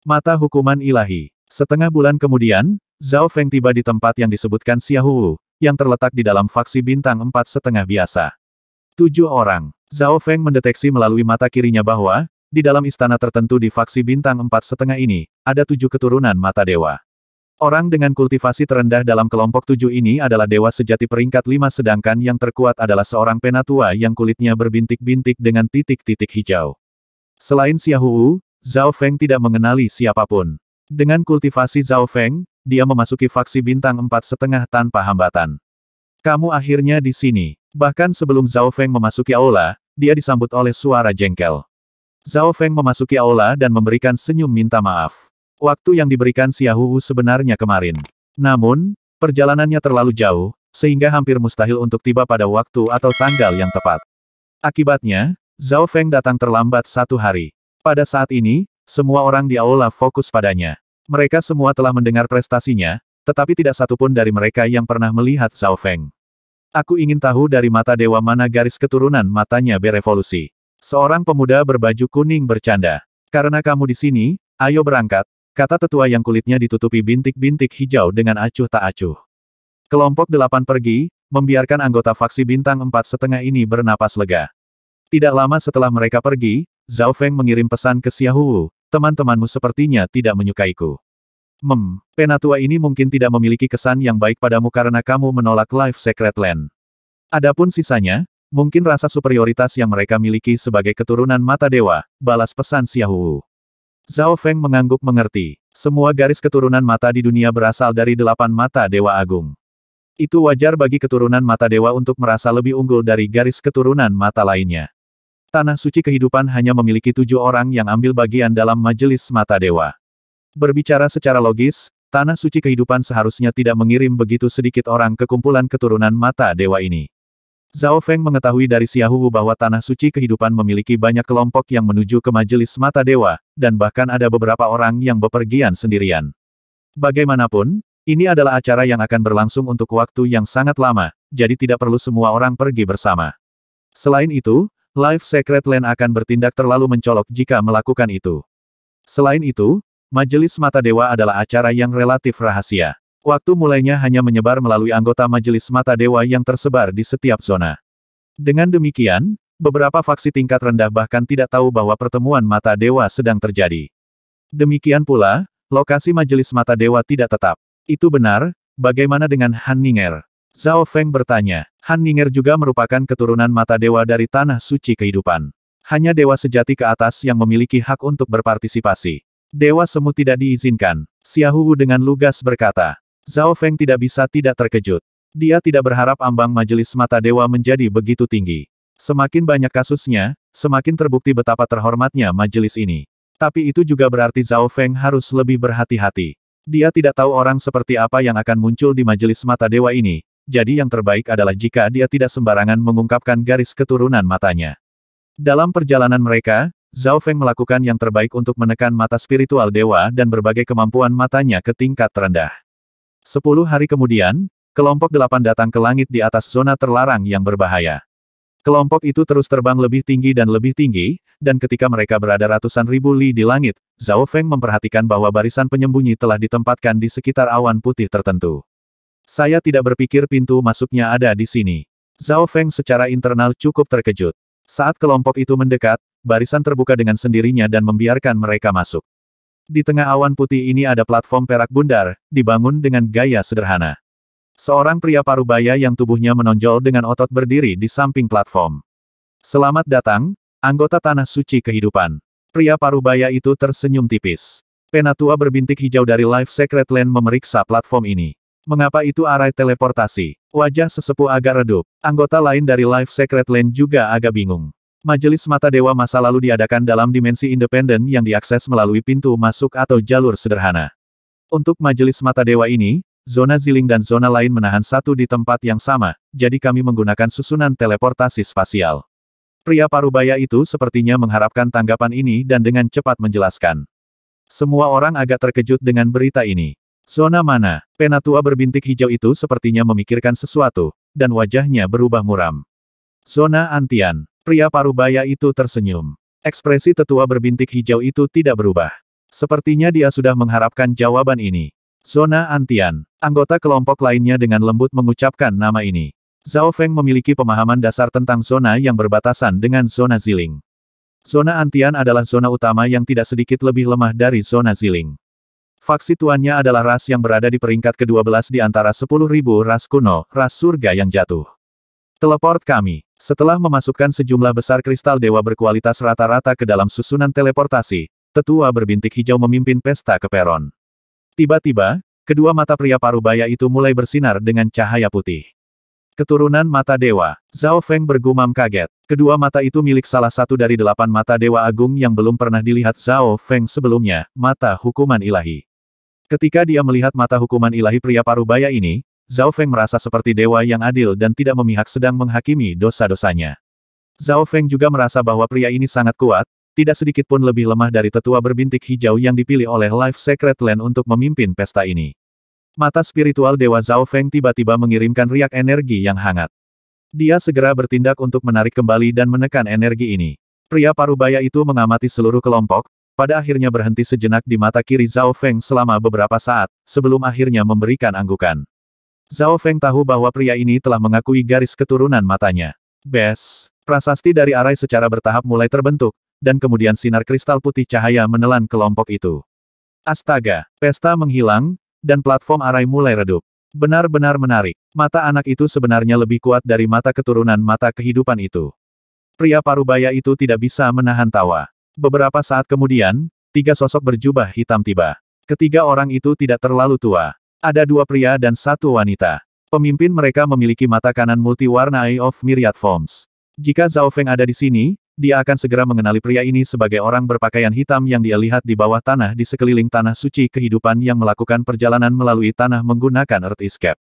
Mata hukuman ilahi. Setengah bulan kemudian, Zhao Feng tiba di tempat yang disebutkan Xiahuwu, yang terletak di dalam faksi bintang empat setengah biasa. Tujuh orang. Zhao Feng mendeteksi melalui mata kirinya bahwa, di dalam istana tertentu di faksi bintang empat setengah ini, ada tujuh keturunan mata dewa. Orang dengan kultivasi terendah dalam kelompok tujuh ini adalah dewa sejati peringkat lima sedangkan yang terkuat adalah seorang penatua yang kulitnya berbintik-bintik dengan titik-titik hijau. Selain Xiahuwu, Zhao Feng tidak mengenali siapapun. Dengan kultivasi Zhao Feng, dia memasuki faksi bintang empat setengah tanpa hambatan. Kamu akhirnya di sini. Bahkan sebelum Zhao Feng memasuki aula, dia disambut oleh suara jengkel. Zhao Feng memasuki aula dan memberikan senyum minta maaf. Waktu yang diberikan Hu sebenarnya kemarin. Namun, perjalanannya terlalu jauh, sehingga hampir mustahil untuk tiba pada waktu atau tanggal yang tepat. Akibatnya, Zhao Feng datang terlambat satu hari. Pada saat ini, semua orang di aula fokus padanya. Mereka semua telah mendengar prestasinya, tetapi tidak satupun dari mereka yang pernah melihat Zhao Feng. Aku ingin tahu dari mata dewa mana garis keturunan matanya berevolusi. Seorang pemuda berbaju kuning bercanda. Karena kamu di sini, ayo berangkat, kata tetua yang kulitnya ditutupi bintik-bintik hijau dengan acuh tak acuh. Kelompok delapan pergi, membiarkan anggota faksi bintang empat setengah ini bernapas lega. Tidak lama setelah mereka pergi, Zhao Feng mengirim pesan ke Xiaohu, teman-temanmu sepertinya tidak menyukaiku. Mem, penatua ini mungkin tidak memiliki kesan yang baik padamu karena kamu menolak Life Secret Land. Adapun sisanya, mungkin rasa superioritas yang mereka miliki sebagai keturunan mata dewa, balas pesan Xiaohu. Zhao Feng mengangguk mengerti. Semua garis keturunan mata di dunia berasal dari delapan mata dewa agung. Itu wajar bagi keturunan mata dewa untuk merasa lebih unggul dari garis keturunan mata lainnya. Tanah suci kehidupan hanya memiliki tujuh orang yang ambil bagian dalam majelis mata dewa. Berbicara secara logis, Tanah suci kehidupan seharusnya tidak mengirim begitu sedikit orang ke kumpulan keturunan mata dewa ini. Zhao Feng mengetahui dari Xiaohu bahwa tanah suci kehidupan memiliki banyak kelompok yang menuju ke majelis mata dewa, dan bahkan ada beberapa orang yang bepergian sendirian. Bagaimanapun, ini adalah acara yang akan berlangsung untuk waktu yang sangat lama, jadi tidak perlu semua orang pergi bersama. Selain itu, Life Secret Land akan bertindak terlalu mencolok jika melakukan itu. Selain itu, Majelis Mata Dewa adalah acara yang relatif rahasia. Waktu mulainya hanya menyebar melalui anggota Majelis Mata Dewa yang tersebar di setiap zona. Dengan demikian, beberapa faksi tingkat rendah bahkan tidak tahu bahwa pertemuan Mata Dewa sedang terjadi. Demikian pula, lokasi Majelis Mata Dewa tidak tetap. Itu benar, bagaimana dengan Han Ninger? Zhao Feng bertanya, Han Ninger juga merupakan keturunan mata dewa dari tanah suci kehidupan. Hanya dewa sejati ke atas yang memiliki hak untuk berpartisipasi. Dewa semut tidak diizinkan. Wu dengan lugas berkata. Zhao Feng tidak bisa tidak terkejut. Dia tidak berharap ambang majelis mata dewa menjadi begitu tinggi. Semakin banyak kasusnya, semakin terbukti betapa terhormatnya majelis ini. Tapi itu juga berarti Zhao Feng harus lebih berhati-hati. Dia tidak tahu orang seperti apa yang akan muncul di majelis mata dewa ini, jadi yang terbaik adalah jika dia tidak sembarangan mengungkapkan garis keturunan matanya. Dalam perjalanan mereka, Zhao Feng melakukan yang terbaik untuk menekan mata spiritual dewa dan berbagai kemampuan matanya ke tingkat terendah. Sepuluh hari kemudian, kelompok delapan datang ke langit di atas zona terlarang yang berbahaya. Kelompok itu terus terbang lebih tinggi dan lebih tinggi, dan ketika mereka berada ratusan ribu li di langit, Zhao Feng memperhatikan bahwa barisan penyembunyi telah ditempatkan di sekitar awan putih tertentu. Saya tidak berpikir pintu masuknya ada di sini. Zhao Feng secara internal cukup terkejut. Saat kelompok itu mendekat, barisan terbuka dengan sendirinya dan membiarkan mereka masuk. Di tengah awan putih ini ada platform perak bundar, dibangun dengan gaya sederhana. Seorang pria parubaya yang tubuhnya menonjol dengan otot berdiri di samping platform. Selamat datang, anggota Tanah Suci Kehidupan. Pria parubaya itu tersenyum tipis. Penatua berbintik hijau dari Life Secret Land memeriksa platform ini. Mengapa itu arai teleportasi? Wajah sesepuh agak redup. Anggota lain dari Life Secret Land juga agak bingung. Majelis Mata Dewa masa lalu diadakan dalam dimensi independen yang diakses melalui pintu masuk atau jalur sederhana. Untuk Majelis Mata Dewa ini, zona ziling dan zona lain menahan satu di tempat yang sama, jadi kami menggunakan susunan teleportasi spasial. Pria parubaya itu sepertinya mengharapkan tanggapan ini dan dengan cepat menjelaskan. Semua orang agak terkejut dengan berita ini. Zona mana? Penatua berbintik hijau itu sepertinya memikirkan sesuatu, dan wajahnya berubah muram. Zona Antian. Pria parubaya itu tersenyum. Ekspresi tetua berbintik hijau itu tidak berubah. Sepertinya dia sudah mengharapkan jawaban ini. Zona Antian. Anggota kelompok lainnya dengan lembut mengucapkan nama ini. Zhao Feng memiliki pemahaman dasar tentang zona yang berbatasan dengan zona ziling. Zona Antian adalah zona utama yang tidak sedikit lebih lemah dari zona ziling. Faksi tuannya adalah ras yang berada di peringkat ke-12 di antara 10.000 ras kuno, ras surga yang jatuh. Teleport kami. Setelah memasukkan sejumlah besar kristal dewa berkualitas rata-rata ke dalam susunan teleportasi, tetua berbintik hijau memimpin pesta ke peron. Tiba-tiba, kedua mata pria parubaya itu mulai bersinar dengan cahaya putih. Keturunan mata dewa, Zhao Feng bergumam kaget. Kedua mata itu milik salah satu dari delapan mata dewa agung yang belum pernah dilihat Zhao Feng sebelumnya, mata hukuman ilahi. Ketika dia melihat mata hukuman ilahi pria parubaya ini, Zhao Feng merasa seperti dewa yang adil dan tidak memihak sedang menghakimi dosa-dosanya. Zhao Feng juga merasa bahwa pria ini sangat kuat, tidak sedikit pun lebih lemah dari tetua berbintik hijau yang dipilih oleh Life Secret Land untuk memimpin pesta ini. Mata spiritual Dewa Zhao Feng tiba-tiba mengirimkan riak energi yang hangat. Dia segera bertindak untuk menarik kembali dan menekan energi ini. Pria parubaya itu mengamati seluruh kelompok, pada akhirnya berhenti sejenak di mata kiri Zhao Feng selama beberapa saat, sebelum akhirnya memberikan anggukan. Zhao Feng tahu bahwa pria ini telah mengakui garis keturunan matanya. Bes, prasasti dari arai secara bertahap mulai terbentuk, dan kemudian sinar kristal putih cahaya menelan kelompok itu. Astaga, pesta menghilang, dan platform arai mulai redup. Benar-benar menarik. Mata anak itu sebenarnya lebih kuat dari mata keturunan mata kehidupan itu. Pria parubaya itu tidak bisa menahan tawa. Beberapa saat kemudian, tiga sosok berjubah hitam tiba. Ketiga orang itu tidak terlalu tua. Ada dua pria dan satu wanita. Pemimpin mereka memiliki mata kanan multiwarna Eye of Myriad Forms. Jika Zhao Feng ada di sini, dia akan segera mengenali pria ini sebagai orang berpakaian hitam yang dia lihat di bawah tanah di sekeliling tanah suci kehidupan yang melakukan perjalanan melalui tanah menggunakan Earth Escape.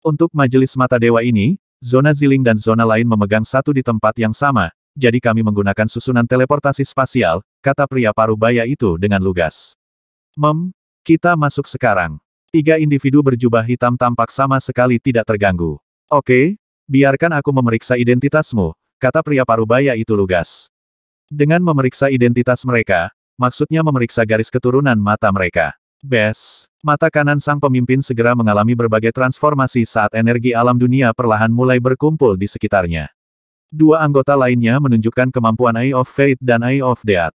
Untuk majelis mata dewa ini, zona ziling dan zona lain memegang satu di tempat yang sama, jadi kami menggunakan susunan teleportasi spasial, kata pria paruh baya itu dengan lugas. Mem, kita masuk sekarang. Tiga individu berjubah hitam tampak sama sekali tidak terganggu. Oke, biarkan aku memeriksa identitasmu, kata pria paruh baya itu lugas. Dengan memeriksa identitas mereka, maksudnya memeriksa garis keturunan mata mereka. Bes, mata kanan sang pemimpin segera mengalami berbagai transformasi saat energi alam dunia perlahan mulai berkumpul di sekitarnya. Dua anggota lainnya menunjukkan kemampuan Eye of Fate dan Eye of Death.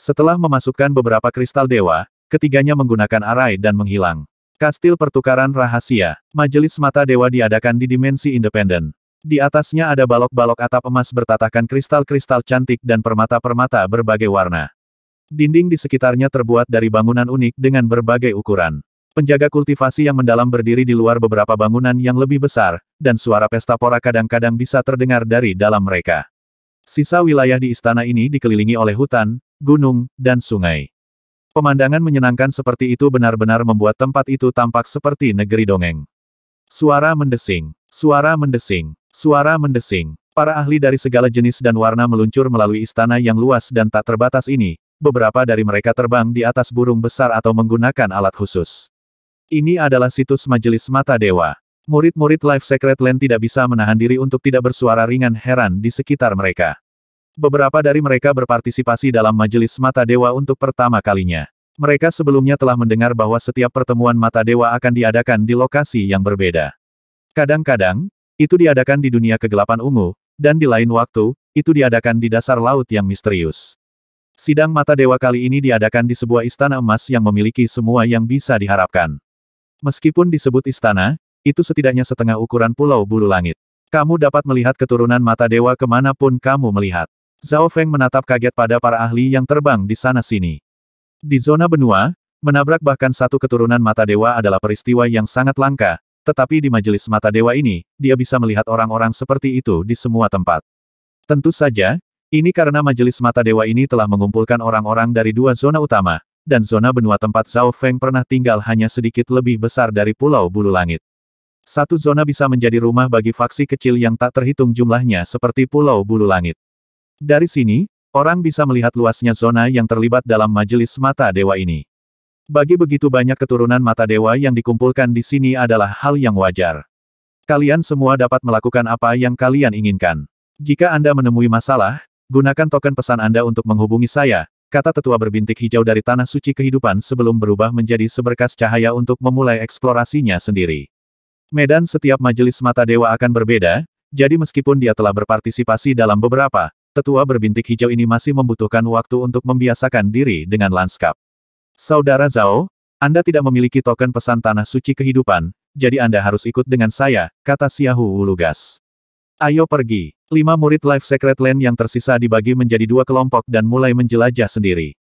Setelah memasukkan beberapa kristal dewa, ketiganya menggunakan arai dan menghilang. Kastil pertukaran rahasia, majelis mata dewa diadakan di dimensi independen. Di atasnya ada balok-balok atap emas bertatakan kristal-kristal cantik dan permata-permata berbagai warna. Dinding di sekitarnya terbuat dari bangunan unik dengan berbagai ukuran. Penjaga kultivasi yang mendalam berdiri di luar beberapa bangunan yang lebih besar, dan suara pesta pora kadang-kadang bisa terdengar dari dalam mereka. Sisa wilayah di istana ini dikelilingi oleh hutan, gunung, dan sungai. Pemandangan menyenangkan seperti itu benar-benar membuat tempat itu tampak seperti negeri dongeng. Suara mendesing, suara mendesing, suara mendesing. Para ahli dari segala jenis dan warna meluncur melalui istana yang luas dan tak terbatas ini, beberapa dari mereka terbang di atas burung besar atau menggunakan alat khusus. Ini adalah situs Majelis Mata Dewa. Murid-murid Life Secret Land tidak bisa menahan diri untuk tidak bersuara ringan heran di sekitar mereka. Beberapa dari mereka berpartisipasi dalam Majelis Mata Dewa untuk pertama kalinya. Mereka sebelumnya telah mendengar bahwa setiap pertemuan Mata Dewa akan diadakan di lokasi yang berbeda. Kadang-kadang, itu diadakan di dunia kegelapan ungu, dan di lain waktu, itu diadakan di dasar laut yang misterius. Sidang Mata Dewa kali ini diadakan di sebuah istana emas yang memiliki semua yang bisa diharapkan. Meskipun disebut istana, itu setidaknya setengah ukuran pulau bulu langit. Kamu dapat melihat keturunan mata dewa kemanapun kamu melihat. Zhao Feng menatap kaget pada para ahli yang terbang di sana-sini. Di zona benua, menabrak bahkan satu keturunan mata dewa adalah peristiwa yang sangat langka, tetapi di majelis mata dewa ini, dia bisa melihat orang-orang seperti itu di semua tempat. Tentu saja, ini karena majelis mata dewa ini telah mengumpulkan orang-orang dari dua zona utama, dan zona benua tempat Zhao Feng pernah tinggal hanya sedikit lebih besar dari Pulau Bulu Langit. Satu zona bisa menjadi rumah bagi faksi kecil yang tak terhitung jumlahnya seperti Pulau Bulu Langit. Dari sini, orang bisa melihat luasnya zona yang terlibat dalam majelis mata dewa ini. Bagi begitu banyak keturunan mata dewa yang dikumpulkan di sini adalah hal yang wajar. Kalian semua dapat melakukan apa yang kalian inginkan. Jika Anda menemui masalah, gunakan token pesan Anda untuk menghubungi saya, kata tetua berbintik hijau dari tanah suci kehidupan sebelum berubah menjadi seberkas cahaya untuk memulai eksplorasinya sendiri. Medan setiap majelis mata dewa akan berbeda, jadi meskipun dia telah berpartisipasi dalam beberapa, tetua berbintik hijau ini masih membutuhkan waktu untuk membiasakan diri dengan lanskap. Saudara Zhao, Anda tidak memiliki token pesan tanah suci kehidupan, jadi Anda harus ikut dengan saya, kata Siahu Wulugas. Ayo pergi. Lima murid Life Secret Land yang tersisa dibagi menjadi dua kelompok dan mulai menjelajah sendiri.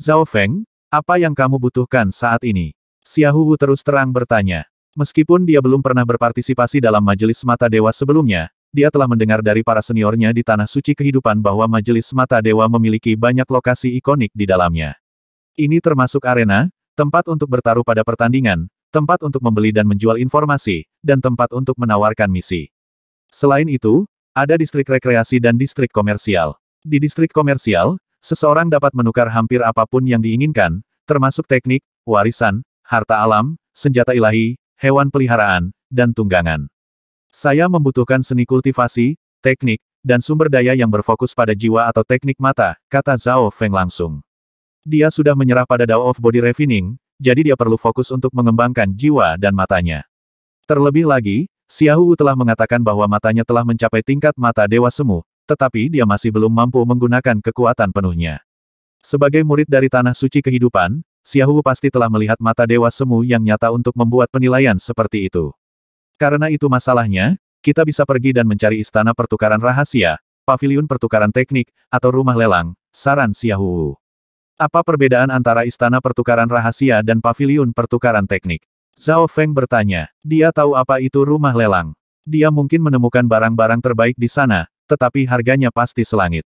Zhao Feng, apa yang kamu butuhkan saat ini? Xiahu Wu terus terang bertanya. Meskipun dia belum pernah berpartisipasi dalam majelis mata dewa sebelumnya, dia telah mendengar dari para seniornya di Tanah Suci Kehidupan bahwa majelis mata dewa memiliki banyak lokasi ikonik di dalamnya. Ini termasuk arena, tempat untuk bertaruh pada pertandingan, tempat untuk membeli dan menjual informasi, dan tempat untuk menawarkan misi. Selain itu, ada distrik rekreasi dan distrik komersial. Di distrik komersial, seseorang dapat menukar hampir apapun yang diinginkan, termasuk teknik, warisan, harta alam, senjata ilahi, hewan peliharaan, dan tunggangan. Saya membutuhkan seni kultivasi, teknik, dan sumber daya yang berfokus pada jiwa atau teknik mata, kata Zhao Feng langsung. Dia sudah menyerah pada Dao of Body Refining, jadi dia perlu fokus untuk mengembangkan jiwa dan matanya. Terlebih lagi, Wu telah mengatakan bahwa matanya telah mencapai tingkat mata Dewa Semu, tetapi dia masih belum mampu menggunakan kekuatan penuhnya. Sebagai murid dari Tanah Suci Kehidupan, Wu pasti telah melihat mata Dewa Semu yang nyata untuk membuat penilaian seperti itu. Karena itu masalahnya, kita bisa pergi dan mencari istana pertukaran rahasia, pavilion pertukaran teknik, atau rumah lelang, saran Xiahou. Apa perbedaan antara istana pertukaran rahasia dan pavilion pertukaran teknik? Zhao Feng bertanya. Dia tahu apa itu rumah lelang. Dia mungkin menemukan barang-barang terbaik di sana, tetapi harganya pasti selangit.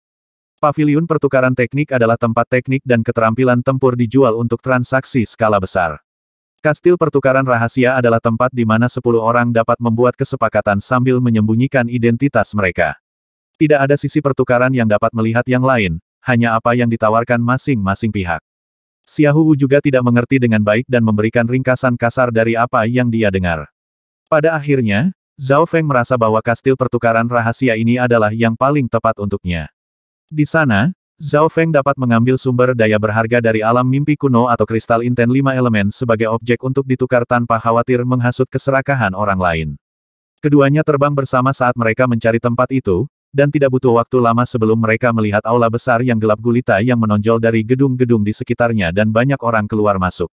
Paviliun pertukaran teknik adalah tempat teknik dan keterampilan tempur dijual untuk transaksi skala besar. Kastil pertukaran rahasia adalah tempat di mana sepuluh orang dapat membuat kesepakatan sambil menyembunyikan identitas mereka. Tidak ada sisi pertukaran yang dapat melihat yang lain, hanya apa yang ditawarkan masing-masing pihak. Xiahou juga tidak mengerti dengan baik dan memberikan ringkasan kasar dari apa yang dia dengar. Pada akhirnya, Zhao Feng merasa bahwa kastil pertukaran rahasia ini adalah yang paling tepat untuknya. Di sana, Zhao Feng dapat mengambil sumber daya berharga dari alam mimpi kuno atau kristal inten lima elemen sebagai objek untuk ditukar tanpa khawatir menghasut keserakahan orang lain. Keduanya terbang bersama saat mereka mencari tempat itu, dan tidak butuh waktu lama sebelum mereka melihat aula besar yang gelap gulita yang menonjol dari gedung-gedung di sekitarnya dan banyak orang keluar masuk.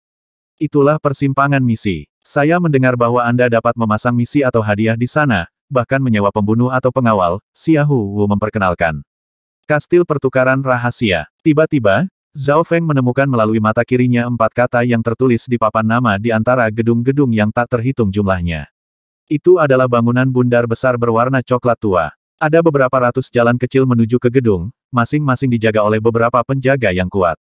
Itulah persimpangan misi. Saya mendengar bahwa Anda dapat memasang misi atau hadiah di sana, bahkan menyewa pembunuh atau pengawal, Xiahu Wu memperkenalkan. Kastil pertukaran rahasia. Tiba-tiba, Zhao Feng menemukan melalui mata kirinya empat kata yang tertulis di papan nama di antara gedung-gedung yang tak terhitung jumlahnya. Itu adalah bangunan bundar besar berwarna coklat tua. Ada beberapa ratus jalan kecil menuju ke gedung, masing-masing dijaga oleh beberapa penjaga yang kuat.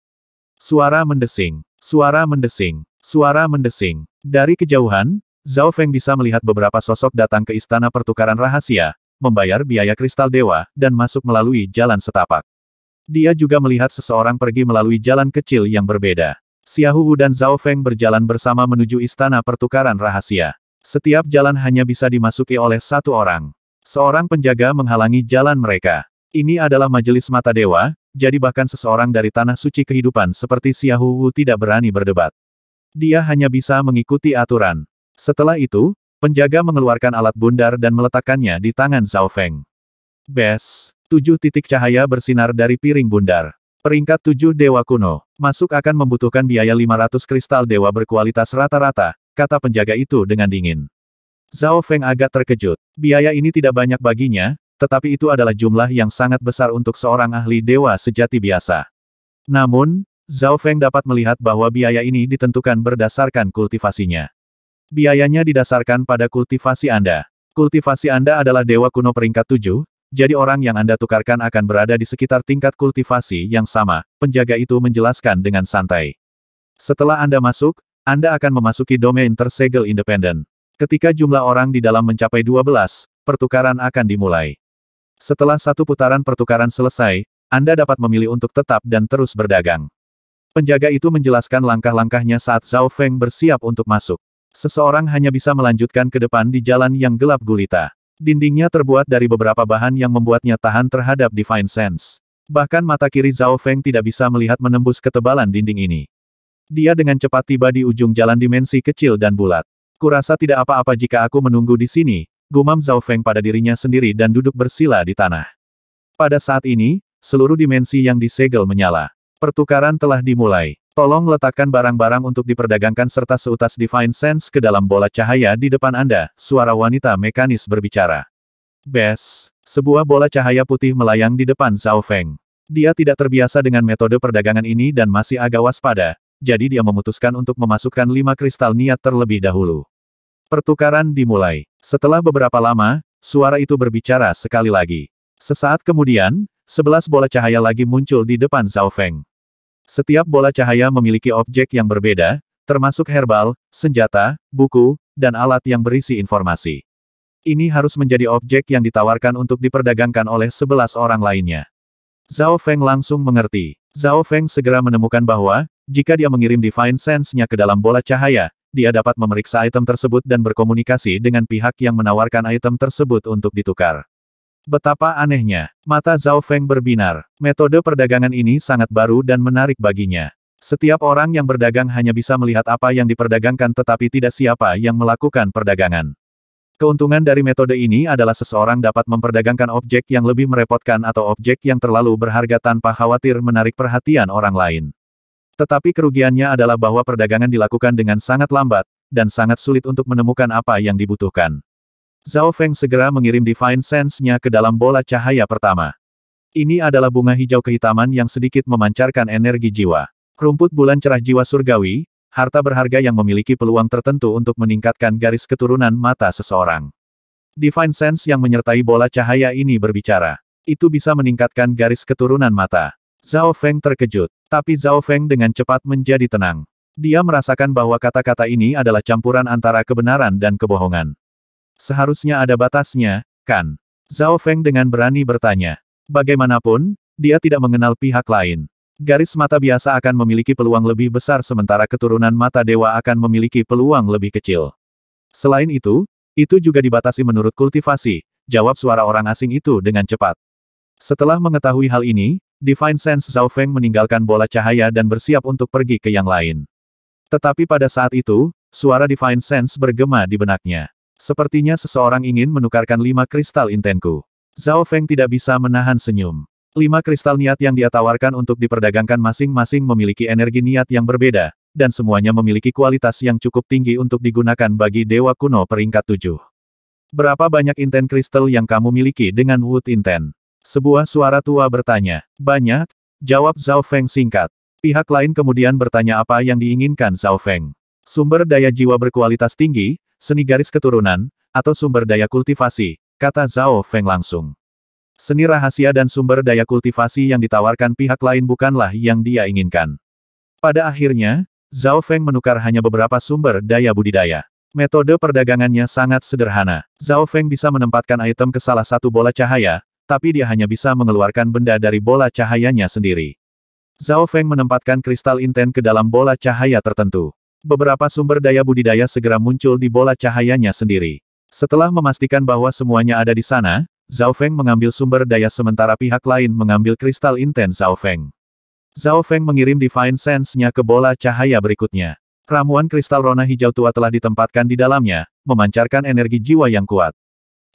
Suara mendesing, suara mendesing, suara mendesing. Dari kejauhan, Zhao Feng bisa melihat beberapa sosok datang ke istana pertukaran rahasia, membayar biaya kristal dewa, dan masuk melalui jalan setapak. Dia juga melihat seseorang pergi melalui jalan kecil yang berbeda. Wu dan Zhao Feng berjalan bersama menuju istana pertukaran rahasia. Setiap jalan hanya bisa dimasuki oleh satu orang. Seorang penjaga menghalangi jalan mereka. Ini adalah majelis mata dewa, jadi bahkan seseorang dari tanah suci kehidupan seperti Xiahu Wu tidak berani berdebat. Dia hanya bisa mengikuti aturan. Setelah itu, penjaga mengeluarkan alat bundar dan meletakkannya di tangan Zhao Feng. Bes, tujuh titik cahaya bersinar dari piring bundar. Peringkat tujuh dewa kuno, masuk akan membutuhkan biaya 500 kristal dewa berkualitas rata-rata, kata penjaga itu dengan dingin. Zhao Feng agak terkejut. Biaya ini tidak banyak baginya, tetapi itu adalah jumlah yang sangat besar untuk seorang ahli dewa sejati biasa. Namun, Zhao Feng dapat melihat bahwa biaya ini ditentukan berdasarkan kultivasinya. Biayanya didasarkan pada kultivasi Anda. Kultivasi Anda adalah dewa kuno peringkat 7, jadi orang yang Anda tukarkan akan berada di sekitar tingkat kultivasi yang sama, penjaga itu menjelaskan dengan santai. Setelah Anda masuk, Anda akan memasuki domain tersegel independen. Ketika jumlah orang di dalam mencapai 12, pertukaran akan dimulai. Setelah satu putaran pertukaran selesai, Anda dapat memilih untuk tetap dan terus berdagang. Penjaga itu menjelaskan langkah-langkahnya saat Zhao Feng bersiap untuk masuk. Seseorang hanya bisa melanjutkan ke depan di jalan yang gelap gulita. Dindingnya terbuat dari beberapa bahan yang membuatnya tahan terhadap Divine Sense. Bahkan mata kiri Zhao Feng tidak bisa melihat menembus ketebalan dinding ini. Dia dengan cepat tiba di ujung jalan dimensi kecil dan bulat. Kurasa tidak apa-apa jika aku menunggu di sini, gumam Zhao Feng pada dirinya sendiri dan duduk bersila di tanah. Pada saat ini, seluruh dimensi yang disegel menyala. Pertukaran telah dimulai. Tolong letakkan barang-barang untuk diperdagangkan serta seutas Divine Sense ke dalam bola cahaya di depan Anda, suara wanita mekanis berbicara. Bes, sebuah bola cahaya putih melayang di depan Zhao Feng. Dia tidak terbiasa dengan metode perdagangan ini dan masih agak waspada, jadi dia memutuskan untuk memasukkan lima kristal niat terlebih dahulu. Pertukaran dimulai. Setelah beberapa lama, suara itu berbicara sekali lagi. Sesaat kemudian, sebelas bola cahaya lagi muncul di depan Zhao Feng. Setiap bola cahaya memiliki objek yang berbeda, termasuk herbal, senjata, buku, dan alat yang berisi informasi. Ini harus menjadi objek yang ditawarkan untuk diperdagangkan oleh sebelas orang lainnya. Zhao Feng langsung mengerti. Zhao Feng segera menemukan bahwa, jika dia mengirim Divine Sense-nya ke dalam bola cahaya, dia dapat memeriksa item tersebut dan berkomunikasi dengan pihak yang menawarkan item tersebut untuk ditukar. Betapa anehnya, mata Zhao Feng berbinar. Metode perdagangan ini sangat baru dan menarik baginya. Setiap orang yang berdagang hanya bisa melihat apa yang diperdagangkan tetapi tidak siapa yang melakukan perdagangan. Keuntungan dari metode ini adalah seseorang dapat memperdagangkan objek yang lebih merepotkan atau objek yang terlalu berharga tanpa khawatir menarik perhatian orang lain. Tetapi kerugiannya adalah bahwa perdagangan dilakukan dengan sangat lambat, dan sangat sulit untuk menemukan apa yang dibutuhkan. Zhao Feng segera mengirim Divine Sense-nya ke dalam bola cahaya pertama. Ini adalah bunga hijau kehitaman yang sedikit memancarkan energi jiwa. Rumput bulan cerah jiwa surgawi, harta berharga yang memiliki peluang tertentu untuk meningkatkan garis keturunan mata seseorang. Divine Sense yang menyertai bola cahaya ini berbicara. Itu bisa meningkatkan garis keturunan mata. Zhao Feng terkejut, tapi Zhao Feng dengan cepat menjadi tenang. Dia merasakan bahwa kata-kata ini adalah campuran antara kebenaran dan kebohongan. Seharusnya ada batasnya, kan? Zhao Feng dengan berani bertanya. Bagaimanapun, dia tidak mengenal pihak lain. Garis mata biasa akan memiliki peluang lebih besar sementara keturunan mata dewa akan memiliki peluang lebih kecil. Selain itu, itu juga dibatasi menurut kultivasi, jawab suara orang asing itu dengan cepat. Setelah mengetahui hal ini, Divine Sense Zhao Feng meninggalkan bola cahaya dan bersiap untuk pergi ke yang lain. Tetapi pada saat itu, suara Divine Sense bergema di benaknya. Sepertinya seseorang ingin menukarkan lima kristal intenku. Zhao Feng tidak bisa menahan senyum. Lima kristal niat yang dia tawarkan untuk diperdagangkan masing-masing memiliki energi niat yang berbeda, dan semuanya memiliki kualitas yang cukup tinggi untuk digunakan bagi Dewa Kuno peringkat tujuh. Berapa banyak inten kristal yang kamu miliki dengan Wood Inten? Sebuah suara tua bertanya. Banyak? Jawab Zhao Feng singkat. Pihak lain kemudian bertanya apa yang diinginkan Zhao Feng. Sumber daya jiwa berkualitas tinggi, seni garis keturunan, atau sumber daya kultivasi, kata Zhao Feng langsung. Seni rahasia dan sumber daya kultivasi yang ditawarkan pihak lain bukanlah yang dia inginkan. Pada akhirnya, Zhao Feng menukar hanya beberapa sumber daya budidaya. Metode perdagangannya sangat sederhana. Zhao Feng bisa menempatkan item ke salah satu bola cahaya, tapi dia hanya bisa mengeluarkan benda dari bola cahayanya sendiri. Zhao Feng menempatkan kristal inten ke dalam bola cahaya tertentu. Beberapa sumber daya budidaya segera muncul di bola cahayanya sendiri. Setelah memastikan bahwa semuanya ada di sana, Zhao Feng mengambil sumber daya sementara pihak lain mengambil kristal inten Zhao Feng. Zhao Feng mengirim Divine Sense-nya ke bola cahaya berikutnya. Ramuan kristal rona hijau tua telah ditempatkan di dalamnya, memancarkan energi jiwa yang kuat.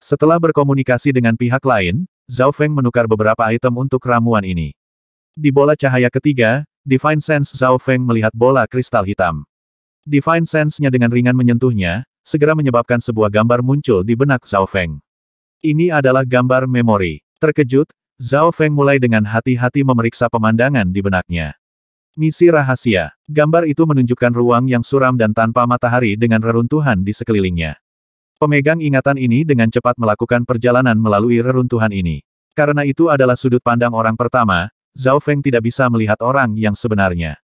Setelah berkomunikasi dengan pihak lain, Zhao Feng menukar beberapa item untuk ramuan ini. Di bola cahaya ketiga, Divine Sense Zhao Feng melihat bola kristal hitam. Divine Sense-nya dengan ringan menyentuhnya, segera menyebabkan sebuah gambar muncul di benak Zhao Feng. Ini adalah gambar memori. Terkejut, Zhao Feng mulai dengan hati-hati memeriksa pemandangan di benaknya. Misi rahasia. Gambar itu menunjukkan ruang yang suram dan tanpa matahari dengan reruntuhan di sekelilingnya. Pemegang ingatan ini dengan cepat melakukan perjalanan melalui reruntuhan ini. Karena itu adalah sudut pandang orang pertama, Zhao Feng tidak bisa melihat orang yang sebenarnya.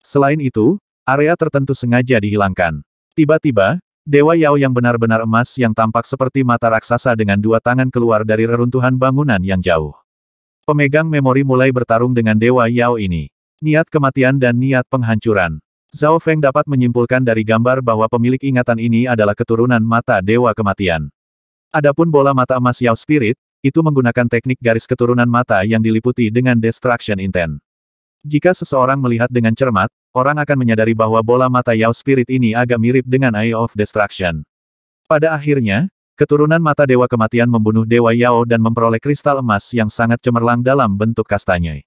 Selain itu, area tertentu sengaja dihilangkan. Tiba-tiba, Dewa Yao yang benar-benar emas yang tampak seperti mata raksasa dengan dua tangan keluar dari reruntuhan bangunan yang jauh. Pemegang memori mulai bertarung dengan Dewa Yao ini. Niat kematian dan niat penghancuran. Zhao Feng dapat menyimpulkan dari gambar bahwa pemilik ingatan ini adalah keturunan mata Dewa Kematian. Adapun bola mata emas Yao Spirit, itu menggunakan teknik garis keturunan mata yang diliputi dengan Destruction Intent. Jika seseorang melihat dengan cermat, orang akan menyadari bahwa bola mata Yao Spirit ini agak mirip dengan Eye of Destruction. Pada akhirnya, keturunan mata Dewa Kematian membunuh Dewa Yao dan memperoleh kristal emas yang sangat cemerlang dalam bentuk kastanye.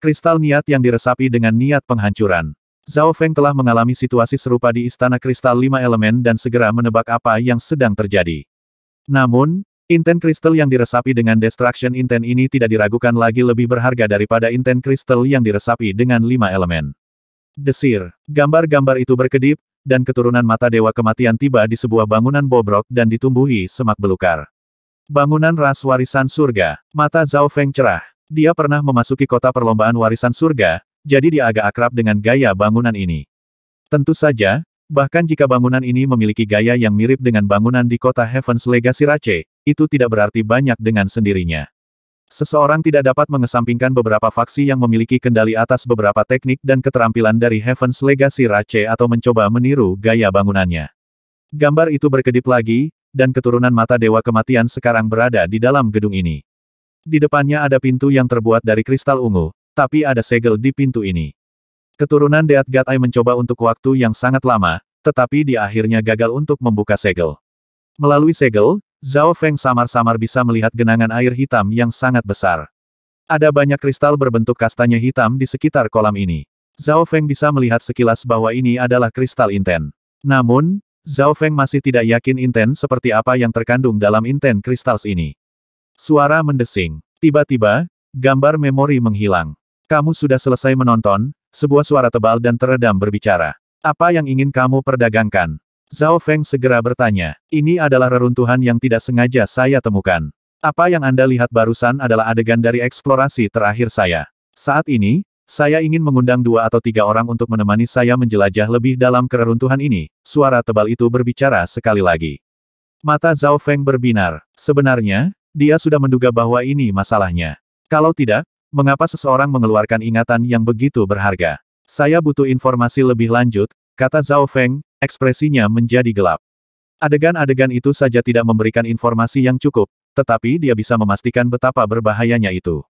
Kristal niat yang diresapi dengan niat penghancuran. Zhao Feng telah mengalami situasi serupa di Istana Kristal Lima Elemen dan segera menebak apa yang sedang terjadi. Namun, Inten kristal yang diresapi dengan Destruction Inten ini tidak diragukan lagi lebih berharga daripada Inten kristal yang diresapi dengan lima elemen. Desir, gambar-gambar itu berkedip, dan keturunan mata dewa kematian tiba di sebuah bangunan bobrok dan ditumbuhi semak belukar. Bangunan ras warisan surga, mata Zhao Feng cerah. Dia pernah memasuki kota perlombaan warisan surga, jadi dia agak akrab dengan gaya bangunan ini. Tentu saja, bahkan jika bangunan ini memiliki gaya yang mirip dengan bangunan di kota Heaven's Legacy Rache, itu tidak berarti banyak dengan sendirinya. Seseorang tidak dapat mengesampingkan beberapa faksi yang memiliki kendali atas beberapa teknik dan keterampilan dari Heaven's Legacy Rache atau mencoba meniru gaya bangunannya. Gambar itu berkedip lagi, dan keturunan mata Dewa Kematian sekarang berada di dalam gedung ini. Di depannya ada pintu yang terbuat dari kristal ungu, tapi ada segel di pintu ini. Keturunan Deat Gatai mencoba untuk waktu yang sangat lama, tetapi dia akhirnya gagal untuk membuka segel. Melalui segel, Zhao Feng samar-samar bisa melihat genangan air hitam yang sangat besar. Ada banyak kristal berbentuk kastanya hitam di sekitar kolam ini. Zhao Feng bisa melihat sekilas bahwa ini adalah kristal inten. Namun, Zhao Feng masih tidak yakin inten seperti apa yang terkandung dalam inten kristals ini. Suara mendesing. Tiba-tiba, gambar memori menghilang. Kamu sudah selesai menonton, sebuah suara tebal dan teredam berbicara. Apa yang ingin kamu perdagangkan? Zhao Feng segera bertanya. Ini adalah reruntuhan yang tidak sengaja saya temukan. Apa yang Anda lihat barusan adalah adegan dari eksplorasi terakhir saya. Saat ini, saya ingin mengundang dua atau tiga orang untuk menemani saya menjelajah lebih dalam kereruntuhan ini. Suara tebal itu berbicara sekali lagi. Mata Zhao Feng berbinar. Sebenarnya, dia sudah menduga bahwa ini masalahnya. Kalau tidak, Mengapa seseorang mengeluarkan ingatan yang begitu berharga? Saya butuh informasi lebih lanjut, kata Zhao Feng, ekspresinya menjadi gelap. Adegan-adegan itu saja tidak memberikan informasi yang cukup, tetapi dia bisa memastikan betapa berbahayanya itu.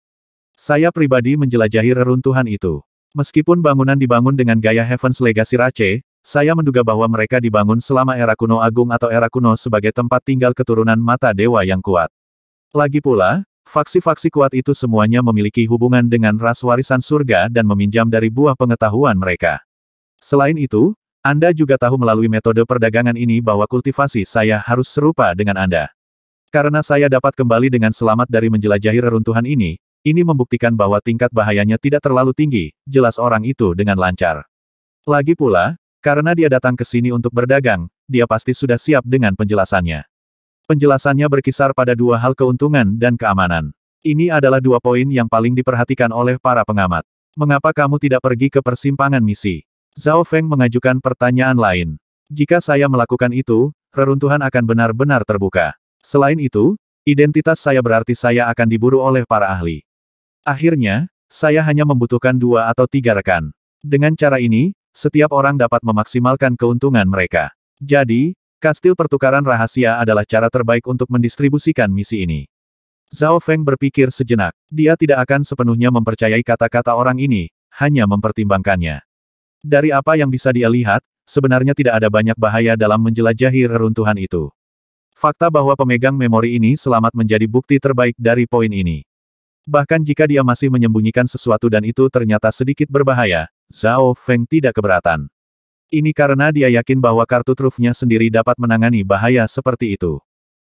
Saya pribadi menjelajahi reruntuhan itu. Meskipun bangunan dibangun dengan gaya Heaven's Legacy Rache, saya menduga bahwa mereka dibangun selama era kuno agung atau era kuno sebagai tempat tinggal keturunan mata dewa yang kuat. Lagi pula, Faksi-faksi kuat itu semuanya memiliki hubungan dengan ras warisan surga dan meminjam dari buah pengetahuan mereka. Selain itu, Anda juga tahu melalui metode perdagangan ini bahwa kultivasi saya harus serupa dengan Anda. Karena saya dapat kembali dengan selamat dari menjelajahi reruntuhan ini, ini membuktikan bahwa tingkat bahayanya tidak terlalu tinggi, jelas orang itu dengan lancar. Lagi pula, karena dia datang ke sini untuk berdagang, dia pasti sudah siap dengan penjelasannya. Penjelasannya berkisar pada dua hal keuntungan dan keamanan. Ini adalah dua poin yang paling diperhatikan oleh para pengamat. Mengapa kamu tidak pergi ke persimpangan misi? Zhao Feng mengajukan pertanyaan lain. Jika saya melakukan itu, reruntuhan akan benar-benar terbuka. Selain itu, identitas saya berarti saya akan diburu oleh para ahli. Akhirnya, saya hanya membutuhkan dua atau tiga rekan. Dengan cara ini, setiap orang dapat memaksimalkan keuntungan mereka. Jadi, Kastil pertukaran rahasia adalah cara terbaik untuk mendistribusikan misi ini. Zhao Feng berpikir sejenak. Dia tidak akan sepenuhnya mempercayai kata-kata orang ini, hanya mempertimbangkannya. Dari apa yang bisa dia lihat, sebenarnya tidak ada banyak bahaya dalam menjelajahi reruntuhan itu. Fakta bahwa pemegang memori ini selamat menjadi bukti terbaik dari poin ini. Bahkan jika dia masih menyembunyikan sesuatu dan itu ternyata sedikit berbahaya, Zhao Feng tidak keberatan. Ini karena dia yakin bahwa kartu trufnya sendiri dapat menangani bahaya seperti itu.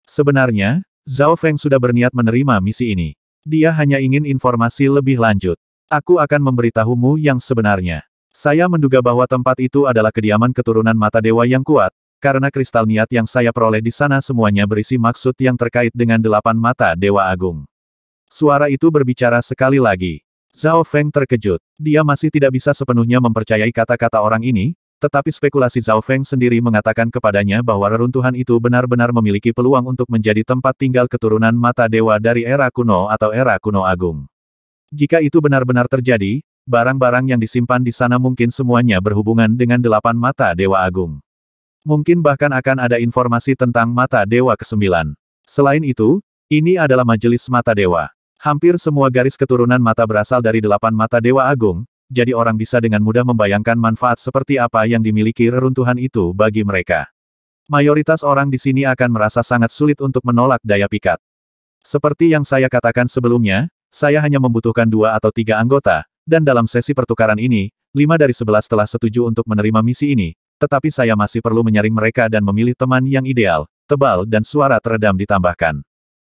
Sebenarnya, Zhao Feng sudah berniat menerima misi ini. Dia hanya ingin informasi lebih lanjut. Aku akan memberitahumu yang sebenarnya. Saya menduga bahwa tempat itu adalah kediaman keturunan mata dewa yang kuat, karena kristal niat yang saya peroleh di sana semuanya berisi maksud yang terkait dengan delapan mata dewa agung. Suara itu berbicara sekali lagi. Zhao Feng terkejut. Dia masih tidak bisa sepenuhnya mempercayai kata-kata orang ini, tetapi spekulasi Zhao Feng sendiri mengatakan kepadanya bahwa reruntuhan itu benar-benar memiliki peluang untuk menjadi tempat tinggal keturunan mata dewa dari era kuno atau era kuno agung. Jika itu benar-benar terjadi, barang-barang yang disimpan di sana mungkin semuanya berhubungan dengan delapan mata dewa agung. Mungkin bahkan akan ada informasi tentang mata dewa Kesembilan. Selain itu, ini adalah majelis mata dewa. Hampir semua garis keturunan mata berasal dari delapan mata dewa agung, jadi orang bisa dengan mudah membayangkan manfaat seperti apa yang dimiliki reruntuhan itu bagi mereka. Mayoritas orang di sini akan merasa sangat sulit untuk menolak daya pikat. Seperti yang saya katakan sebelumnya, saya hanya membutuhkan dua atau tiga anggota, dan dalam sesi pertukaran ini, lima dari sebelas telah setuju untuk menerima misi ini, tetapi saya masih perlu menyaring mereka dan memilih teman yang ideal, tebal dan suara teredam ditambahkan.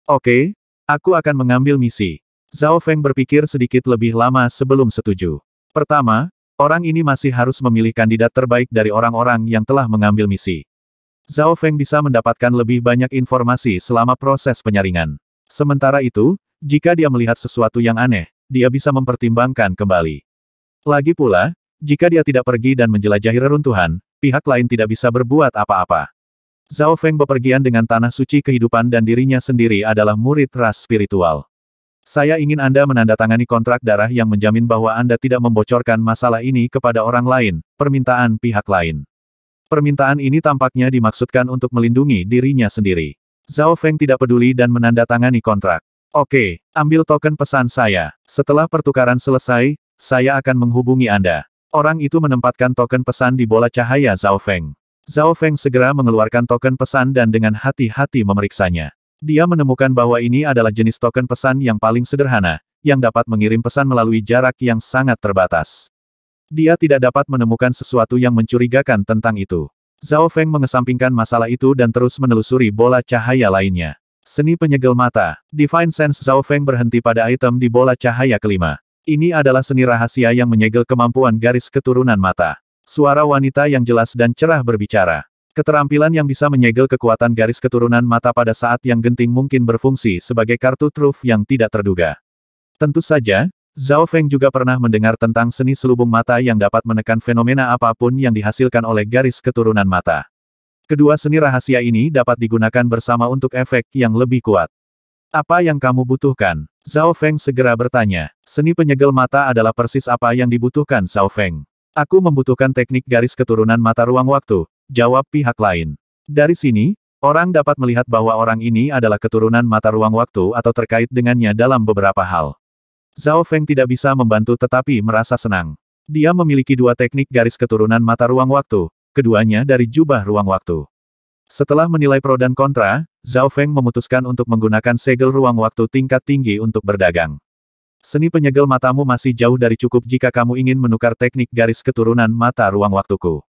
Oke, aku akan mengambil misi. Zhao Feng berpikir sedikit lebih lama sebelum setuju. Pertama, orang ini masih harus memilih kandidat terbaik dari orang-orang yang telah mengambil misi. Zhao Feng bisa mendapatkan lebih banyak informasi selama proses penyaringan. Sementara itu, jika dia melihat sesuatu yang aneh, dia bisa mempertimbangkan kembali. Lagi pula, jika dia tidak pergi dan menjelajahi reruntuhan, pihak lain tidak bisa berbuat apa-apa. Zhao Feng bepergian dengan tanah suci kehidupan dan dirinya sendiri adalah murid ras spiritual. Saya ingin Anda menandatangani kontrak darah yang menjamin bahwa Anda tidak membocorkan masalah ini kepada orang lain, permintaan pihak lain. Permintaan ini tampaknya dimaksudkan untuk melindungi dirinya sendiri. Zhao Feng tidak peduli dan menandatangani kontrak. Oke, ambil token pesan saya. Setelah pertukaran selesai, saya akan menghubungi Anda. Orang itu menempatkan token pesan di bola cahaya Zhao Feng. Zhao Feng segera mengeluarkan token pesan dan dengan hati-hati memeriksanya. Dia menemukan bahwa ini adalah jenis token pesan yang paling sederhana, yang dapat mengirim pesan melalui jarak yang sangat terbatas. Dia tidak dapat menemukan sesuatu yang mencurigakan tentang itu. Zhao Feng mengesampingkan masalah itu dan terus menelusuri bola cahaya lainnya. Seni penyegel mata. Divine Sense Zhao Feng berhenti pada item di bola cahaya kelima. Ini adalah seni rahasia yang menyegel kemampuan garis keturunan mata. Suara wanita yang jelas dan cerah berbicara. Keterampilan yang bisa menyegel kekuatan garis keturunan mata pada saat yang genting mungkin berfungsi sebagai kartu truf yang tidak terduga. Tentu saja, Zhao Feng juga pernah mendengar tentang seni selubung mata yang dapat menekan fenomena apapun yang dihasilkan oleh garis keturunan mata. Kedua seni rahasia ini dapat digunakan bersama untuk efek yang lebih kuat. Apa yang kamu butuhkan? Zhao Feng segera bertanya. Seni penyegel mata adalah persis apa yang dibutuhkan Zhao Feng. Aku membutuhkan teknik garis keturunan mata ruang waktu, Jawab pihak lain. Dari sini, orang dapat melihat bahwa orang ini adalah keturunan mata ruang waktu atau terkait dengannya dalam beberapa hal. Zhao Feng tidak bisa membantu tetapi merasa senang. Dia memiliki dua teknik garis keturunan mata ruang waktu, keduanya dari jubah ruang waktu. Setelah menilai pro dan kontra, Zhao Feng memutuskan untuk menggunakan segel ruang waktu tingkat tinggi untuk berdagang. Seni penyegel matamu masih jauh dari cukup jika kamu ingin menukar teknik garis keturunan mata ruang waktuku.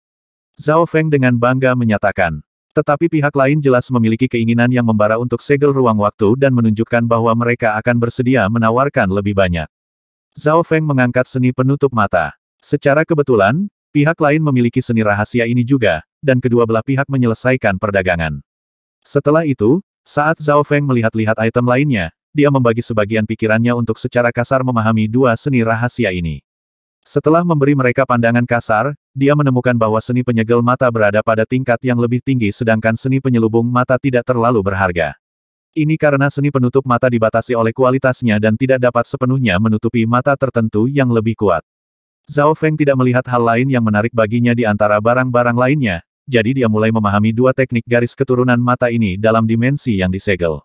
Zhao Feng dengan bangga menyatakan. Tetapi pihak lain jelas memiliki keinginan yang membara untuk segel ruang waktu dan menunjukkan bahwa mereka akan bersedia menawarkan lebih banyak. Zhao Feng mengangkat seni penutup mata. Secara kebetulan, pihak lain memiliki seni rahasia ini juga, dan kedua belah pihak menyelesaikan perdagangan. Setelah itu, saat Zhao Feng melihat-lihat item lainnya, dia membagi sebagian pikirannya untuk secara kasar memahami dua seni rahasia ini. Setelah memberi mereka pandangan kasar, dia menemukan bahwa seni penyegel mata berada pada tingkat yang lebih tinggi sedangkan seni penyelubung mata tidak terlalu berharga. Ini karena seni penutup mata dibatasi oleh kualitasnya dan tidak dapat sepenuhnya menutupi mata tertentu yang lebih kuat. Zhao Feng tidak melihat hal lain yang menarik baginya di antara barang-barang lainnya, jadi dia mulai memahami dua teknik garis keturunan mata ini dalam dimensi yang disegel.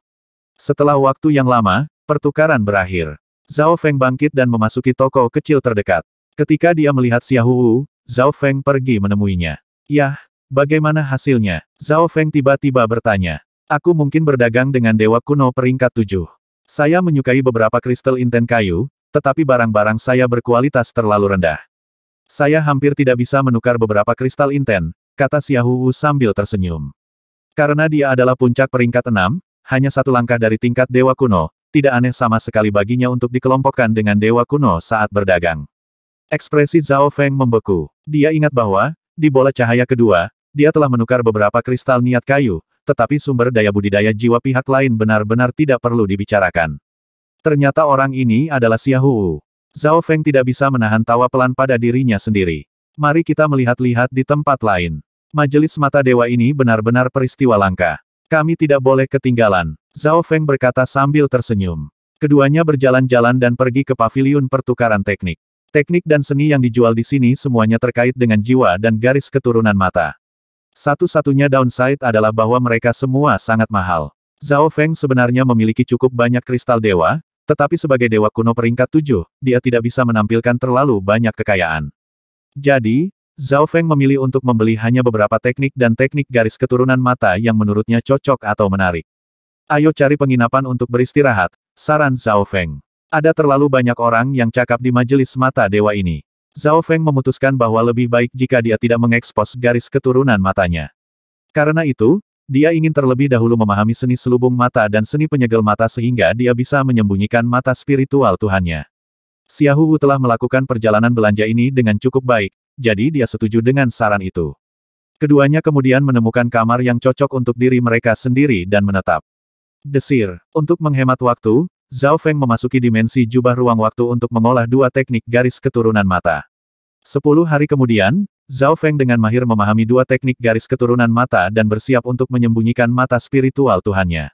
Setelah waktu yang lama, pertukaran berakhir. Zhao Feng bangkit dan memasuki toko kecil terdekat. Ketika dia melihat Xiahuwu, Zhao Feng pergi menemuinya. Yah, bagaimana hasilnya? Zhao Feng tiba-tiba bertanya. Aku mungkin berdagang dengan dewa kuno peringkat tujuh. Saya menyukai beberapa kristal inten kayu, tetapi barang-barang saya berkualitas terlalu rendah. Saya hampir tidak bisa menukar beberapa kristal inten, kata Xiahu Wu sambil tersenyum. Karena dia adalah puncak peringkat enam, hanya satu langkah dari tingkat dewa kuno, tidak aneh sama sekali baginya untuk dikelompokkan dengan dewa kuno saat berdagang. Ekspresi Zhao Feng membeku. Dia ingat bahwa, di bola cahaya kedua, dia telah menukar beberapa kristal niat kayu, tetapi sumber daya budidaya jiwa pihak lain benar-benar tidak perlu dibicarakan. Ternyata orang ini adalah Hu. Zhao Feng tidak bisa menahan tawa pelan pada dirinya sendiri. Mari kita melihat-lihat di tempat lain. Majelis Mata Dewa ini benar-benar peristiwa langka. Kami tidak boleh ketinggalan, Zhao Feng berkata sambil tersenyum. Keduanya berjalan-jalan dan pergi ke paviliun pertukaran teknik. Teknik dan seni yang dijual di sini semuanya terkait dengan jiwa dan garis keturunan mata. Satu-satunya downside adalah bahwa mereka semua sangat mahal. Zhao Feng sebenarnya memiliki cukup banyak kristal dewa, tetapi sebagai dewa kuno peringkat tujuh, dia tidak bisa menampilkan terlalu banyak kekayaan. Jadi, Zhao Feng memilih untuk membeli hanya beberapa teknik dan teknik garis keturunan mata yang menurutnya cocok atau menarik. Ayo cari penginapan untuk beristirahat, saran Zhao Feng. Ada terlalu banyak orang yang cakap di majelis mata dewa ini. Zhao Feng memutuskan bahwa lebih baik jika dia tidak mengekspos garis keturunan matanya. Karena itu, dia ingin terlebih dahulu memahami seni selubung mata dan seni penyegel mata sehingga dia bisa menyembunyikan mata spiritual Tuhannya. Wu telah melakukan perjalanan belanja ini dengan cukup baik, jadi dia setuju dengan saran itu. Keduanya kemudian menemukan kamar yang cocok untuk diri mereka sendiri dan menetap. Desir, untuk menghemat waktu, Zhao Feng memasuki dimensi jubah ruang waktu untuk mengolah dua teknik garis keturunan mata. Sepuluh hari kemudian, Zhao Feng dengan mahir memahami dua teknik garis keturunan mata dan bersiap untuk menyembunyikan mata spiritual Tuhannya.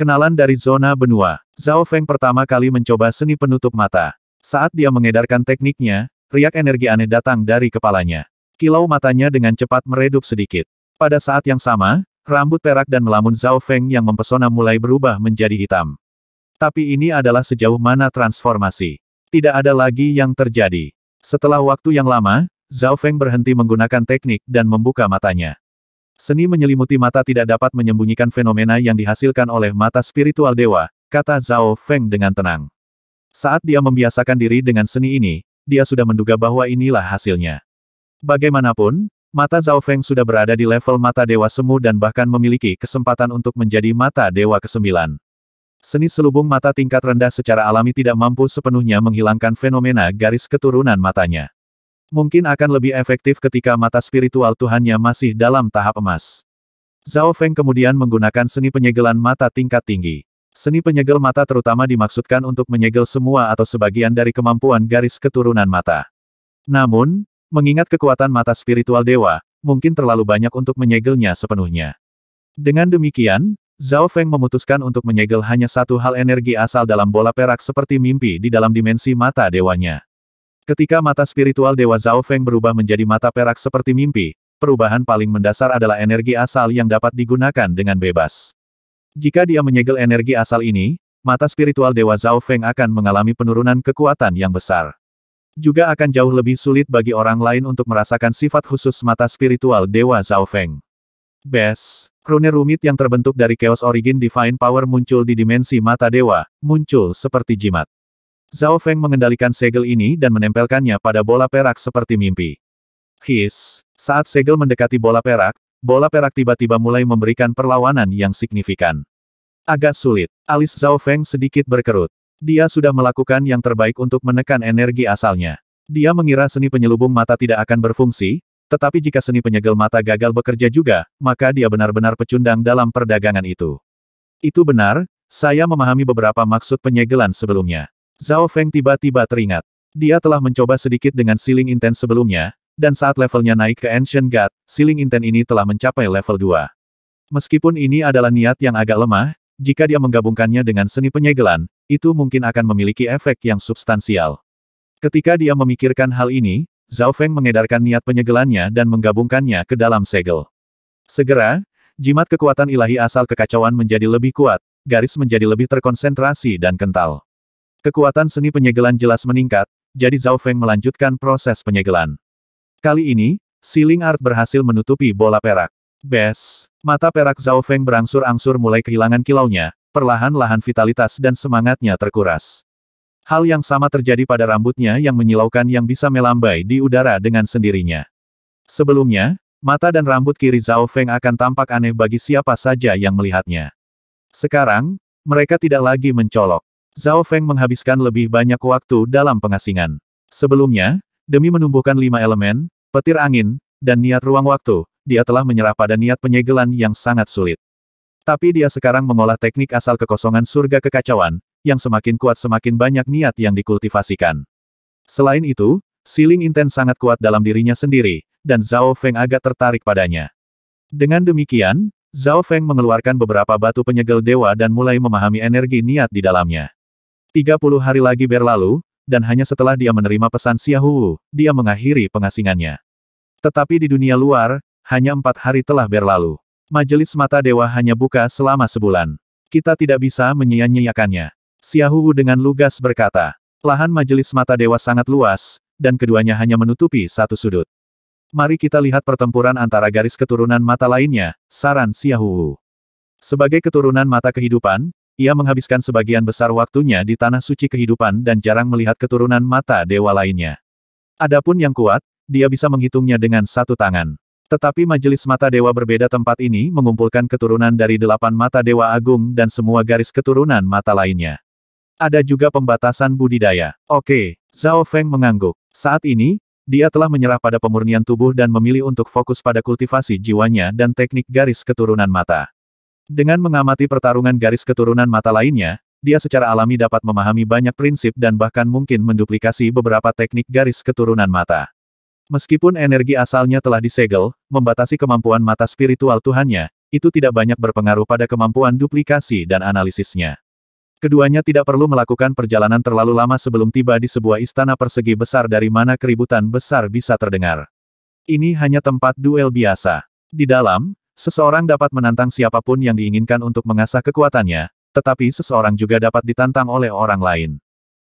Kenalan dari zona benua, Zhao Feng pertama kali mencoba seni penutup mata. Saat dia mengedarkan tekniknya, riak energi aneh datang dari kepalanya. Kilau matanya dengan cepat meredup sedikit. Pada saat yang sama, rambut perak dan melamun Zhao Feng yang mempesona mulai berubah menjadi hitam. Tapi ini adalah sejauh mana transformasi. Tidak ada lagi yang terjadi. Setelah waktu yang lama, Zhao Feng berhenti menggunakan teknik dan membuka matanya. Seni menyelimuti mata tidak dapat menyembunyikan fenomena yang dihasilkan oleh mata spiritual dewa, kata Zhao Feng dengan tenang. Saat dia membiasakan diri dengan seni ini, dia sudah menduga bahwa inilah hasilnya. Bagaimanapun, mata Zhao Feng sudah berada di level mata dewa semu dan bahkan memiliki kesempatan untuk menjadi mata dewa kesembilan. Seni selubung mata tingkat rendah secara alami tidak mampu sepenuhnya menghilangkan fenomena garis keturunan matanya. Mungkin akan lebih efektif ketika mata spiritual Tuhannya masih dalam tahap emas. Zhao Feng kemudian menggunakan seni penyegelan mata tingkat tinggi. Seni penyegel mata terutama dimaksudkan untuk menyegel semua atau sebagian dari kemampuan garis keturunan mata. Namun, mengingat kekuatan mata spiritual dewa, mungkin terlalu banyak untuk menyegelnya sepenuhnya. Dengan demikian, Zhao Feng memutuskan untuk menyegel hanya satu hal energi asal dalam bola perak seperti mimpi di dalam dimensi mata dewanya. Ketika mata spiritual dewa Zhao Feng berubah menjadi mata perak seperti mimpi, perubahan paling mendasar adalah energi asal yang dapat digunakan dengan bebas. Jika dia menyegel energi asal ini, mata spiritual dewa Zhao Feng akan mengalami penurunan kekuatan yang besar. Juga akan jauh lebih sulit bagi orang lain untuk merasakan sifat khusus mata spiritual dewa Zhao Feng. Bes. Krone rumit yang terbentuk dari Chaos Origin Divine Power muncul di dimensi mata dewa, muncul seperti jimat. Zhao Feng mengendalikan segel ini dan menempelkannya pada bola perak seperti mimpi. His, saat segel mendekati bola perak, bola perak tiba-tiba mulai memberikan perlawanan yang signifikan. Agak sulit, alis Zhao Feng sedikit berkerut. Dia sudah melakukan yang terbaik untuk menekan energi asalnya. Dia mengira seni penyelubung mata tidak akan berfungsi, tetapi jika seni penyegel mata gagal bekerja juga, maka dia benar-benar pecundang dalam perdagangan itu. Itu benar, saya memahami beberapa maksud penyegelan sebelumnya. Zhao Feng tiba-tiba teringat. Dia telah mencoba sedikit dengan Siling Inten sebelumnya, dan saat levelnya naik ke Ancient God, Siling Inten ini telah mencapai level 2. Meskipun ini adalah niat yang agak lemah, jika dia menggabungkannya dengan seni penyegelan, itu mungkin akan memiliki efek yang substansial. Ketika dia memikirkan hal ini, Zhao Feng mengedarkan niat penyegelannya dan menggabungkannya ke dalam segel. Segera, jimat kekuatan ilahi asal kekacauan menjadi lebih kuat, garis menjadi lebih terkonsentrasi dan kental. Kekuatan seni penyegelan jelas meningkat, jadi Zhao Feng melanjutkan proses penyegelan. Kali ini, Siling Art berhasil menutupi bola perak. Bes, mata perak Zhao Feng berangsur-angsur mulai kehilangan kilaunya, perlahan-lahan vitalitas dan semangatnya terkuras. Hal yang sama terjadi pada rambutnya yang menyilaukan yang bisa melambai di udara dengan sendirinya. Sebelumnya, mata dan rambut kiri Zhao Feng akan tampak aneh bagi siapa saja yang melihatnya. Sekarang, mereka tidak lagi mencolok. Zhao Feng menghabiskan lebih banyak waktu dalam pengasingan. Sebelumnya, demi menumbuhkan lima elemen, petir angin, dan niat ruang waktu, dia telah menyerah pada niat penyegelan yang sangat sulit. Tapi dia sekarang mengolah teknik asal kekosongan surga kekacauan, yang semakin kuat semakin banyak niat yang dikultivasikan. Selain itu, siling intens sangat kuat dalam dirinya sendiri, dan Zhao Feng agak tertarik padanya. Dengan demikian, Zhao Feng mengeluarkan beberapa batu penyegel dewa dan mulai memahami energi niat di dalamnya. 30 hari lagi berlalu, dan hanya setelah dia menerima pesan Xiaohu, dia mengakhiri pengasingannya. Tetapi di dunia luar, hanya empat hari telah berlalu. Majelis Mata Dewa hanya buka selama sebulan. Kita tidak bisa menyia-nyiakannya. Xiahuhu dengan lugas berkata. Lahan majelis mata dewa sangat luas, dan keduanya hanya menutupi satu sudut. Mari kita lihat pertempuran antara garis keturunan mata lainnya, saran Xiahuhu. Sebagai keturunan mata kehidupan, ia menghabiskan sebagian besar waktunya di tanah suci kehidupan dan jarang melihat keturunan mata dewa lainnya. Adapun yang kuat, dia bisa menghitungnya dengan satu tangan. Tetapi majelis mata dewa berbeda tempat ini mengumpulkan keturunan dari delapan mata dewa agung dan semua garis keturunan mata lainnya. Ada juga pembatasan budidaya. Oke, Zhao Feng mengangguk. Saat ini, dia telah menyerah pada pemurnian tubuh dan memilih untuk fokus pada kultivasi jiwanya dan teknik garis keturunan mata. Dengan mengamati pertarungan garis keturunan mata lainnya, dia secara alami dapat memahami banyak prinsip dan bahkan mungkin menduplikasi beberapa teknik garis keturunan mata. Meskipun energi asalnya telah disegel, membatasi kemampuan mata spiritual Tuhannya, itu tidak banyak berpengaruh pada kemampuan duplikasi dan analisisnya. Keduanya tidak perlu melakukan perjalanan terlalu lama sebelum tiba di sebuah istana persegi besar dari mana keributan besar bisa terdengar. Ini hanya tempat duel biasa. Di dalam, seseorang dapat menantang siapapun yang diinginkan untuk mengasah kekuatannya, tetapi seseorang juga dapat ditantang oleh orang lain.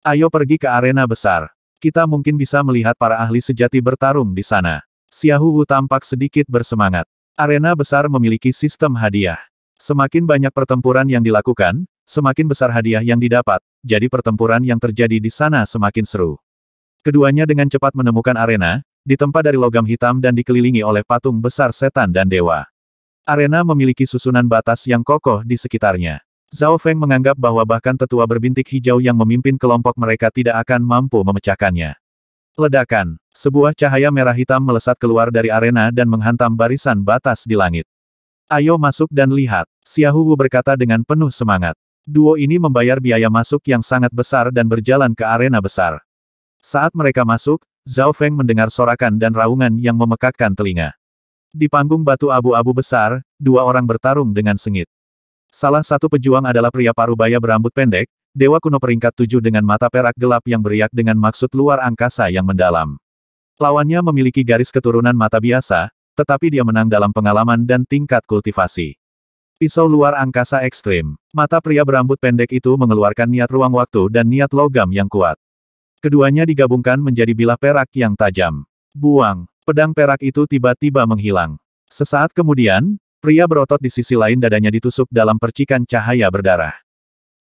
Ayo pergi ke arena besar. Kita mungkin bisa melihat para ahli sejati bertarung di sana. Siahuhu tampak sedikit bersemangat. Arena besar memiliki sistem hadiah. Semakin banyak pertempuran yang dilakukan, Semakin besar hadiah yang didapat, jadi pertempuran yang terjadi di sana semakin seru. Keduanya dengan cepat menemukan arena, ditempa dari logam hitam dan dikelilingi oleh patung besar setan dan dewa. Arena memiliki susunan batas yang kokoh di sekitarnya. Zhao Feng menganggap bahwa bahkan tetua berbintik hijau yang memimpin kelompok mereka tidak akan mampu memecahkannya. Ledakan, sebuah cahaya merah hitam melesat keluar dari arena dan menghantam barisan batas di langit. Ayo masuk dan lihat, Wu berkata dengan penuh semangat. Duo ini membayar biaya masuk yang sangat besar dan berjalan ke arena besar. Saat mereka masuk, Zhao Feng mendengar sorakan dan raungan yang memekakkan telinga. Di panggung batu abu-abu besar, dua orang bertarung dengan sengit. Salah satu pejuang adalah pria parubaya berambut pendek, dewa kuno peringkat tujuh dengan mata perak gelap yang beriak dengan maksud luar angkasa yang mendalam. Lawannya memiliki garis keturunan mata biasa, tetapi dia menang dalam pengalaman dan tingkat kultivasi. Pisau luar angkasa ekstrim. Mata pria berambut pendek itu mengeluarkan niat ruang waktu dan niat logam yang kuat. Keduanya digabungkan menjadi bilah perak yang tajam. Buang, pedang perak itu tiba-tiba menghilang. Sesaat kemudian, pria berotot di sisi lain dadanya ditusuk dalam percikan cahaya berdarah.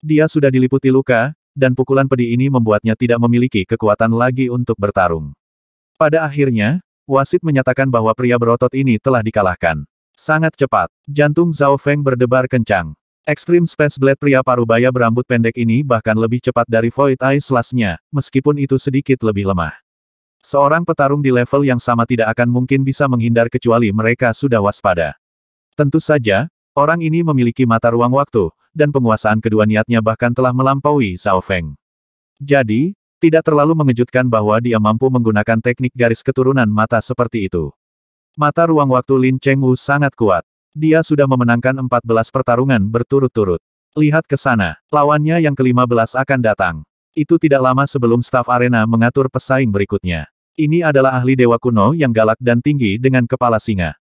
Dia sudah diliputi luka, dan pukulan pedih ini membuatnya tidak memiliki kekuatan lagi untuk bertarung. Pada akhirnya, wasit menyatakan bahwa pria berotot ini telah dikalahkan. Sangat cepat. Jantung Zhao Feng berdebar kencang. Ekstrim Space Blade pria parubaya berambut pendek ini bahkan lebih cepat dari Void Eye Slash-nya, meskipun itu sedikit lebih lemah. Seorang petarung di level yang sama tidak akan mungkin bisa menghindar kecuali mereka sudah waspada. Tentu saja, orang ini memiliki mata ruang waktu, dan penguasaan kedua niatnya bahkan telah melampaui Zhao Feng. Jadi, tidak terlalu mengejutkan bahwa dia mampu menggunakan teknik garis keturunan mata seperti itu. Mata ruang waktu Lin Cheng Wu sangat kuat. Dia sudah memenangkan 14 pertarungan berturut-turut. Lihat ke sana, lawannya yang ke-15 akan datang. Itu tidak lama sebelum staf arena mengatur pesaing berikutnya. Ini adalah ahli dewa kuno yang galak dan tinggi dengan kepala singa.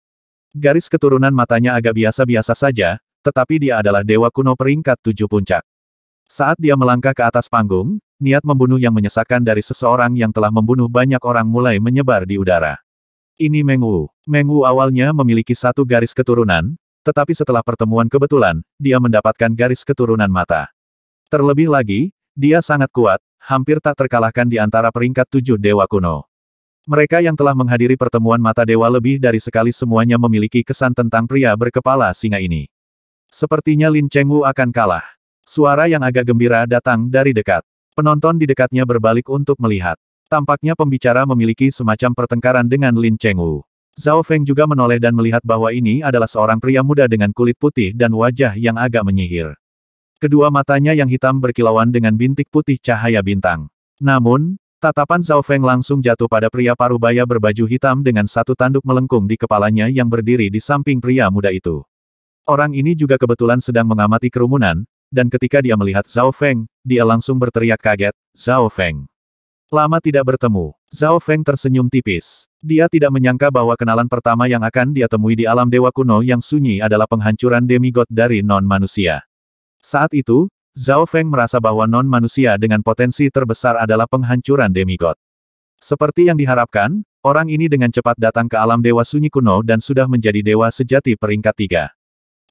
Garis keturunan matanya agak biasa-biasa saja, tetapi dia adalah dewa kuno peringkat tujuh puncak. Saat dia melangkah ke atas panggung, niat membunuh yang menyesakkan dari seseorang yang telah membunuh banyak orang mulai menyebar di udara. Ini Mengu. Mengu awalnya memiliki satu garis keturunan, tetapi setelah pertemuan kebetulan, dia mendapatkan garis keturunan mata. Terlebih lagi, dia sangat kuat, hampir tak terkalahkan di antara peringkat tujuh dewa kuno. Mereka yang telah menghadiri pertemuan mata dewa lebih dari sekali semuanya memiliki kesan tentang pria berkepala singa ini. Sepertinya Lin Cheng Wu akan kalah. Suara yang agak gembira datang dari dekat. Penonton di dekatnya berbalik untuk melihat. Tampaknya pembicara memiliki semacam pertengkaran dengan Lin Chengwu. Zhao Feng juga menoleh dan melihat bahwa ini adalah seorang pria muda dengan kulit putih dan wajah yang agak menyihir. Kedua matanya yang hitam berkilauan dengan bintik putih cahaya bintang. Namun, tatapan Zhao Feng langsung jatuh pada pria parubaya berbaju hitam dengan satu tanduk melengkung di kepalanya yang berdiri di samping pria muda itu. Orang ini juga kebetulan sedang mengamati kerumunan, dan ketika dia melihat Zhao Feng, dia langsung berteriak kaget, Zhao Feng. Lama tidak bertemu. Zhao Feng tersenyum tipis. Dia tidak menyangka bahwa kenalan pertama yang akan dia temui di alam dewa kuno yang sunyi adalah penghancuran demigod dari non-manusia. Saat itu, Zhao Feng merasa bahwa non-manusia dengan potensi terbesar adalah penghancuran demigod. Seperti yang diharapkan, orang ini dengan cepat datang ke alam dewa sunyi kuno dan sudah menjadi dewa sejati peringkat tiga.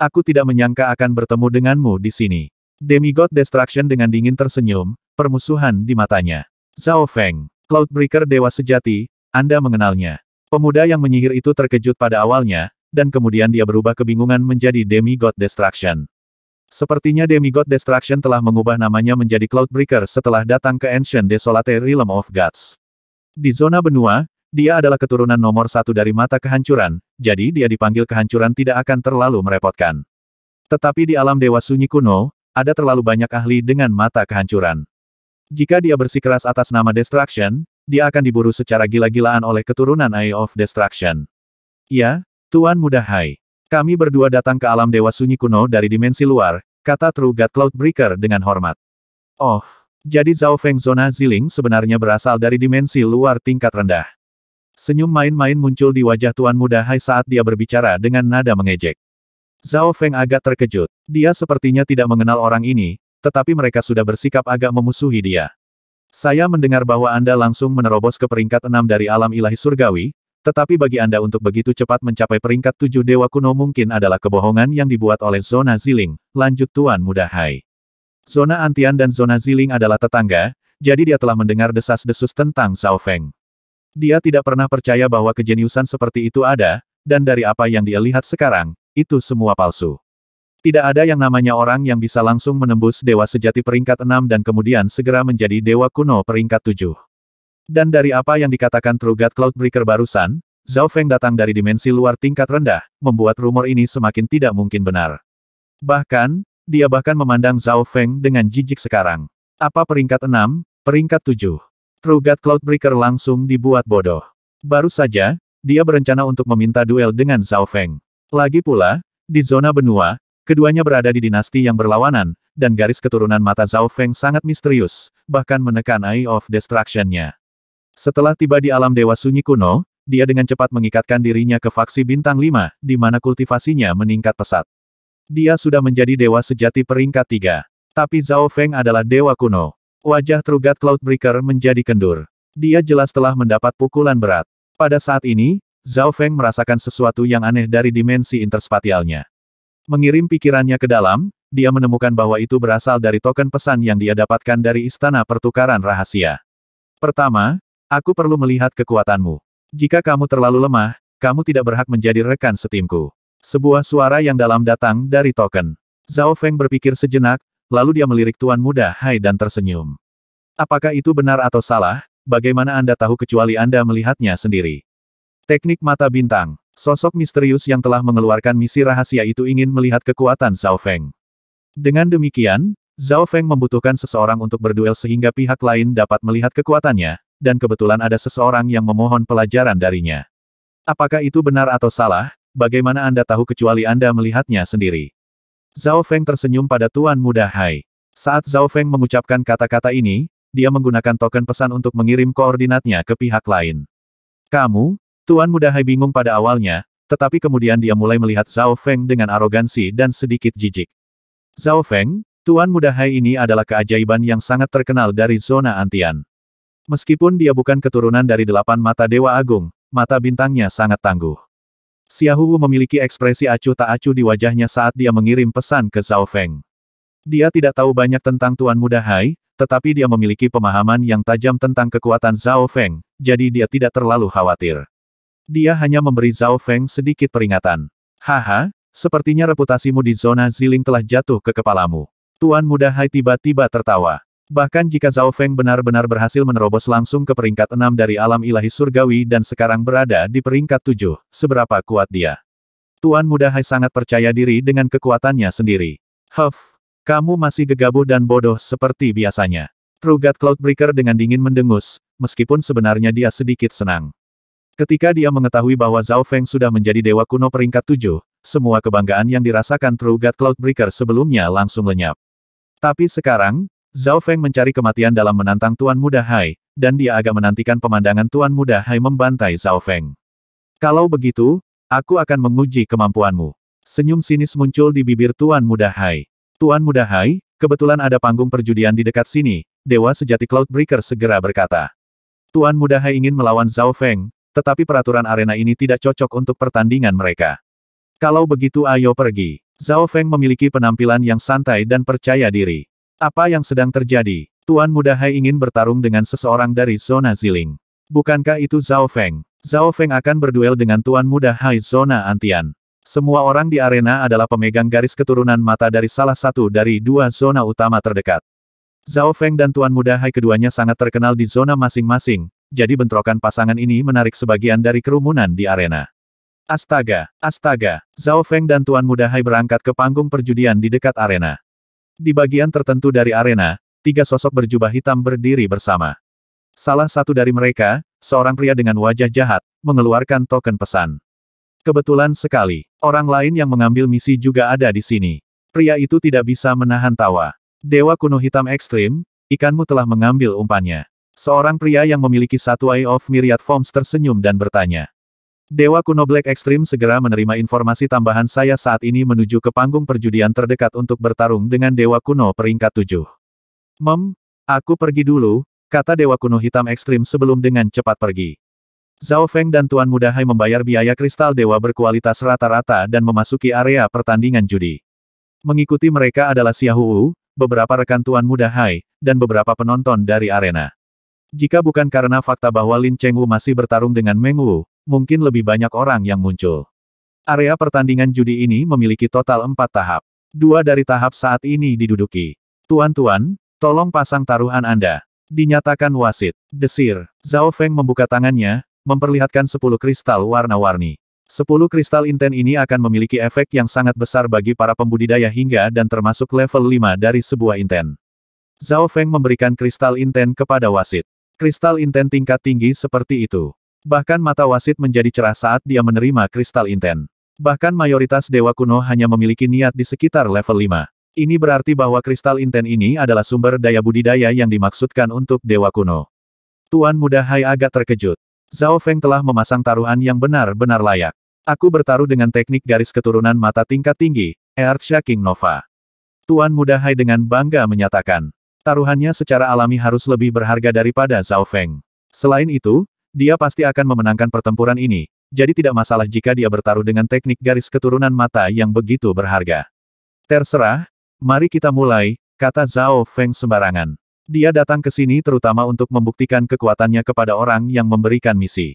Aku tidak menyangka akan bertemu denganmu di sini. Demigod Destruction dengan dingin tersenyum, permusuhan di matanya. Zhao Feng, Cloudbreaker Dewa Sejati, Anda mengenalnya. Pemuda yang menyihir itu terkejut pada awalnya, dan kemudian dia berubah kebingungan menjadi Demigod Destruction. Sepertinya Demigod Destruction telah mengubah namanya menjadi Cloudbreaker setelah datang ke Ancient Desolate Realm of Gods. Di zona benua, dia adalah keturunan nomor satu dari mata kehancuran, jadi dia dipanggil kehancuran tidak akan terlalu merepotkan. Tetapi di alam Dewa Sunyi kuno, ada terlalu banyak ahli dengan mata kehancuran. Jika dia bersikeras atas nama Destruction, dia akan diburu secara gila-gilaan oleh keturunan Eye of Destruction. Ya, Tuan Muda Hai. Kami berdua datang ke alam Dewa Sunyi Kuno dari dimensi luar, kata True God Cloudbreaker dengan hormat. Oh, jadi Zhao Feng Zona Ziling sebenarnya berasal dari dimensi luar tingkat rendah. Senyum main-main muncul di wajah Tuan Muda Hai saat dia berbicara dengan nada mengejek. Zhao Feng agak terkejut. Dia sepertinya tidak mengenal orang ini, tetapi mereka sudah bersikap agak memusuhi dia. Saya mendengar bahwa Anda langsung menerobos ke peringkat enam dari alam ilahi surgawi, tetapi bagi Anda untuk begitu cepat mencapai peringkat tujuh dewa kuno mungkin adalah kebohongan yang dibuat oleh zona ziling, lanjut Tuan Muda Hai. Zona Antian dan zona ziling adalah tetangga, jadi dia telah mendengar desas-desus tentang Zhao Feng. Dia tidak pernah percaya bahwa kejeniusan seperti itu ada, dan dari apa yang dia lihat sekarang, itu semua palsu. Tidak ada yang namanya orang yang bisa langsung menembus dewa sejati peringkat 6 dan kemudian segera menjadi dewa kuno peringkat 7. Dan dari apa yang dikatakan True God Cloudbreaker barusan, Zhao Feng datang dari dimensi luar tingkat rendah, membuat rumor ini semakin tidak mungkin benar. Bahkan, dia bahkan memandang Zhao Feng dengan jijik sekarang. Apa peringkat 6, peringkat 7? True God Cloudbreaker langsung dibuat bodoh. Baru saja, dia berencana untuk meminta duel dengan Zhao Feng. Lagi pula, di zona benua, Keduanya berada di dinasti yang berlawanan, dan garis keturunan mata Zhao Feng sangat misterius, bahkan menekan Eye of Destruction-nya. Setelah tiba di alam Dewa Sunyi kuno, dia dengan cepat mengikatkan dirinya ke faksi bintang 5, di mana kultivasinya meningkat pesat. Dia sudah menjadi dewa sejati peringkat 3. Tapi Zhao Feng adalah dewa kuno. Wajah Trugat Cloudbreaker menjadi kendur. Dia jelas telah mendapat pukulan berat. Pada saat ini, Zhao Feng merasakan sesuatu yang aneh dari dimensi interspatialnya. Mengirim pikirannya ke dalam, dia menemukan bahwa itu berasal dari token pesan yang dia dapatkan dari Istana Pertukaran Rahasia. Pertama, aku perlu melihat kekuatanmu. Jika kamu terlalu lemah, kamu tidak berhak menjadi rekan setimku. Sebuah suara yang dalam datang dari token. Zhao Feng berpikir sejenak, lalu dia melirik Tuan Muda Hai dan tersenyum. Apakah itu benar atau salah, bagaimana Anda tahu kecuali Anda melihatnya sendiri? Teknik mata bintang. Sosok misterius yang telah mengeluarkan misi rahasia itu ingin melihat kekuatan Zhao Feng. Dengan demikian, Zhao Feng membutuhkan seseorang untuk berduel sehingga pihak lain dapat melihat kekuatannya, dan kebetulan ada seseorang yang memohon pelajaran darinya. Apakah itu benar atau salah, bagaimana Anda tahu kecuali Anda melihatnya sendiri? Zhao Feng tersenyum pada Tuan Muda Hai. Saat Zhao Feng mengucapkan kata-kata ini, dia menggunakan token pesan untuk mengirim koordinatnya ke pihak lain. Kamu, Tuan muda Hai bingung pada awalnya, tetapi kemudian dia mulai melihat Zhao Feng dengan arogansi dan sedikit jijik. Zhao Feng, Tuan muda Hai ini adalah keajaiban yang sangat terkenal dari zona antian. Meskipun dia bukan keturunan dari delapan mata Dewa Agung, mata bintangnya sangat tangguh. Xiaohu memiliki ekspresi acuh tak acuh di wajahnya saat dia mengirim pesan ke Zhao Feng. Dia tidak tahu banyak tentang Tuan Muda Hai, tetapi dia memiliki pemahaman yang tajam tentang kekuatan Zhao Feng, jadi dia tidak terlalu khawatir. Dia hanya memberi Zhao Feng sedikit peringatan. Haha, sepertinya reputasimu di zona ziling telah jatuh ke kepalamu. Tuan muda Hai tiba-tiba tertawa. Bahkan jika Zhao Feng benar-benar berhasil menerobos langsung ke peringkat 6 dari alam ilahi surgawi dan sekarang berada di peringkat 7, seberapa kuat dia? Tuan muda Hai sangat percaya diri dengan kekuatannya sendiri. Huff, kamu masih gegabah dan bodoh seperti biasanya. Trugat Cloudbreaker dengan dingin mendengus, meskipun sebenarnya dia sedikit senang. Ketika dia mengetahui bahwa Zhao Feng sudah menjadi dewa kuno peringkat tujuh, semua kebanggaan yang dirasakan True God Cloudbreaker sebelumnya langsung lenyap. Tapi sekarang, Zhao Feng mencari kematian dalam menantang Tuan Muda Hai, dan dia agak menantikan pemandangan Tuan Muda Hai membantai Zhao Feng. Kalau begitu, aku akan menguji kemampuanmu. Senyum sinis muncul di bibir Tuan Muda Hai. Tuan Muda Hai, kebetulan ada panggung perjudian di dekat sini, Dewa Sejati Cloudbreaker segera berkata. Tuan Muda Hai ingin melawan Zhao Feng, tetapi peraturan arena ini tidak cocok untuk pertandingan mereka. Kalau begitu ayo pergi. Zhao Feng memiliki penampilan yang santai dan percaya diri. Apa yang sedang terjadi? Tuan Muda Hai ingin bertarung dengan seseorang dari zona Ziling. Bukankah itu Zhao Feng? Zhao Feng akan berduel dengan Tuan Muda Hai zona Antian. Semua orang di arena adalah pemegang garis keturunan mata dari salah satu dari dua zona utama terdekat. Zhao Feng dan Tuan Muda Hai keduanya sangat terkenal di zona masing-masing, jadi bentrokan pasangan ini menarik sebagian dari kerumunan di arena. Astaga, astaga, Zhao Feng dan Tuan Muda Hai berangkat ke panggung perjudian di dekat arena. Di bagian tertentu dari arena, tiga sosok berjubah hitam berdiri bersama. Salah satu dari mereka, seorang pria dengan wajah jahat, mengeluarkan token pesan. Kebetulan sekali, orang lain yang mengambil misi juga ada di sini. Pria itu tidak bisa menahan tawa. Dewa kuno hitam ekstrim, ikanmu telah mengambil umpannya. Seorang pria yang memiliki satu Eye of Myriad Forms tersenyum dan bertanya. Dewa kuno Black Extreme segera menerima informasi tambahan saya saat ini menuju ke panggung perjudian terdekat untuk bertarung dengan Dewa kuno peringkat tujuh. Mem, aku pergi dulu, kata Dewa kuno hitam ekstrim sebelum dengan cepat pergi. Zhao Feng dan Tuan Muda Hai membayar biaya kristal dewa berkualitas rata-rata dan memasuki area pertandingan judi. Mengikuti mereka adalah Xiahou, beberapa rekan Tuan Muda Hai, dan beberapa penonton dari arena. Jika bukan karena fakta bahwa Lin Cheng Wu masih bertarung dengan Meng Wu, mungkin lebih banyak orang yang muncul. Area pertandingan judi ini memiliki total empat tahap. Dua dari tahap saat ini diduduki. Tuan-tuan, tolong pasang taruhan Anda. Dinyatakan wasit. Desir. Zhao Feng membuka tangannya, memperlihatkan sepuluh kristal warna-warni. Sepuluh kristal inten ini akan memiliki efek yang sangat besar bagi para pembudidaya hingga dan termasuk level 5 dari sebuah inten. Zhao Feng memberikan kristal inten kepada wasit. Kristal inten tingkat tinggi seperti itu. Bahkan mata wasit menjadi cerah saat dia menerima kristal inten. Bahkan mayoritas dewa kuno hanya memiliki niat di sekitar level 5. Ini berarti bahwa kristal inten ini adalah sumber daya budidaya yang dimaksudkan untuk dewa kuno. Tuan muda Hai agak terkejut. Zhao Feng telah memasang taruhan yang benar-benar layak. Aku bertaruh dengan teknik garis keturunan mata tingkat tinggi, Earthshaking Nova. Tuan muda Hai dengan bangga menyatakan. Taruhannya secara alami harus lebih berharga daripada Zhao Feng. Selain itu, dia pasti akan memenangkan pertempuran ini, jadi tidak masalah jika dia bertaruh dengan teknik garis keturunan mata yang begitu berharga. Terserah, mari kita mulai, kata Zhao Feng sembarangan. Dia datang ke sini terutama untuk membuktikan kekuatannya kepada orang yang memberikan misi.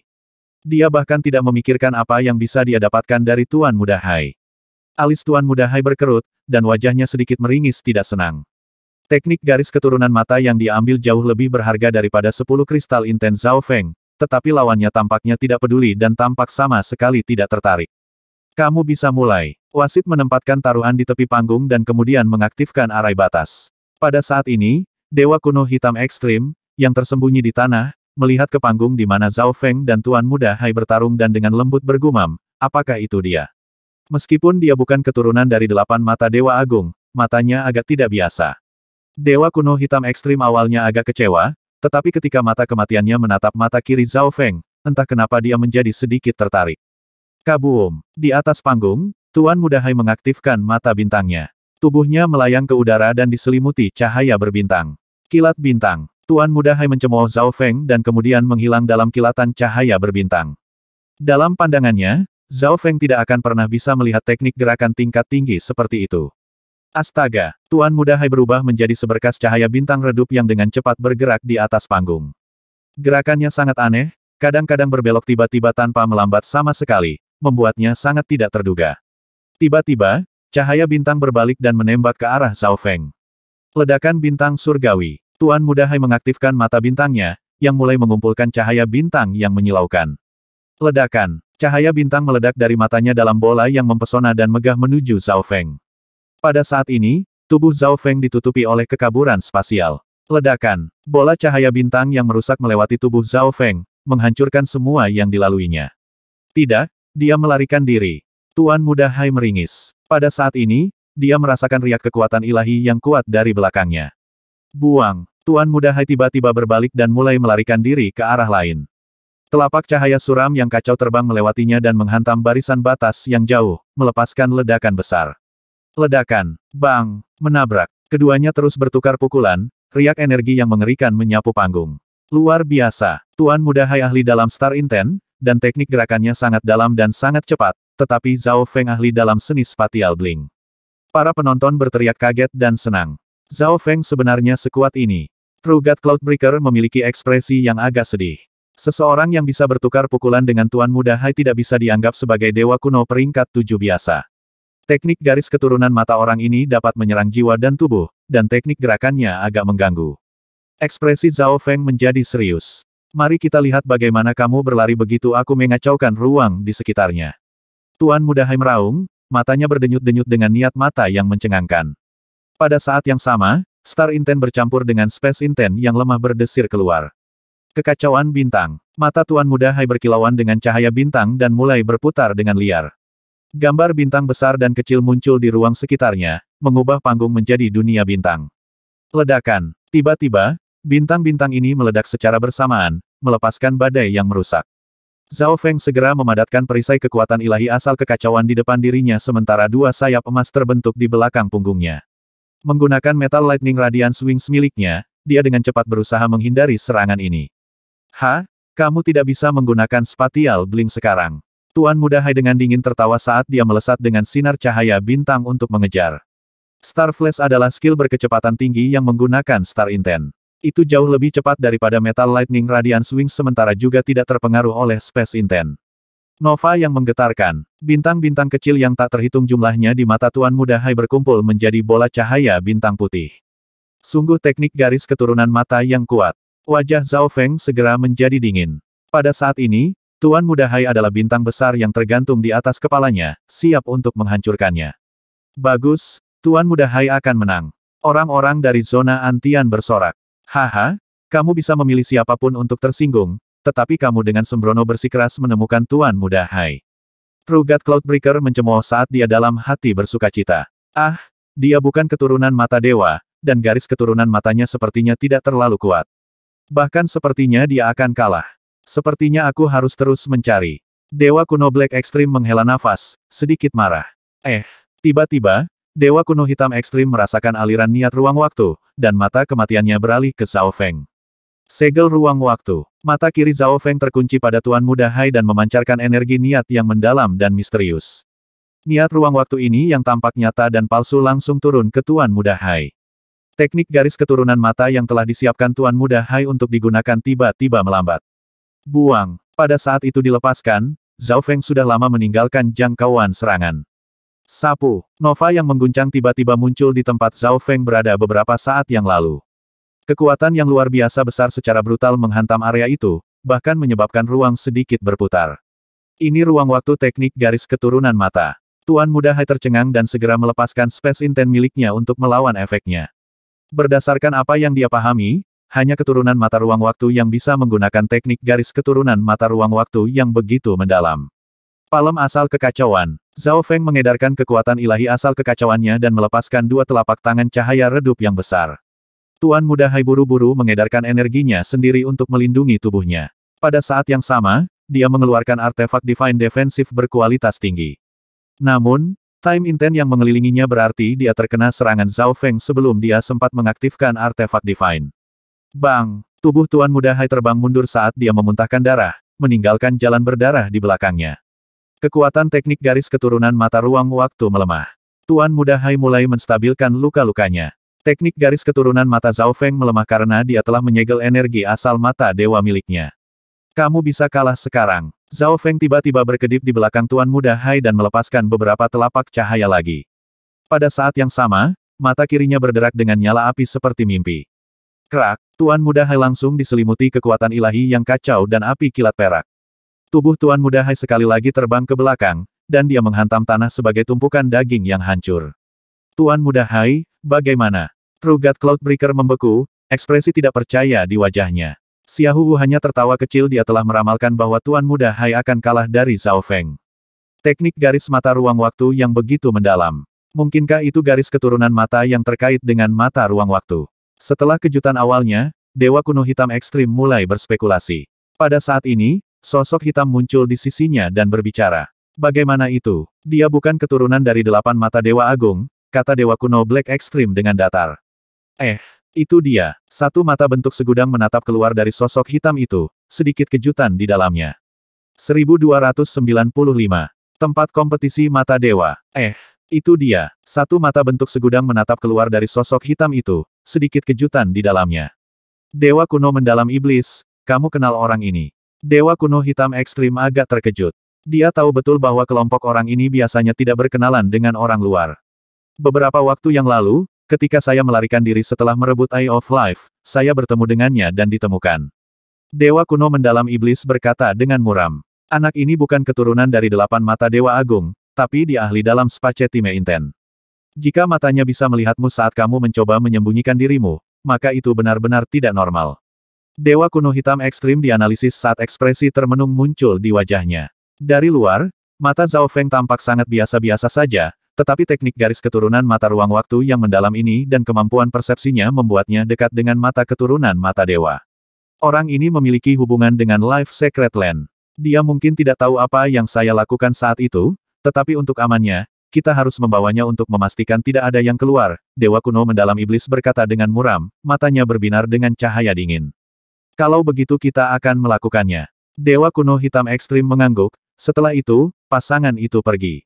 Dia bahkan tidak memikirkan apa yang bisa dia dapatkan dari Tuan Muda Hai. Alis Tuan Muda Hai berkerut, dan wajahnya sedikit meringis tidak senang. Teknik garis keturunan mata yang diambil jauh lebih berharga daripada sepuluh kristal intens Zhao Feng, tetapi lawannya tampaknya tidak peduli dan tampak sama sekali tidak tertarik. Kamu bisa mulai. Wasit menempatkan taruhan di tepi panggung dan kemudian mengaktifkan arai batas. Pada saat ini, Dewa kuno hitam ekstrim, yang tersembunyi di tanah, melihat ke panggung di mana Zhao Feng dan Tuan Muda Hai bertarung dan dengan lembut bergumam, apakah itu dia? Meskipun dia bukan keturunan dari delapan mata Dewa Agung, matanya agak tidak biasa. Dewa kuno hitam ekstrim awalnya agak kecewa, tetapi ketika mata kematiannya menatap mata kiri Zhao Feng, entah kenapa dia menjadi sedikit tertarik. Kabum, di atas panggung, Tuan Muda Hai mengaktifkan mata bintangnya. Tubuhnya melayang ke udara dan diselimuti cahaya berbintang. Kilat bintang, Tuan Muda Hai mencemooh Zhao Feng dan kemudian menghilang dalam kilatan cahaya berbintang. Dalam pandangannya, Zhao Feng tidak akan pernah bisa melihat teknik gerakan tingkat tinggi seperti itu. Astaga, Tuan Muda Hai berubah menjadi seberkas cahaya bintang redup yang dengan cepat bergerak di atas panggung. Gerakannya sangat aneh, kadang-kadang berbelok tiba-tiba tanpa melambat sama sekali, membuatnya sangat tidak terduga. Tiba-tiba, cahaya bintang berbalik dan menembak ke arah Zhao Feng. Ledakan bintang surgawi, Tuan Muda Hai mengaktifkan mata bintangnya, yang mulai mengumpulkan cahaya bintang yang menyilaukan. Ledakan, cahaya bintang meledak dari matanya dalam bola yang mempesona dan megah menuju Zhao Feng. Pada saat ini, tubuh Zhao Feng ditutupi oleh kekaburan spasial. Ledakan, bola cahaya bintang yang merusak melewati tubuh Zhao Feng, menghancurkan semua yang dilaluinya. Tidak, dia melarikan diri. Tuan muda Hai meringis. Pada saat ini, dia merasakan riak kekuatan ilahi yang kuat dari belakangnya. Buang, Tuan muda Hai tiba-tiba berbalik dan mulai melarikan diri ke arah lain. Telapak cahaya suram yang kacau terbang melewatinya dan menghantam barisan batas yang jauh, melepaskan ledakan besar. Ledakan. Bang. Menabrak. Keduanya terus bertukar pukulan, riak energi yang mengerikan menyapu panggung. Luar biasa. Tuan muda Hai ahli dalam Star Inten, dan teknik gerakannya sangat dalam dan sangat cepat, tetapi Zhao Feng ahli dalam seni spatial bling. Para penonton berteriak kaget dan senang. Zhao Feng sebenarnya sekuat ini. Trugat Cloudbreaker memiliki ekspresi yang agak sedih. Seseorang yang bisa bertukar pukulan dengan Tuan Muda Hai tidak bisa dianggap sebagai dewa kuno peringkat tujuh biasa. Teknik garis keturunan mata orang ini dapat menyerang jiwa dan tubuh, dan teknik gerakannya agak mengganggu. Ekspresi Zhao Feng menjadi serius. Mari kita lihat bagaimana kamu berlari begitu aku mengacaukan ruang di sekitarnya. Tuan muda Hai meraung, matanya berdenyut-denyut dengan niat mata yang mencengangkan. Pada saat yang sama, Star Inten bercampur dengan Space Inten yang lemah berdesir keluar. Kekacauan bintang. Mata Tuan Muda Hai berkilauan dengan cahaya bintang dan mulai berputar dengan liar. Gambar bintang besar dan kecil muncul di ruang sekitarnya, mengubah panggung menjadi dunia bintang. Ledakan. Tiba-tiba, bintang-bintang ini meledak secara bersamaan, melepaskan badai yang merusak. Zhao Feng segera memadatkan perisai kekuatan ilahi asal kekacauan di depan dirinya sementara dua sayap emas terbentuk di belakang punggungnya. Menggunakan metal lightning radiance wings miliknya, dia dengan cepat berusaha menghindari serangan ini. Ha, kamu tidak bisa menggunakan spatial bling sekarang. Tuan muda Hai dengan dingin tertawa saat dia melesat dengan sinar cahaya bintang untuk mengejar. Star Flash adalah skill berkecepatan tinggi yang menggunakan Star Intent. Itu jauh lebih cepat daripada Metal Lightning Radiance Swing, sementara juga tidak terpengaruh oleh Space Intent. Nova yang menggetarkan, bintang-bintang kecil yang tak terhitung jumlahnya di mata Tuan Muda Hai berkumpul menjadi bola cahaya bintang putih. Sungguh teknik garis keturunan mata yang kuat. Wajah Zhao Feng segera menjadi dingin. Pada saat ini, Tuan Muda Hai adalah bintang besar yang tergantung di atas kepalanya, siap untuk menghancurkannya. Bagus, Tuan Muda Hai akan menang. Orang-orang dari zona antian bersorak. Haha, kamu bisa memilih siapapun untuk tersinggung, tetapi kamu dengan sembrono bersikeras menemukan Tuan Muda Hai. Trugat Cloudbreaker mencemooh saat dia dalam hati bersukacita. Ah, dia bukan keturunan mata dewa, dan garis keturunan matanya sepertinya tidak terlalu kuat. Bahkan sepertinya dia akan kalah. Sepertinya aku harus terus mencari. Dewa kuno Black Ekstrim menghela nafas, sedikit marah. Eh, tiba-tiba, Dewa kuno hitam ekstrim merasakan aliran niat ruang waktu, dan mata kematiannya beralih ke Zhao Feng. Segel ruang waktu. Mata kiri Zhao Feng terkunci pada Tuan Muda Hai dan memancarkan energi niat yang mendalam dan misterius. Niat ruang waktu ini yang tampak nyata dan palsu langsung turun ke Tuan Muda Hai. Teknik garis keturunan mata yang telah disiapkan Tuan Muda Hai untuk digunakan tiba-tiba melambat. Buang. Pada saat itu dilepaskan, Zhao Feng sudah lama meninggalkan jangkauan serangan. Sapu, Nova yang mengguncang tiba-tiba muncul di tempat Zhao Feng berada beberapa saat yang lalu. Kekuatan yang luar biasa besar secara brutal menghantam area itu, bahkan menyebabkan ruang sedikit berputar. Ini ruang waktu teknik garis keturunan mata. Tuan muda Hai tercengang dan segera melepaskan space intent miliknya untuk melawan efeknya. Berdasarkan apa yang dia pahami, hanya keturunan mata ruang waktu yang bisa menggunakan teknik garis keturunan mata ruang waktu yang begitu mendalam. Palem asal kekacauan. Zhao Feng mengedarkan kekuatan ilahi asal kekacauannya dan melepaskan dua telapak tangan cahaya redup yang besar. Tuan muda Hai buru-buru mengedarkan energinya sendiri untuk melindungi tubuhnya. Pada saat yang sama, dia mengeluarkan artefak Divine Defensif berkualitas tinggi. Namun, Time Intent yang mengelilinginya berarti dia terkena serangan Zhao Feng sebelum dia sempat mengaktifkan artefak Divine. Bang! Tubuh Tuan Muda Hai terbang mundur saat dia memuntahkan darah, meninggalkan jalan berdarah di belakangnya. Kekuatan teknik garis keturunan mata ruang waktu melemah. Tuan Muda Hai mulai menstabilkan luka-lukanya. Teknik garis keturunan mata Zhao Feng melemah karena dia telah menyegel energi asal mata dewa miliknya. Kamu bisa kalah sekarang. Zhao Feng tiba-tiba berkedip di belakang Tuan Muda Hai dan melepaskan beberapa telapak cahaya lagi. Pada saat yang sama, mata kirinya berderak dengan nyala api seperti mimpi. Krak, Tuan Muda Hai langsung diselimuti kekuatan ilahi yang kacau dan api kilat perak. Tubuh Tuan Muda Hai sekali lagi terbang ke belakang, dan dia menghantam tanah sebagai tumpukan daging yang hancur. Tuan Muda Hai, bagaimana? Trugat Cloudbreaker membeku, ekspresi tidak percaya di wajahnya. Wu hanya tertawa kecil dia telah meramalkan bahwa Tuan Muda Hai akan kalah dari Zhao Feng. Teknik garis mata ruang waktu yang begitu mendalam. Mungkinkah itu garis keturunan mata yang terkait dengan mata ruang waktu? Setelah kejutan awalnya, Dewa Kuno Hitam Ekstrim mulai berspekulasi. Pada saat ini, sosok hitam muncul di sisinya dan berbicara. Bagaimana itu? Dia bukan keturunan dari delapan mata Dewa Agung, kata Dewa Kuno Black Ekstrim dengan datar. Eh, itu dia. Satu mata bentuk segudang menatap keluar dari sosok hitam itu, sedikit kejutan di dalamnya. 1295. Tempat kompetisi mata dewa. Eh, itu dia. Satu mata bentuk segudang menatap keluar dari sosok hitam itu, sedikit kejutan di dalamnya. Dewa kuno mendalam iblis, kamu kenal orang ini. Dewa kuno hitam ekstrim agak terkejut. Dia tahu betul bahwa kelompok orang ini biasanya tidak berkenalan dengan orang luar. Beberapa waktu yang lalu, ketika saya melarikan diri setelah merebut Eye of Life, saya bertemu dengannya dan ditemukan. Dewa kuno mendalam iblis berkata dengan muram. Anak ini bukan keturunan dari delapan mata Dewa Agung, tapi di ahli dalam Spacetime Inten. Jika matanya bisa melihatmu saat kamu mencoba menyembunyikan dirimu, maka itu benar-benar tidak normal. Dewa kuno hitam ekstrim dianalisis saat ekspresi termenung muncul di wajahnya. Dari luar, mata Zhao Feng tampak sangat biasa-biasa saja, tetapi teknik garis keturunan mata ruang waktu yang mendalam ini dan kemampuan persepsinya membuatnya dekat dengan mata keturunan mata dewa. Orang ini memiliki hubungan dengan Life Secret Land. Dia mungkin tidak tahu apa yang saya lakukan saat itu, tetapi untuk amannya, kita harus membawanya untuk memastikan tidak ada yang keluar, Dewa Kuno mendalam iblis berkata dengan muram, matanya berbinar dengan cahaya dingin. Kalau begitu kita akan melakukannya. Dewa Kuno Hitam Ekstrim mengangguk, setelah itu, pasangan itu pergi.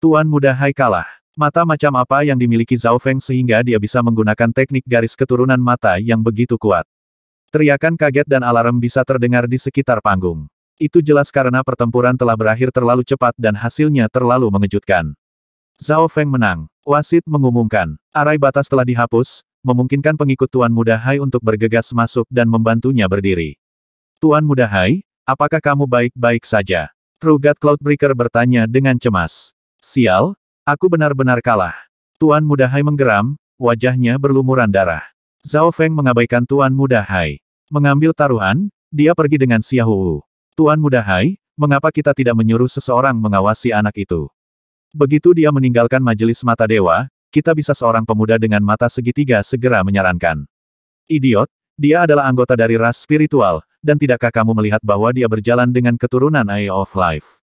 Tuan Muda Hai kalah. Mata macam apa yang dimiliki Zhao Feng sehingga dia bisa menggunakan teknik garis keturunan mata yang begitu kuat. Teriakan kaget dan alarm bisa terdengar di sekitar panggung. Itu jelas karena pertempuran telah berakhir terlalu cepat dan hasilnya terlalu mengejutkan. Zhao Feng menang. Wasit mengumumkan, arai batas telah dihapus, memungkinkan pengikut Tuan Muda Hai untuk bergegas masuk dan membantunya berdiri. Tuan Muda Hai, apakah kamu baik-baik saja? God Cloudbreaker bertanya dengan cemas. Sial, aku benar-benar kalah. Tuan Muda Hai menggeram, wajahnya berlumuran darah. Zhao Feng mengabaikan Tuan Muda Hai. Mengambil taruhan, dia pergi dengan Xiahou. Tuan Muda Hai, mengapa kita tidak menyuruh seseorang mengawasi anak itu? Begitu dia meninggalkan majelis mata dewa, kita bisa seorang pemuda dengan mata segitiga segera menyarankan. Idiot, dia adalah anggota dari ras spiritual, dan tidakkah kamu melihat bahwa dia berjalan dengan keturunan Eye of Life?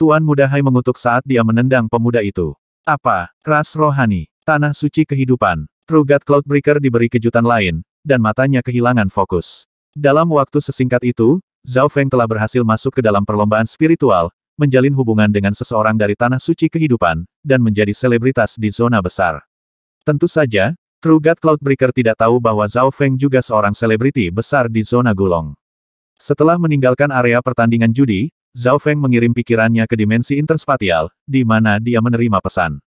Tuan Muda Hai mengutuk saat dia menendang pemuda itu. Apa? Ras rohani, tanah suci kehidupan. Trugat Cloudbreaker diberi kejutan lain, dan matanya kehilangan fokus. Dalam waktu sesingkat itu, Zhao Feng telah berhasil masuk ke dalam perlombaan spiritual, menjalin hubungan dengan seseorang dari tanah suci kehidupan, dan menjadi selebritas di zona besar. Tentu saja, True God Cloudbreaker tidak tahu bahwa Zhao Feng juga seorang selebriti besar di zona gulong. Setelah meninggalkan area pertandingan judi, Zhao Feng mengirim pikirannya ke dimensi interspatial, di mana dia menerima pesan.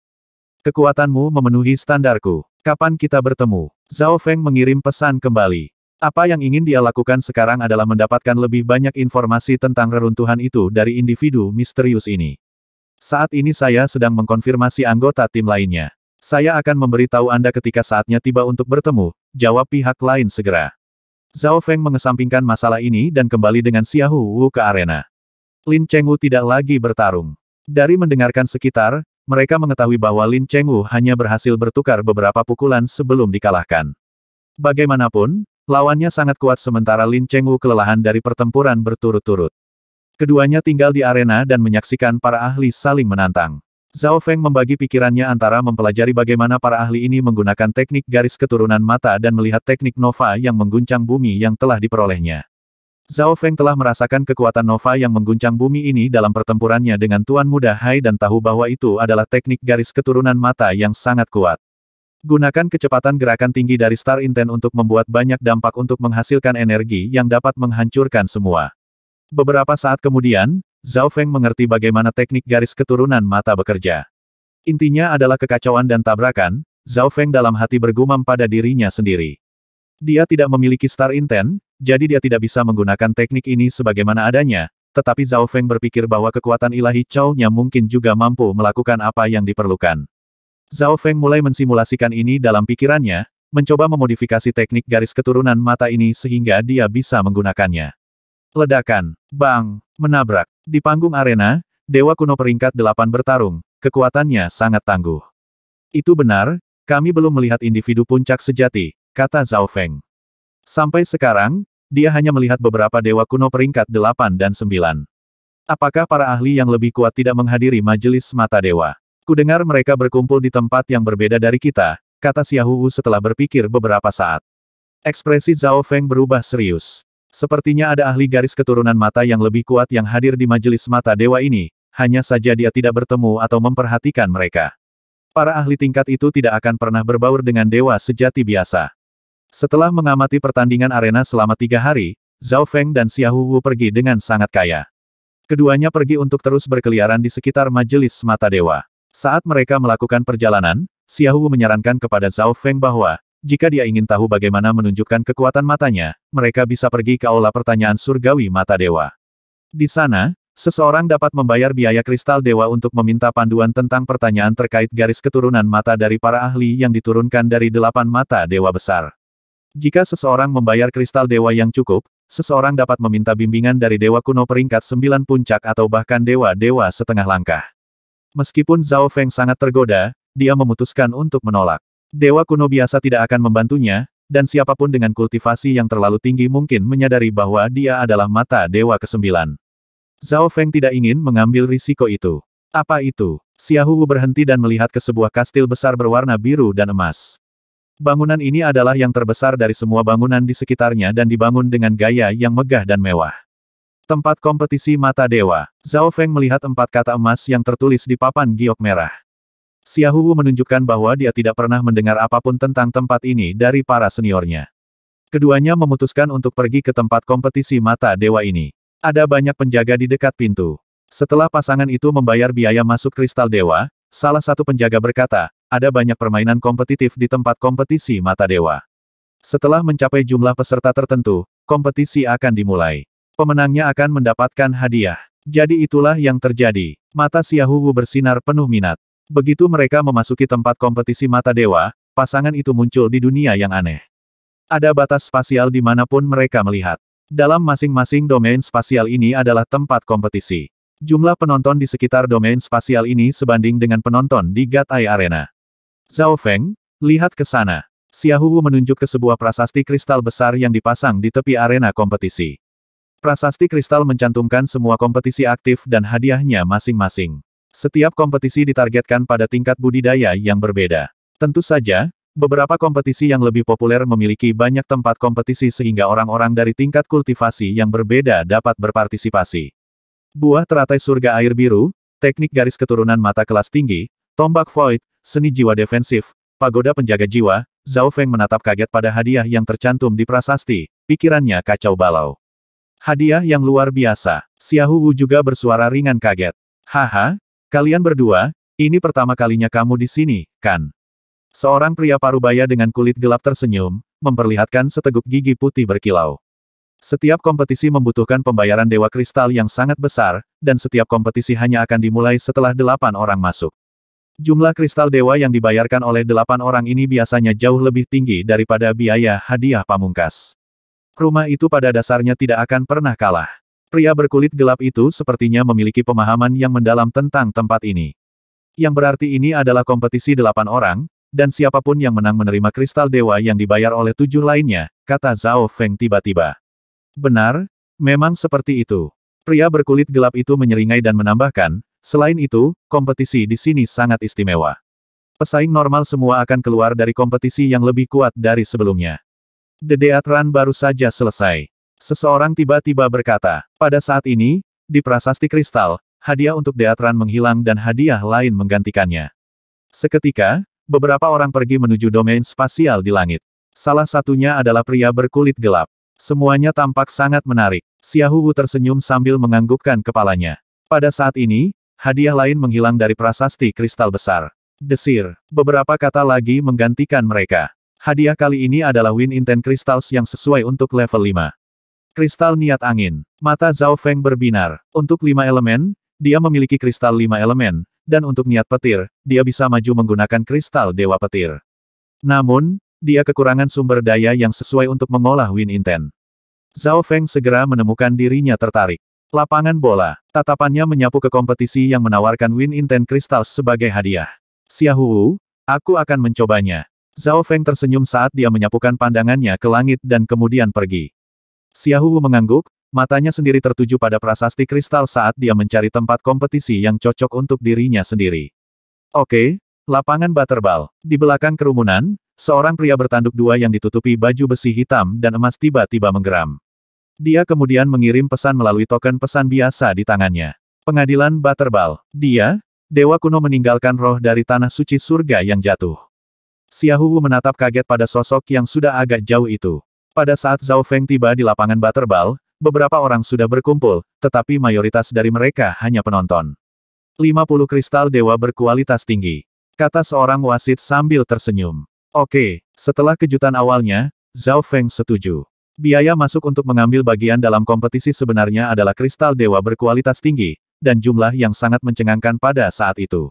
Kekuatanmu memenuhi standarku. Kapan kita bertemu? Zhao Feng mengirim pesan kembali. Apa yang ingin dia lakukan sekarang adalah mendapatkan lebih banyak informasi tentang reruntuhan itu dari individu misterius ini. Saat ini saya sedang mengkonfirmasi anggota tim lainnya. Saya akan memberitahu Anda ketika saatnya tiba untuk bertemu, jawab pihak lain segera. Zhao Feng mengesampingkan masalah ini dan kembali dengan Xiahu Wu ke arena. Lin Cheng Wu tidak lagi bertarung. Dari mendengarkan sekitar, mereka mengetahui bahwa Lin Cheng Wu hanya berhasil bertukar beberapa pukulan sebelum dikalahkan. Bagaimanapun, Lawannya sangat kuat sementara Lin Chengwu kelelahan dari pertempuran berturut-turut. Keduanya tinggal di arena dan menyaksikan para ahli saling menantang. Zhao Feng membagi pikirannya antara mempelajari bagaimana para ahli ini menggunakan teknik garis keturunan mata dan melihat teknik Nova yang mengguncang bumi yang telah diperolehnya. Zhao Feng telah merasakan kekuatan Nova yang mengguncang bumi ini dalam pertempurannya dengan Tuan Muda Hai dan tahu bahwa itu adalah teknik garis keturunan mata yang sangat kuat. Gunakan kecepatan gerakan tinggi dari Star Inten untuk membuat banyak dampak untuk menghasilkan energi yang dapat menghancurkan semua. Beberapa saat kemudian, Zhao Feng mengerti bagaimana teknik garis keturunan mata bekerja. Intinya adalah kekacauan dan tabrakan, Zhao Feng dalam hati bergumam pada dirinya sendiri. Dia tidak memiliki Star Inten, jadi dia tidak bisa menggunakan teknik ini sebagaimana adanya, tetapi Zhao Feng berpikir bahwa kekuatan ilahi Chao-nya mungkin juga mampu melakukan apa yang diperlukan. Zhao Feng mulai mensimulasikan ini dalam pikirannya, mencoba memodifikasi teknik garis keturunan mata ini sehingga dia bisa menggunakannya. Ledakan, bang, menabrak. Di panggung arena, Dewa Kuno peringkat delapan bertarung, kekuatannya sangat tangguh. Itu benar, kami belum melihat individu puncak sejati, kata Zhao Feng. Sampai sekarang, dia hanya melihat beberapa Dewa Kuno peringkat delapan dan sembilan. Apakah para ahli yang lebih kuat tidak menghadiri majelis mata dewa? Kudengar mereka berkumpul di tempat yang berbeda dari kita, kata Xiaohu setelah berpikir beberapa saat. Ekspresi Zhao Feng berubah serius. Sepertinya ada ahli garis keturunan mata yang lebih kuat yang hadir di majelis mata dewa ini, hanya saja dia tidak bertemu atau memperhatikan mereka. Para ahli tingkat itu tidak akan pernah berbaur dengan dewa sejati biasa. Setelah mengamati pertandingan arena selama tiga hari, Zhao Feng dan Xiaohu Wu pergi dengan sangat kaya. Keduanya pergi untuk terus berkeliaran di sekitar majelis mata dewa. Saat mereka melakukan perjalanan, Siawu menyarankan kepada Zhao Feng bahwa, jika dia ingin tahu bagaimana menunjukkan kekuatan matanya, mereka bisa pergi ke Aula Pertanyaan Surgawi Mata Dewa. Di sana, seseorang dapat membayar biaya kristal dewa untuk meminta panduan tentang pertanyaan terkait garis keturunan mata dari para ahli yang diturunkan dari delapan mata dewa besar. Jika seseorang membayar kristal dewa yang cukup, seseorang dapat meminta bimbingan dari dewa kuno peringkat sembilan puncak atau bahkan dewa-dewa setengah langkah. Meskipun Zhao Feng sangat tergoda, dia memutuskan untuk menolak. Dewa kuno biasa tidak akan membantunya, dan siapapun dengan kultivasi yang terlalu tinggi mungkin menyadari bahwa dia adalah mata Dewa kesembilan. Zhao Feng tidak ingin mengambil risiko itu. Apa itu? Wu berhenti dan melihat ke sebuah kastil besar berwarna biru dan emas. Bangunan ini adalah yang terbesar dari semua bangunan di sekitarnya dan dibangun dengan gaya yang megah dan mewah. Tempat kompetisi mata dewa. Zhao Feng melihat empat kata emas yang tertulis di papan giok merah. Xiaohu menunjukkan bahwa dia tidak pernah mendengar apapun tentang tempat ini dari para seniornya. Keduanya memutuskan untuk pergi ke tempat kompetisi mata dewa ini. Ada banyak penjaga di dekat pintu. Setelah pasangan itu membayar biaya masuk kristal dewa, salah satu penjaga berkata, ada banyak permainan kompetitif di tempat kompetisi mata dewa. Setelah mencapai jumlah peserta tertentu, kompetisi akan dimulai pemenangnya akan mendapatkan hadiah. Jadi itulah yang terjadi. Mata Siahuhu bersinar penuh minat. Begitu mereka memasuki tempat kompetisi mata dewa, pasangan itu muncul di dunia yang aneh. Ada batas spasial di dimanapun mereka melihat. Dalam masing-masing domain spasial ini adalah tempat kompetisi. Jumlah penonton di sekitar domain spasial ini sebanding dengan penonton di Gatai Arena. Zhao Feng, lihat ke sana. Xiahuhu menunjuk ke sebuah prasasti kristal besar yang dipasang di tepi arena kompetisi. Prasasti Kristal mencantumkan semua kompetisi aktif dan hadiahnya masing-masing. Setiap kompetisi ditargetkan pada tingkat budidaya yang berbeda. Tentu saja, beberapa kompetisi yang lebih populer memiliki banyak tempat kompetisi sehingga orang-orang dari tingkat kultivasi yang berbeda dapat berpartisipasi. Buah teratai surga air biru, teknik garis keturunan mata kelas tinggi, tombak void, seni jiwa defensif, pagoda penjaga jiwa, Zhao Feng menatap kaget pada hadiah yang tercantum di prasasti, pikirannya kacau balau. Hadiah yang luar biasa. Xiahu Wu juga bersuara ringan kaget. Haha, kalian berdua, ini pertama kalinya kamu di sini, kan? Seorang pria parubaya dengan kulit gelap tersenyum, memperlihatkan seteguk gigi putih berkilau. Setiap kompetisi membutuhkan pembayaran dewa kristal yang sangat besar, dan setiap kompetisi hanya akan dimulai setelah delapan orang masuk. Jumlah kristal dewa yang dibayarkan oleh delapan orang ini biasanya jauh lebih tinggi daripada biaya hadiah pamungkas. Rumah itu pada dasarnya tidak akan pernah kalah. Pria berkulit gelap itu sepertinya memiliki pemahaman yang mendalam tentang tempat ini. Yang berarti ini adalah kompetisi delapan orang, dan siapapun yang menang menerima kristal dewa yang dibayar oleh tujuh lainnya, kata Zhao Feng tiba-tiba. Benar, memang seperti itu. Pria berkulit gelap itu menyeringai dan menambahkan, selain itu, kompetisi di sini sangat istimewa. Pesaing normal semua akan keluar dari kompetisi yang lebih kuat dari sebelumnya. Dedeatran baru saja selesai. Seseorang tiba-tiba berkata, pada saat ini, di prasasti kristal, hadiah untuk Deatran menghilang dan hadiah lain menggantikannya. Seketika, beberapa orang pergi menuju domain spasial di langit. Salah satunya adalah pria berkulit gelap. Semuanya tampak sangat menarik. Xiaohu tersenyum sambil menganggukkan kepalanya. Pada saat ini, hadiah lain menghilang dari prasasti kristal besar. Desir, beberapa kata lagi menggantikan mereka. Hadiah kali ini adalah Win Inten Crystals yang sesuai untuk level 5. Kristal Niat Angin. Mata Zhao Feng berbinar. Untuk 5 elemen, dia memiliki kristal 5 elemen, dan untuk niat petir, dia bisa maju menggunakan kristal Dewa Petir. Namun, dia kekurangan sumber daya yang sesuai untuk mengolah Win Inten. Zhao Feng segera menemukan dirinya tertarik. Lapangan bola, tatapannya menyapu ke kompetisi yang menawarkan Win Inten Crystals sebagai hadiah. Xiahuu, aku akan mencobanya. Zhao Feng tersenyum saat dia menyapukan pandangannya ke langit dan kemudian pergi. Wu mengangguk, matanya sendiri tertuju pada prasasti kristal saat dia mencari tempat kompetisi yang cocok untuk dirinya sendiri. Oke, lapangan Butterball. Di belakang kerumunan, seorang pria bertanduk dua yang ditutupi baju besi hitam dan emas tiba-tiba menggeram. Dia kemudian mengirim pesan melalui token pesan biasa di tangannya. Pengadilan Butterball. Dia, Dewa Kuno meninggalkan roh dari tanah suci surga yang jatuh. Xiaohu menatap kaget pada sosok yang sudah agak jauh itu. Pada saat Zhao Feng tiba di lapangan Butterball, beberapa orang sudah berkumpul, tetapi mayoritas dari mereka hanya penonton. 50 kristal dewa berkualitas tinggi. Kata seorang wasit sambil tersenyum. Oke, setelah kejutan awalnya, Zhao Feng setuju. Biaya masuk untuk mengambil bagian dalam kompetisi sebenarnya adalah kristal dewa berkualitas tinggi, dan jumlah yang sangat mencengangkan pada saat itu.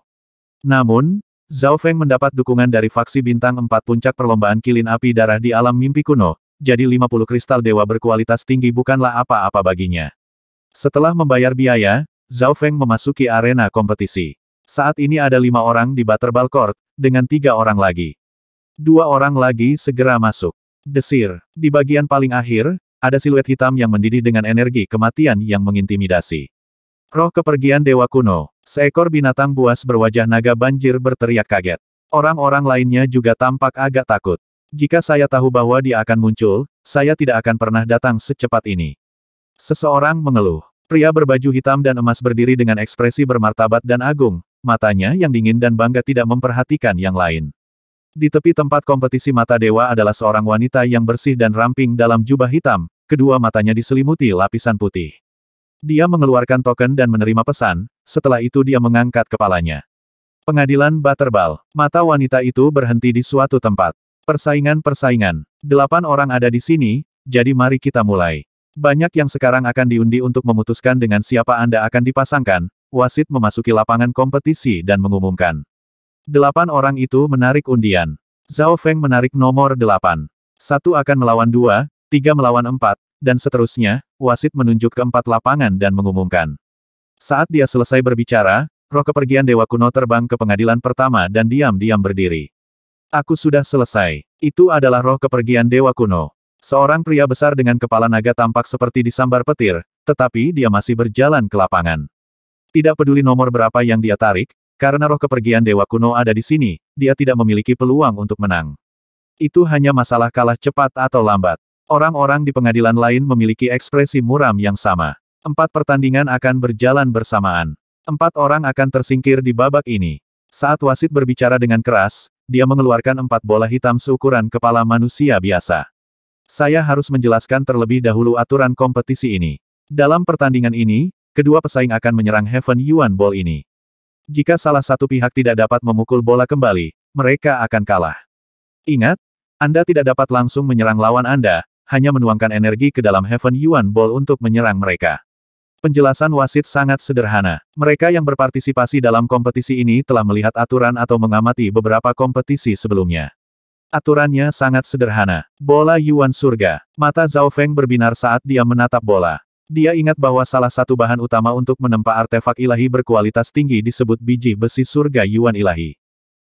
Namun, Zhao Feng mendapat dukungan dari faksi bintang empat puncak perlombaan kilin api darah di alam mimpi kuno, jadi 50 kristal dewa berkualitas tinggi bukanlah apa-apa baginya. Setelah membayar biaya, Zhao Feng memasuki arena kompetisi. Saat ini ada lima orang di Butterball Court, dengan tiga orang lagi. Dua orang lagi segera masuk. Desir. Di bagian paling akhir, ada siluet hitam yang mendidih dengan energi kematian yang mengintimidasi. Roh kepergian dewa kuno, seekor binatang buas berwajah naga banjir berteriak kaget. Orang-orang lainnya juga tampak agak takut. Jika saya tahu bahwa dia akan muncul, saya tidak akan pernah datang secepat ini. Seseorang mengeluh. Pria berbaju hitam dan emas berdiri dengan ekspresi bermartabat dan agung, matanya yang dingin dan bangga tidak memperhatikan yang lain. Di tepi tempat kompetisi mata dewa adalah seorang wanita yang bersih dan ramping dalam jubah hitam, kedua matanya diselimuti lapisan putih. Dia mengeluarkan token dan menerima pesan, setelah itu dia mengangkat kepalanya. Pengadilan Butterball. Mata wanita itu berhenti di suatu tempat. Persaingan-persaingan. Delapan orang ada di sini, jadi mari kita mulai. Banyak yang sekarang akan diundi untuk memutuskan dengan siapa Anda akan dipasangkan, wasit memasuki lapangan kompetisi dan mengumumkan. Delapan orang itu menarik undian. Zhao Feng menarik nomor delapan. Satu akan melawan dua, tiga melawan empat, dan seterusnya, wasit menunjuk ke empat lapangan dan mengumumkan. Saat dia selesai berbicara, roh kepergian Dewa Kuno terbang ke pengadilan pertama dan diam-diam berdiri. Aku sudah selesai. Itu adalah roh kepergian Dewa Kuno. Seorang pria besar dengan kepala naga tampak seperti disambar petir, tetapi dia masih berjalan ke lapangan. Tidak peduli nomor berapa yang dia tarik, karena roh kepergian Dewa Kuno ada di sini, dia tidak memiliki peluang untuk menang. Itu hanya masalah kalah cepat atau lambat. Orang-orang di pengadilan lain memiliki ekspresi muram yang sama. Empat pertandingan akan berjalan bersamaan. Empat orang akan tersingkir di babak ini. Saat wasit berbicara dengan keras, dia mengeluarkan empat bola hitam seukuran kepala manusia biasa. Saya harus menjelaskan terlebih dahulu aturan kompetisi ini. Dalam pertandingan ini, kedua pesaing akan menyerang Heaven Yuan Ball ini. Jika salah satu pihak tidak dapat memukul bola kembali, mereka akan kalah. Ingat, Anda tidak dapat langsung menyerang lawan Anda, hanya menuangkan energi ke dalam Heaven Yuan Ball untuk menyerang mereka. Penjelasan wasit sangat sederhana. Mereka yang berpartisipasi dalam kompetisi ini telah melihat aturan atau mengamati beberapa kompetisi sebelumnya. Aturannya sangat sederhana. Bola Yuan Surga. Mata Zhao Feng berbinar saat dia menatap bola. Dia ingat bahwa salah satu bahan utama untuk menempa artefak ilahi berkualitas tinggi disebut biji besi surga Yuan ilahi.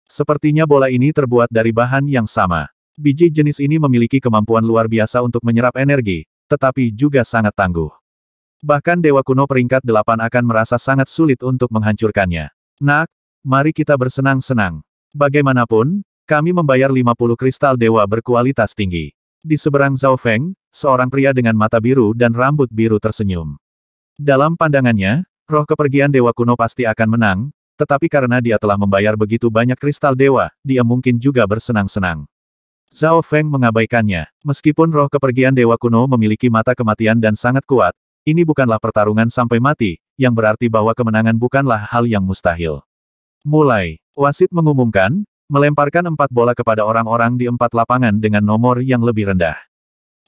Sepertinya bola ini terbuat dari bahan yang sama. Biji jenis ini memiliki kemampuan luar biasa untuk menyerap energi, tetapi juga sangat tangguh. Bahkan Dewa Kuno peringkat delapan akan merasa sangat sulit untuk menghancurkannya. Nak, mari kita bersenang-senang. Bagaimanapun, kami membayar 50 kristal dewa berkualitas tinggi. Di seberang Zhao Feng, seorang pria dengan mata biru dan rambut biru tersenyum. Dalam pandangannya, roh kepergian dewa kuno pasti akan menang, tetapi karena dia telah membayar begitu banyak kristal dewa, dia mungkin juga bersenang-senang. Zhao Feng mengabaikannya. Meskipun roh kepergian Dewa Kuno memiliki mata kematian dan sangat kuat, ini bukanlah pertarungan sampai mati, yang berarti bahwa kemenangan bukanlah hal yang mustahil. Mulai, wasit mengumumkan, melemparkan empat bola kepada orang-orang di empat lapangan dengan nomor yang lebih rendah.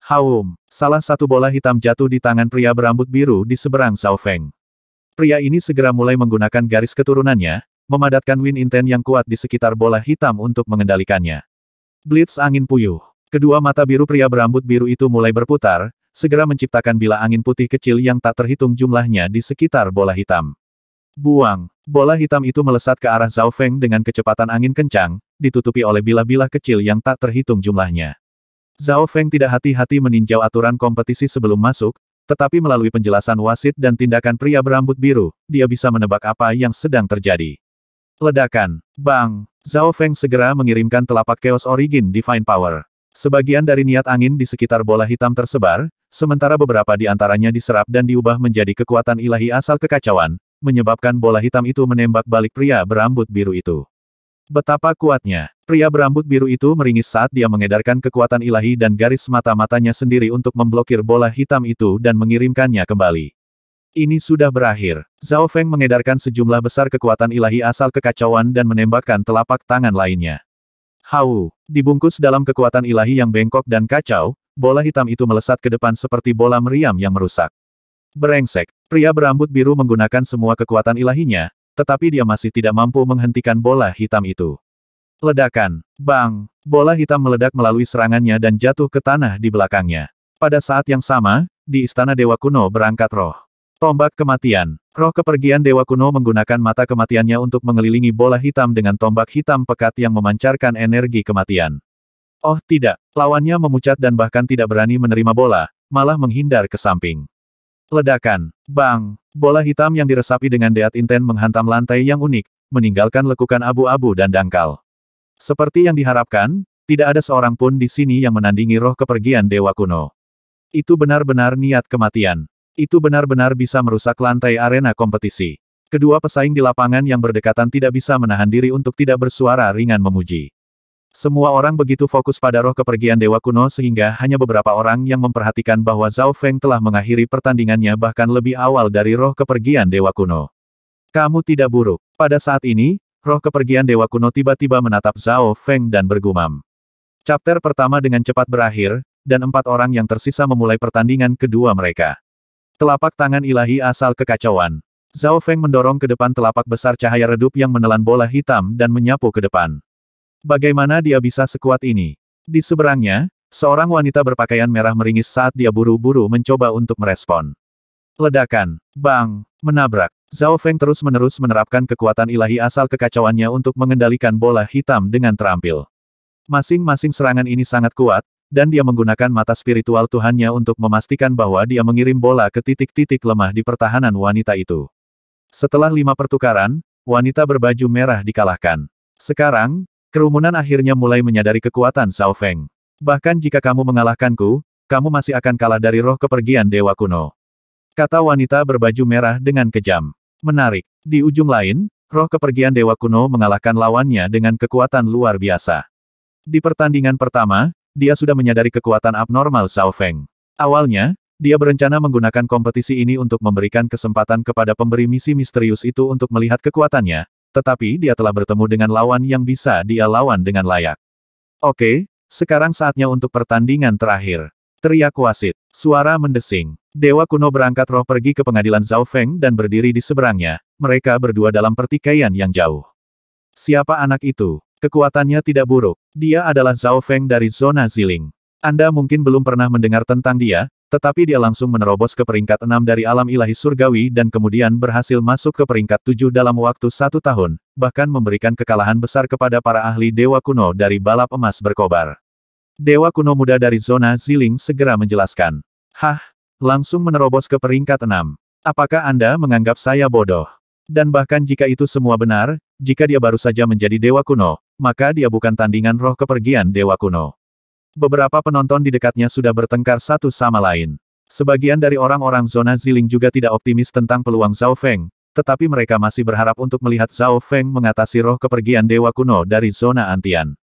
Haum, salah satu bola hitam jatuh di tangan pria berambut biru di seberang Zhao Feng. Pria ini segera mulai menggunakan garis keturunannya, memadatkan Win Inten yang kuat di sekitar bola hitam untuk mengendalikannya. Blitz angin puyuh. Kedua mata biru pria berambut biru itu mulai berputar, segera menciptakan bila angin putih kecil yang tak terhitung jumlahnya di sekitar bola hitam. Buang, bola hitam itu melesat ke arah Zhao Feng dengan kecepatan angin kencang, ditutupi oleh bila-bila kecil yang tak terhitung jumlahnya. Zhao Feng tidak hati-hati meninjau aturan kompetisi sebelum masuk, tetapi melalui penjelasan wasit dan tindakan pria berambut biru, dia bisa menebak apa yang sedang terjadi. Ledakan, bang, Zhao Feng segera mengirimkan telapak Chaos Origin Divine Power. Sebagian dari niat angin di sekitar bola hitam tersebar, sementara beberapa di antaranya diserap dan diubah menjadi kekuatan ilahi asal kekacauan, menyebabkan bola hitam itu menembak balik pria berambut biru itu. Betapa kuatnya, pria berambut biru itu meringis saat dia mengedarkan kekuatan ilahi dan garis mata-matanya sendiri untuk memblokir bola hitam itu dan mengirimkannya kembali. Ini sudah berakhir. Zhao Feng mengedarkan sejumlah besar kekuatan ilahi asal kekacauan dan menembakkan telapak tangan lainnya. Hau, dibungkus dalam kekuatan ilahi yang bengkok dan kacau, bola hitam itu melesat ke depan seperti bola meriam yang merusak. Berengsek, pria berambut biru menggunakan semua kekuatan ilahinya, tetapi dia masih tidak mampu menghentikan bola hitam itu. Ledakan, bang, bola hitam meledak melalui serangannya dan jatuh ke tanah di belakangnya. Pada saat yang sama, di istana dewa kuno berangkat roh. Tombak kematian. Roh kepergian Dewa Kuno menggunakan mata kematiannya untuk mengelilingi bola hitam dengan tombak hitam pekat yang memancarkan energi kematian. Oh tidak, lawannya memucat dan bahkan tidak berani menerima bola, malah menghindar ke samping. Ledakan, bang, bola hitam yang diresapi dengan deat inten menghantam lantai yang unik, meninggalkan lekukan abu-abu dan dangkal. Seperti yang diharapkan, tidak ada seorang pun di sini yang menandingi roh kepergian Dewa Kuno. Itu benar-benar niat kematian. Itu benar-benar bisa merusak lantai arena kompetisi. Kedua pesaing di lapangan yang berdekatan tidak bisa menahan diri untuk tidak bersuara ringan memuji. Semua orang begitu fokus pada roh kepergian Dewa Kuno sehingga hanya beberapa orang yang memperhatikan bahwa Zhao Feng telah mengakhiri pertandingannya bahkan lebih awal dari roh kepergian Dewa Kuno. Kamu tidak buruk. Pada saat ini, roh kepergian Dewa Kuno tiba-tiba menatap Zhao Feng dan bergumam. Chapter pertama dengan cepat berakhir, dan empat orang yang tersisa memulai pertandingan kedua mereka. Telapak tangan ilahi asal kekacauan. Zhao Feng mendorong ke depan telapak besar cahaya redup yang menelan bola hitam dan menyapu ke depan. Bagaimana dia bisa sekuat ini? Di seberangnya, seorang wanita berpakaian merah meringis saat dia buru-buru mencoba untuk merespon. Ledakan, bang, menabrak. Zhao Feng terus-menerus menerapkan kekuatan ilahi asal kekacauannya untuk mengendalikan bola hitam dengan terampil. Masing-masing serangan ini sangat kuat, dan dia menggunakan mata spiritual Tuhannya untuk memastikan bahwa dia mengirim bola ke titik-titik lemah di pertahanan wanita itu. Setelah lima pertukaran, wanita berbaju merah dikalahkan. Sekarang, kerumunan akhirnya mulai menyadari kekuatan Zhao Feng. Bahkan jika kamu mengalahkanku, kamu masih akan kalah dari roh kepergian Dewa Kuno. Kata wanita berbaju merah dengan kejam. Menarik. Di ujung lain, roh kepergian Dewa Kuno mengalahkan lawannya dengan kekuatan luar biasa. Di pertandingan pertama, dia sudah menyadari kekuatan abnormal Zhao Feng. Awalnya, dia berencana menggunakan kompetisi ini untuk memberikan kesempatan kepada pemberi misi misterius itu untuk melihat kekuatannya, tetapi dia telah bertemu dengan lawan yang bisa dia lawan dengan layak. Oke, sekarang saatnya untuk pertandingan terakhir. Teriak wasit. Suara mendesing. Dewa kuno berangkat roh pergi ke pengadilan Zhao Feng dan berdiri di seberangnya, mereka berdua dalam pertikaian yang jauh. Siapa anak itu? Kekuatannya tidak buruk. Dia adalah Zhao Feng dari zona Ziling. Anda mungkin belum pernah mendengar tentang dia, tetapi dia langsung menerobos ke peringkat 6 dari alam ilahi surgawi dan kemudian berhasil masuk ke peringkat 7 dalam waktu satu tahun, bahkan memberikan kekalahan besar kepada para ahli Dewa Kuno dari balap emas berkobar. Dewa Kuno muda dari zona Ziling segera menjelaskan. Hah, langsung menerobos ke peringkat 6. Apakah Anda menganggap saya bodoh? Dan bahkan jika itu semua benar, jika dia baru saja menjadi dewa kuno, maka dia bukan tandingan roh kepergian dewa kuno. Beberapa penonton di dekatnya sudah bertengkar satu sama lain. Sebagian dari orang-orang zona Ziling juga tidak optimis tentang peluang Zhao Feng, tetapi mereka masih berharap untuk melihat Zhao Feng mengatasi roh kepergian dewa kuno dari zona Antian.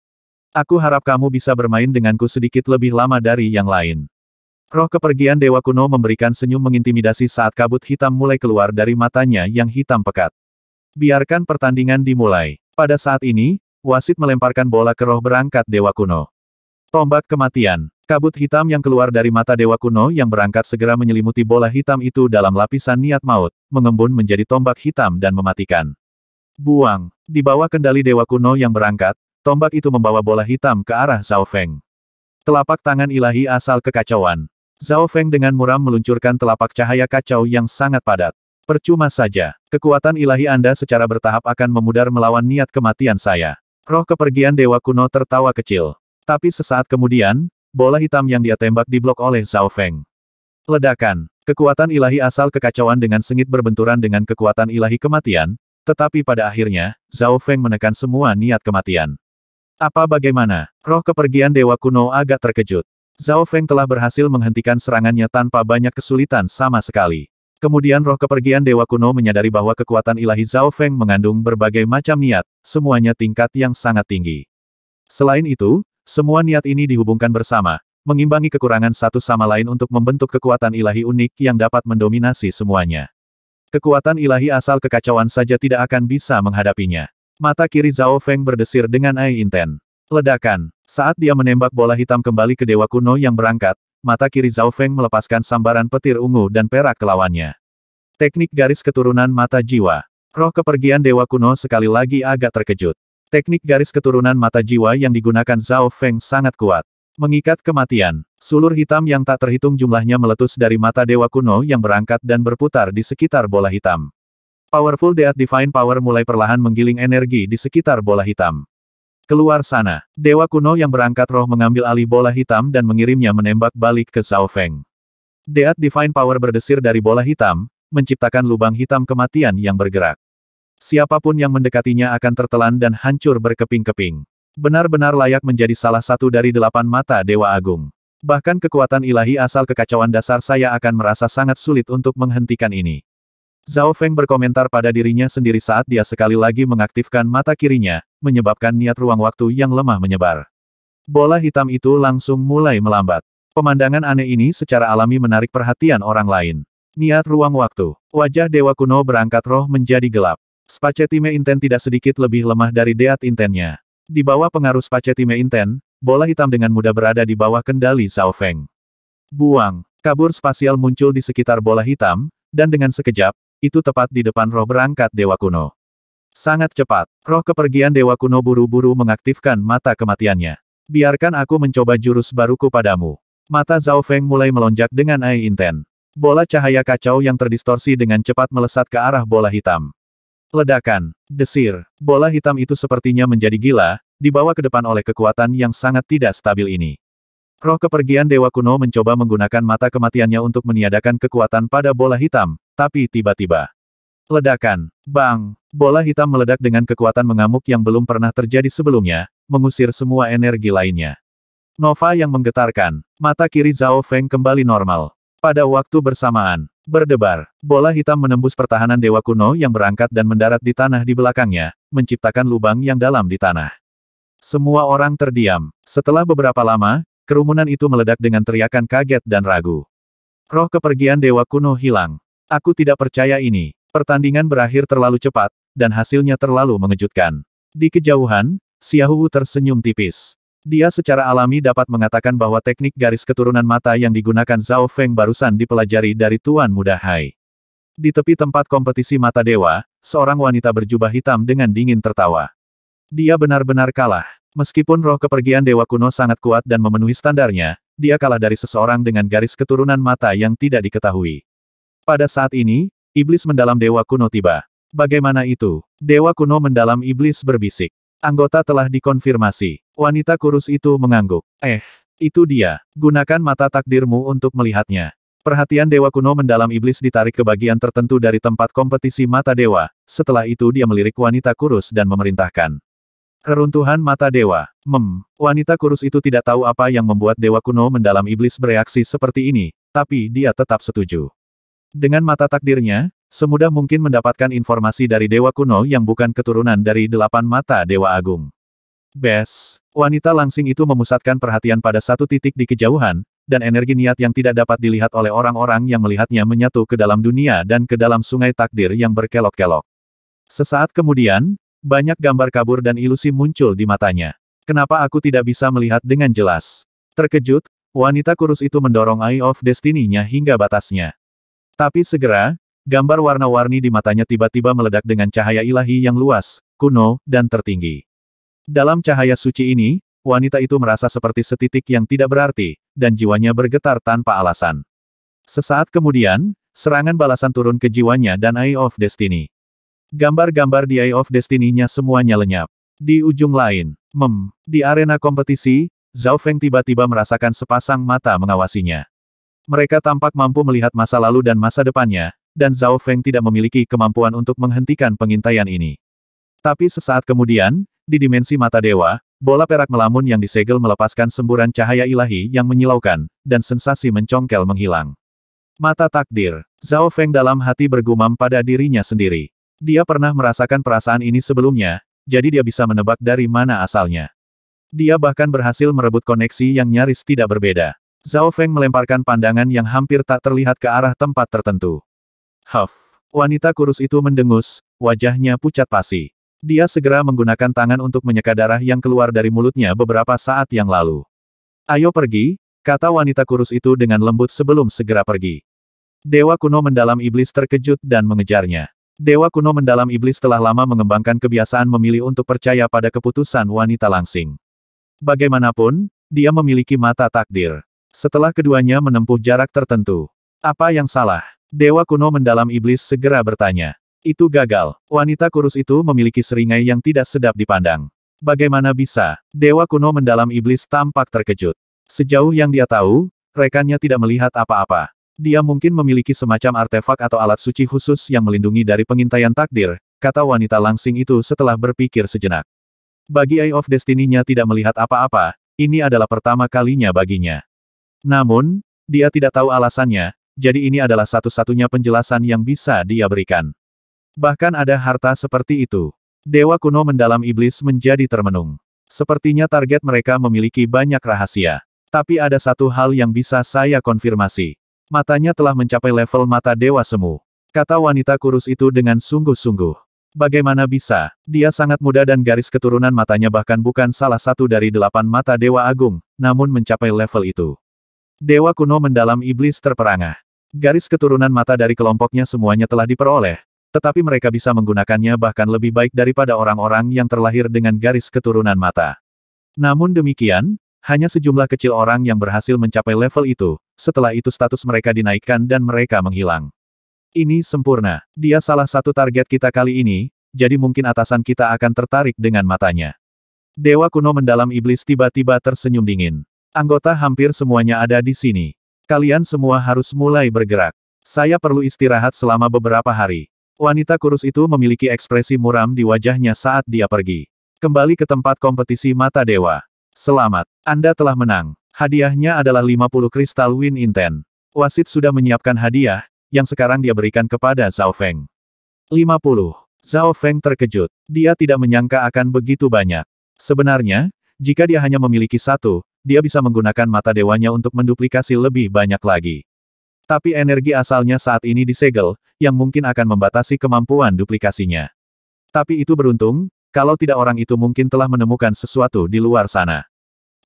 Aku harap kamu bisa bermain denganku sedikit lebih lama dari yang lain. Roh kepergian Dewa Kuno memberikan senyum mengintimidasi saat kabut hitam mulai keluar dari matanya yang hitam pekat. Biarkan pertandingan dimulai. Pada saat ini, wasit melemparkan bola ke roh berangkat Dewa Kuno. Tombak kematian. Kabut hitam yang keluar dari mata Dewa Kuno yang berangkat segera menyelimuti bola hitam itu dalam lapisan niat maut, mengembun menjadi tombak hitam dan mematikan. Buang. Di bawah kendali Dewa Kuno yang berangkat, tombak itu membawa bola hitam ke arah Zhao Feng. Telapak tangan ilahi asal kekacauan. Zhao Feng dengan muram meluncurkan telapak cahaya kacau yang sangat padat. Percuma saja, kekuatan ilahi Anda secara bertahap akan memudar melawan niat kematian saya. Roh kepergian Dewa Kuno tertawa kecil. Tapi sesaat kemudian, bola hitam yang dia tembak diblok oleh Zhao Feng. Ledakan, kekuatan ilahi asal kekacauan dengan sengit berbenturan dengan kekuatan ilahi kematian, tetapi pada akhirnya, Zhao Feng menekan semua niat kematian. Apa bagaimana? Roh kepergian Dewa Kuno agak terkejut. Zhao Feng telah berhasil menghentikan serangannya tanpa banyak kesulitan sama sekali. Kemudian roh kepergian Dewa Kuno menyadari bahwa kekuatan ilahi Zhao Feng mengandung berbagai macam niat, semuanya tingkat yang sangat tinggi. Selain itu, semua niat ini dihubungkan bersama, mengimbangi kekurangan satu sama lain untuk membentuk kekuatan ilahi unik yang dapat mendominasi semuanya. Kekuatan ilahi asal kekacauan saja tidak akan bisa menghadapinya. Mata kiri Zhao Feng berdesir dengan Ai Inten. Ledakan. Saat dia menembak bola hitam kembali ke Dewa Kuno yang berangkat, mata kiri Zhao Feng melepaskan sambaran petir ungu dan perak ke lawannya. Teknik garis keturunan mata jiwa. Roh kepergian Dewa Kuno sekali lagi agak terkejut. Teknik garis keturunan mata jiwa yang digunakan Zhao Feng sangat kuat. Mengikat kematian. Sulur hitam yang tak terhitung jumlahnya meletus dari mata Dewa Kuno yang berangkat dan berputar di sekitar bola hitam. Powerful Death Divine Power mulai perlahan menggiling energi di sekitar bola hitam. Keluar sana. Dewa kuno yang berangkat roh mengambil alih bola hitam dan mengirimnya menembak balik ke Zhao Feng. Deat Divine Power berdesir dari bola hitam, menciptakan lubang hitam kematian yang bergerak. Siapapun yang mendekatinya akan tertelan dan hancur berkeping-keping. Benar-benar layak menjadi salah satu dari delapan mata Dewa Agung. Bahkan kekuatan ilahi asal kekacauan dasar saya akan merasa sangat sulit untuk menghentikan ini. Zhao Feng berkomentar pada dirinya sendiri saat dia sekali lagi mengaktifkan mata kirinya, menyebabkan niat ruang waktu yang lemah menyebar. Bola hitam itu langsung mulai melambat. Pemandangan aneh ini secara alami menarik perhatian orang lain. Niat ruang waktu. Wajah Dewa Kuno berangkat roh menjadi gelap. Spacetime Inten tidak sedikit lebih lemah dari Deat Intennya. Di bawah pengaruh Spacetime Inten, bola hitam dengan mudah berada di bawah kendali Zhao Feng. Buang, kabur spasial muncul di sekitar bola hitam, dan dengan sekejap, itu tepat di depan roh berangkat Dewa Kuno. Sangat cepat, roh kepergian Dewa Kuno buru-buru mengaktifkan mata kematiannya. Biarkan aku mencoba jurus baruku padamu. Mata Zhao Feng mulai melonjak dengan air inten. Bola cahaya kacau yang terdistorsi dengan cepat melesat ke arah bola hitam. Ledakan, desir, bola hitam itu sepertinya menjadi gila, dibawa ke depan oleh kekuatan yang sangat tidak stabil ini. Roh kepergian Dewa Kuno mencoba menggunakan mata kematiannya untuk meniadakan kekuatan pada bola hitam, tapi tiba-tiba. Ledakan. Bang. Bola hitam meledak dengan kekuatan mengamuk yang belum pernah terjadi sebelumnya, mengusir semua energi lainnya. Nova yang menggetarkan. Mata kiri Zhao Feng kembali normal. Pada waktu bersamaan, berdebar, bola hitam menembus pertahanan Dewa Kuno yang berangkat dan mendarat di tanah di belakangnya, menciptakan lubang yang dalam di tanah. Semua orang terdiam. Setelah beberapa lama, kerumunan itu meledak dengan teriakan kaget dan ragu. Roh kepergian Dewa Kuno hilang. Aku tidak percaya ini. Pertandingan berakhir terlalu cepat, dan hasilnya terlalu mengejutkan. Di kejauhan, Xiaohu tersenyum tipis. Dia secara alami dapat mengatakan bahwa teknik garis keturunan mata yang digunakan Zhao Feng barusan dipelajari dari Tuan Muda Hai. Di tepi tempat kompetisi mata dewa, seorang wanita berjubah hitam dengan dingin tertawa. Dia benar-benar kalah. Meskipun roh kepergian dewa kuno sangat kuat dan memenuhi standarnya, dia kalah dari seseorang dengan garis keturunan mata yang tidak diketahui. Pada saat ini, iblis mendalam Dewa Kuno tiba. Bagaimana itu? Dewa Kuno mendalam iblis berbisik. Anggota telah dikonfirmasi. Wanita kurus itu mengangguk. Eh, itu dia. Gunakan mata takdirmu untuk melihatnya. Perhatian Dewa Kuno mendalam iblis ditarik ke bagian tertentu dari tempat kompetisi mata dewa, setelah itu dia melirik wanita kurus dan memerintahkan. Reruntuhan mata dewa. Mem, wanita kurus itu tidak tahu apa yang membuat Dewa Kuno mendalam iblis bereaksi seperti ini, tapi dia tetap setuju. Dengan mata takdirnya, semudah mungkin mendapatkan informasi dari dewa kuno yang bukan keturunan dari delapan mata dewa agung. Bes, wanita langsing itu memusatkan perhatian pada satu titik di kejauhan, dan energi niat yang tidak dapat dilihat oleh orang-orang yang melihatnya menyatu ke dalam dunia dan ke dalam sungai takdir yang berkelok-kelok. Sesaat kemudian, banyak gambar kabur dan ilusi muncul di matanya. Kenapa aku tidak bisa melihat dengan jelas? Terkejut, wanita kurus itu mendorong Eye of Destiny-nya hingga batasnya. Tapi segera, gambar warna-warni di matanya tiba-tiba meledak dengan cahaya ilahi yang luas, kuno, dan tertinggi. Dalam cahaya suci ini, wanita itu merasa seperti setitik yang tidak berarti, dan jiwanya bergetar tanpa alasan. Sesaat kemudian, serangan balasan turun ke jiwanya dan Eye of Destiny. Gambar-gambar di Eye of Destiny-nya semuanya lenyap. Di ujung lain, mem, di arena kompetisi, Zhao Feng tiba-tiba merasakan sepasang mata mengawasinya. Mereka tampak mampu melihat masa lalu dan masa depannya, dan Zhao Feng tidak memiliki kemampuan untuk menghentikan pengintaian ini. Tapi sesaat kemudian, di dimensi mata dewa, bola perak melamun yang disegel melepaskan semburan cahaya ilahi yang menyilaukan, dan sensasi mencongkel menghilang. Mata takdir, Zhao Feng dalam hati bergumam pada dirinya sendiri. Dia pernah merasakan perasaan ini sebelumnya, jadi dia bisa menebak dari mana asalnya. Dia bahkan berhasil merebut koneksi yang nyaris tidak berbeda. Zhao Feng melemparkan pandangan yang hampir tak terlihat ke arah tempat tertentu. Huff! Wanita kurus itu mendengus, wajahnya pucat pasi. Dia segera menggunakan tangan untuk menyeka darah yang keluar dari mulutnya beberapa saat yang lalu. Ayo pergi, kata wanita kurus itu dengan lembut sebelum segera pergi. Dewa kuno mendalam iblis terkejut dan mengejarnya. Dewa kuno mendalam iblis telah lama mengembangkan kebiasaan memilih untuk percaya pada keputusan wanita langsing. Bagaimanapun, dia memiliki mata takdir. Setelah keduanya menempuh jarak tertentu. Apa yang salah? Dewa kuno mendalam iblis segera bertanya. Itu gagal. Wanita kurus itu memiliki seringai yang tidak sedap dipandang. Bagaimana bisa? Dewa kuno mendalam iblis tampak terkejut. Sejauh yang dia tahu, rekannya tidak melihat apa-apa. Dia mungkin memiliki semacam artefak atau alat suci khusus yang melindungi dari pengintaian takdir, kata wanita langsing itu setelah berpikir sejenak. Bagi Eye of Destiny-nya tidak melihat apa-apa, ini adalah pertama kalinya baginya. Namun, dia tidak tahu alasannya, jadi ini adalah satu-satunya penjelasan yang bisa dia berikan. Bahkan ada harta seperti itu. Dewa kuno mendalam iblis menjadi termenung. Sepertinya target mereka memiliki banyak rahasia. Tapi ada satu hal yang bisa saya konfirmasi. Matanya telah mencapai level mata dewa semu. Kata wanita kurus itu dengan sungguh-sungguh. Bagaimana bisa? Dia sangat muda dan garis keturunan matanya bahkan bukan salah satu dari delapan mata dewa agung, namun mencapai level itu. Dewa kuno mendalam iblis terperangah. Garis keturunan mata dari kelompoknya semuanya telah diperoleh, tetapi mereka bisa menggunakannya bahkan lebih baik daripada orang-orang yang terlahir dengan garis keturunan mata. Namun demikian, hanya sejumlah kecil orang yang berhasil mencapai level itu, setelah itu status mereka dinaikkan dan mereka menghilang. Ini sempurna, dia salah satu target kita kali ini, jadi mungkin atasan kita akan tertarik dengan matanya. Dewa kuno mendalam iblis tiba-tiba tersenyum dingin. Anggota hampir semuanya ada di sini. Kalian semua harus mulai bergerak. Saya perlu istirahat selama beberapa hari. Wanita kurus itu memiliki ekspresi muram di wajahnya saat dia pergi. Kembali ke tempat kompetisi mata dewa. Selamat, Anda telah menang. Hadiahnya adalah 50 kristal Win Inten. Wasit sudah menyiapkan hadiah, yang sekarang dia berikan kepada Zhao Feng. 50. Zhao Feng terkejut. Dia tidak menyangka akan begitu banyak. Sebenarnya, jika dia hanya memiliki satu, dia bisa menggunakan mata dewanya untuk menduplikasi lebih banyak lagi. Tapi energi asalnya saat ini disegel, yang mungkin akan membatasi kemampuan duplikasinya. Tapi itu beruntung, kalau tidak orang itu mungkin telah menemukan sesuatu di luar sana.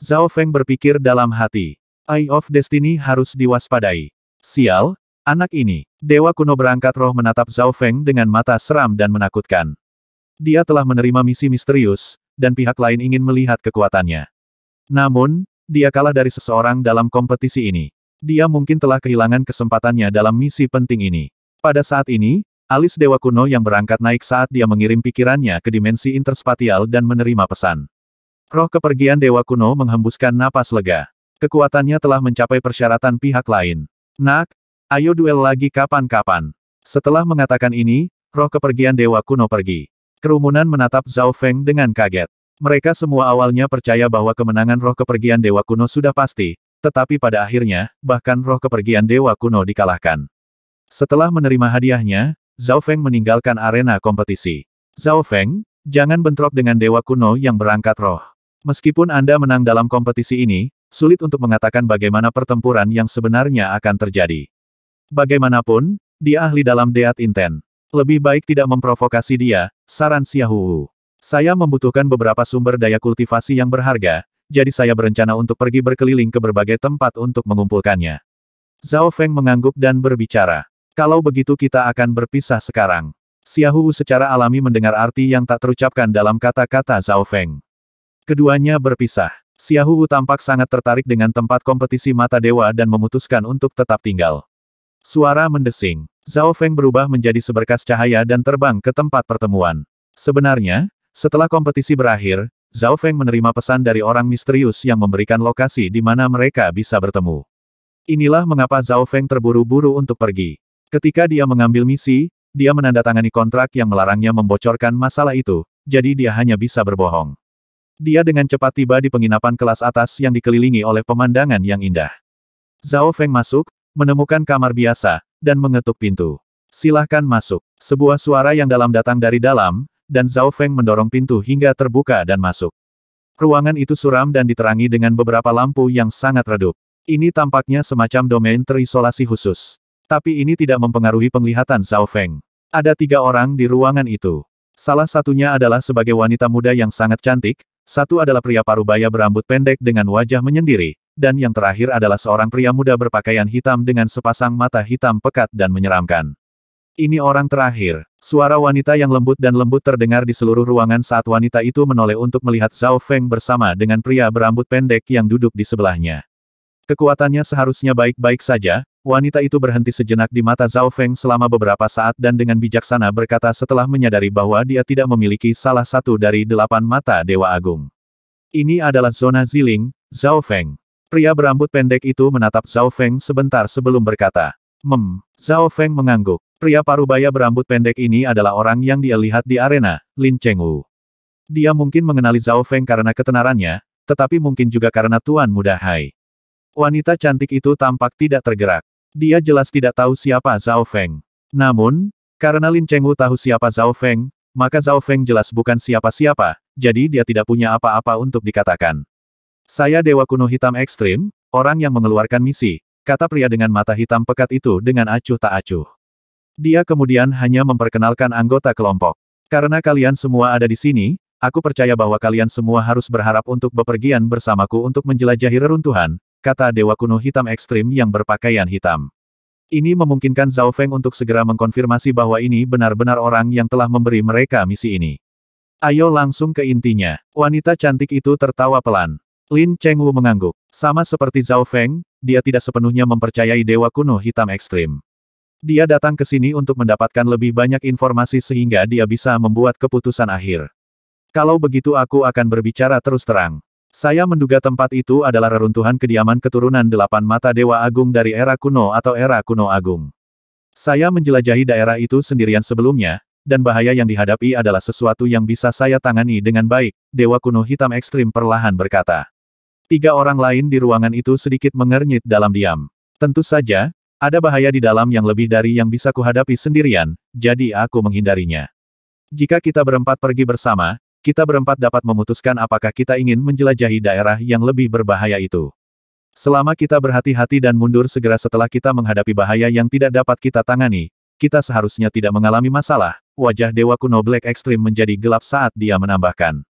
Zhao Feng berpikir dalam hati. Eye of Destiny harus diwaspadai. Sial, anak ini. Dewa kuno berangkat roh menatap Zhao Feng dengan mata seram dan menakutkan. Dia telah menerima misi misterius, dan pihak lain ingin melihat kekuatannya. Namun, dia kalah dari seseorang dalam kompetisi ini. Dia mungkin telah kehilangan kesempatannya dalam misi penting ini. Pada saat ini, alis Dewa Kuno yang berangkat naik saat dia mengirim pikirannya ke dimensi interspatial dan menerima pesan. Roh kepergian Dewa Kuno menghembuskan napas lega. Kekuatannya telah mencapai persyaratan pihak lain. Nak, ayo duel lagi kapan-kapan. Setelah mengatakan ini, roh kepergian Dewa Kuno pergi. Kerumunan menatap Zhao Feng dengan kaget. Mereka semua awalnya percaya bahwa kemenangan roh kepergian Dewa Kuno sudah pasti, tetapi pada akhirnya, bahkan roh kepergian Dewa Kuno dikalahkan. Setelah menerima hadiahnya, Zhao Feng meninggalkan arena kompetisi. Zhao Feng, jangan bentrok dengan Dewa Kuno yang berangkat roh. Meskipun Anda menang dalam kompetisi ini, sulit untuk mengatakan bagaimana pertempuran yang sebenarnya akan terjadi. Bagaimanapun, dia ahli dalam Deat Inten. Lebih baik tidak memprovokasi dia, saran Xiaohu. Saya membutuhkan beberapa sumber daya kultivasi yang berharga, jadi saya berencana untuk pergi berkeliling ke berbagai tempat untuk mengumpulkannya. Zhao Feng mengangguk dan berbicara. Kalau begitu kita akan berpisah sekarang. Xiahu secara alami mendengar arti yang tak terucapkan dalam kata-kata Zhao Feng. Keduanya berpisah. Xiahu tampak sangat tertarik dengan tempat kompetisi mata dewa dan memutuskan untuk tetap tinggal. Suara mendesing. Zhao Feng berubah menjadi seberkas cahaya dan terbang ke tempat pertemuan. Sebenarnya, setelah kompetisi berakhir, Zhao Feng menerima pesan dari orang misterius yang memberikan lokasi di mana mereka bisa bertemu. Inilah mengapa Zhao Feng terburu-buru untuk pergi. Ketika dia mengambil misi, dia menandatangani kontrak yang melarangnya membocorkan masalah itu, jadi dia hanya bisa berbohong. Dia dengan cepat tiba di penginapan kelas atas yang dikelilingi oleh pemandangan yang indah. Zhao Feng masuk, menemukan kamar biasa, dan mengetuk pintu. Silahkan masuk. Sebuah suara yang dalam datang dari dalam, dan Zhao Feng mendorong pintu hingga terbuka dan masuk. Ruangan itu suram dan diterangi dengan beberapa lampu yang sangat redup. Ini tampaknya semacam domain terisolasi khusus. Tapi ini tidak mempengaruhi penglihatan Zhao Feng. Ada tiga orang di ruangan itu. Salah satunya adalah sebagai wanita muda yang sangat cantik, satu adalah pria parubaya berambut pendek dengan wajah menyendiri, dan yang terakhir adalah seorang pria muda berpakaian hitam dengan sepasang mata hitam pekat dan menyeramkan. Ini orang terakhir. Suara wanita yang lembut dan lembut terdengar di seluruh ruangan saat wanita itu menoleh untuk melihat Zhao Feng bersama dengan pria berambut pendek yang duduk di sebelahnya. Kekuatannya seharusnya baik-baik saja, wanita itu berhenti sejenak di mata Zhao Feng selama beberapa saat dan dengan bijaksana berkata setelah menyadari bahwa dia tidak memiliki salah satu dari delapan mata Dewa Agung. Ini adalah zona Ziling, Zhao Feng. Pria berambut pendek itu menatap Zhao Feng sebentar sebelum berkata, Mem, Zhao Feng mengangguk. Pria parubaya berambut pendek ini adalah orang yang dia lihat di arena, Lin Chengwu. Dia mungkin mengenali Zhao Feng karena ketenarannya, tetapi mungkin juga karena Tuan Muda Hai. Wanita cantik itu tampak tidak tergerak. Dia jelas tidak tahu siapa Zhao Feng. Namun, karena Lin Chengwu tahu siapa Zhao Feng, maka Zhao Feng jelas bukan siapa-siapa, jadi dia tidak punya apa-apa untuk dikatakan. Saya Dewa Kuno Hitam Ekstrim, orang yang mengeluarkan misi, kata pria dengan mata hitam pekat itu dengan acuh tak acuh. Dia kemudian hanya memperkenalkan anggota kelompok. Karena kalian semua ada di sini, aku percaya bahwa kalian semua harus berharap untuk bepergian bersamaku untuk menjelajahi reruntuhan, kata Dewa Kuno Hitam Ekstrim yang berpakaian hitam. Ini memungkinkan Zhao Feng untuk segera mengkonfirmasi bahwa ini benar-benar orang yang telah memberi mereka misi ini. Ayo langsung ke intinya. Wanita cantik itu tertawa pelan. Lin Chengwu mengangguk. Sama seperti Zhao Feng, dia tidak sepenuhnya mempercayai Dewa Kuno Hitam Ekstrim. Dia datang ke sini untuk mendapatkan lebih banyak informasi sehingga dia bisa membuat keputusan akhir. Kalau begitu aku akan berbicara terus terang. Saya menduga tempat itu adalah reruntuhan kediaman keturunan delapan mata Dewa Agung dari era kuno atau era kuno agung. Saya menjelajahi daerah itu sendirian sebelumnya, dan bahaya yang dihadapi adalah sesuatu yang bisa saya tangani dengan baik, Dewa Kuno Hitam Ekstrim perlahan berkata. Tiga orang lain di ruangan itu sedikit mengernyit dalam diam. Tentu saja, ada bahaya di dalam yang lebih dari yang bisa kuhadapi sendirian, jadi aku menghindarinya. Jika kita berempat pergi bersama, kita berempat dapat memutuskan apakah kita ingin menjelajahi daerah yang lebih berbahaya itu. Selama kita berhati-hati dan mundur segera setelah kita menghadapi bahaya yang tidak dapat kita tangani, kita seharusnya tidak mengalami masalah, wajah Dewa Kuno Black Extreme menjadi gelap saat dia menambahkan.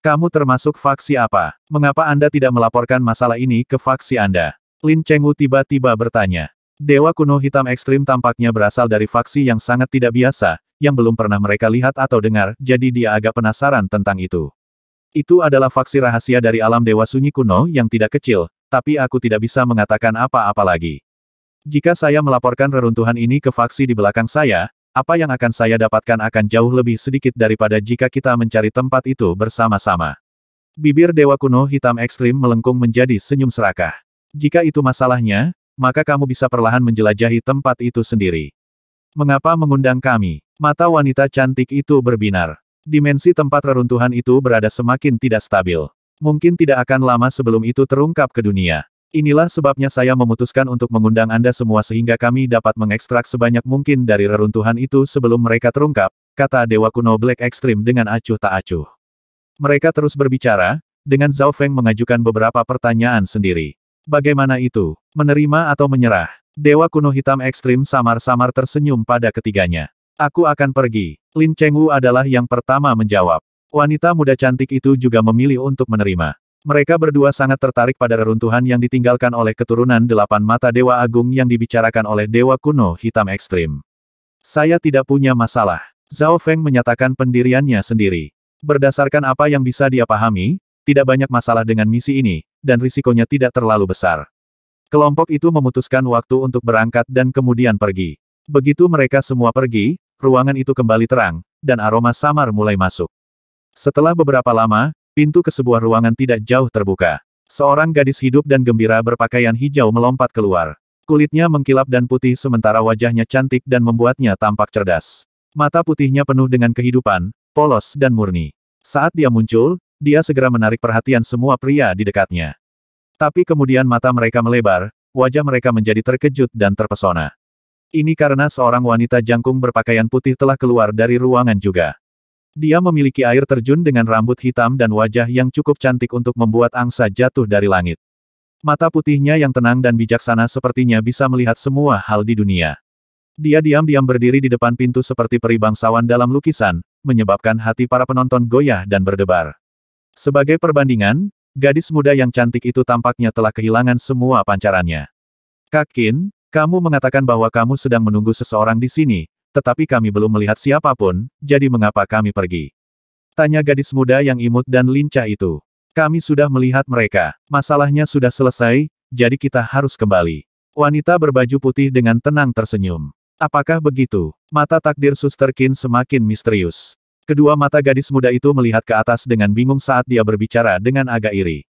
Kamu termasuk faksi apa? Mengapa Anda tidak melaporkan masalah ini ke faksi Anda? Lin Chengwu tiba-tiba bertanya. Dewa kuno hitam ekstrim tampaknya berasal dari faksi yang sangat tidak biasa, yang belum pernah mereka lihat atau dengar, jadi dia agak penasaran tentang itu. Itu adalah faksi rahasia dari alam Dewa Sunyi kuno yang tidak kecil, tapi aku tidak bisa mengatakan apa-apa lagi. Jika saya melaporkan reruntuhan ini ke faksi di belakang saya, apa yang akan saya dapatkan akan jauh lebih sedikit daripada jika kita mencari tempat itu bersama-sama. Bibir Dewa Kuno hitam ekstrim melengkung menjadi senyum serakah. Jika itu masalahnya, maka kamu bisa perlahan menjelajahi tempat itu sendiri. Mengapa mengundang kami? Mata wanita cantik itu berbinar. Dimensi tempat reruntuhan itu berada semakin tidak stabil. Mungkin tidak akan lama sebelum itu terungkap ke dunia. Inilah sebabnya saya memutuskan untuk mengundang Anda semua sehingga kami dapat mengekstrak sebanyak mungkin dari reruntuhan itu sebelum mereka terungkap, kata Dewa Kuno Black Extreme dengan acuh tak acuh. Mereka terus berbicara, dengan Zhao Feng mengajukan beberapa pertanyaan sendiri. Bagaimana itu? Menerima atau menyerah? Dewa kuno hitam ekstrim samar-samar tersenyum pada ketiganya. Aku akan pergi. Lin Cheng Wu adalah yang pertama menjawab. Wanita muda cantik itu juga memilih untuk menerima. Mereka berdua sangat tertarik pada reruntuhan yang ditinggalkan oleh keturunan delapan mata Dewa Agung yang dibicarakan oleh Dewa Kuno Hitam Ekstrim. Saya tidak punya masalah. Zhao Feng menyatakan pendiriannya sendiri. Berdasarkan apa yang bisa dia pahami, tidak banyak masalah dengan misi ini, dan risikonya tidak terlalu besar. Kelompok itu memutuskan waktu untuk berangkat dan kemudian pergi. Begitu mereka semua pergi, ruangan itu kembali terang, dan aroma samar mulai masuk. Setelah beberapa lama, pintu ke sebuah ruangan tidak jauh terbuka. Seorang gadis hidup dan gembira berpakaian hijau melompat keluar. Kulitnya mengkilap dan putih sementara wajahnya cantik dan membuatnya tampak cerdas. Mata putihnya penuh dengan kehidupan, polos dan murni. Saat dia muncul, dia segera menarik perhatian semua pria di dekatnya. Tapi kemudian mata mereka melebar, wajah mereka menjadi terkejut dan terpesona. Ini karena seorang wanita jangkung berpakaian putih telah keluar dari ruangan juga. Dia memiliki air terjun dengan rambut hitam dan wajah yang cukup cantik untuk membuat angsa jatuh dari langit. Mata putihnya yang tenang dan bijaksana sepertinya bisa melihat semua hal di dunia. Dia diam-diam berdiri di depan pintu seperti peri bangsawan dalam lukisan, menyebabkan hati para penonton goyah dan berdebar. Sebagai perbandingan, gadis muda yang cantik itu tampaknya telah kehilangan semua pancarannya. Kakin, kamu mengatakan bahwa kamu sedang menunggu seseorang di sini, tetapi kami belum melihat siapapun, jadi mengapa kami pergi? Tanya gadis muda yang imut dan lincah itu. Kami sudah melihat mereka. Masalahnya sudah selesai, jadi kita harus kembali. Wanita berbaju putih dengan tenang tersenyum. Apakah begitu? Mata takdir Suster Kin semakin misterius. Kedua mata gadis muda itu melihat ke atas dengan bingung saat dia berbicara dengan agak iri.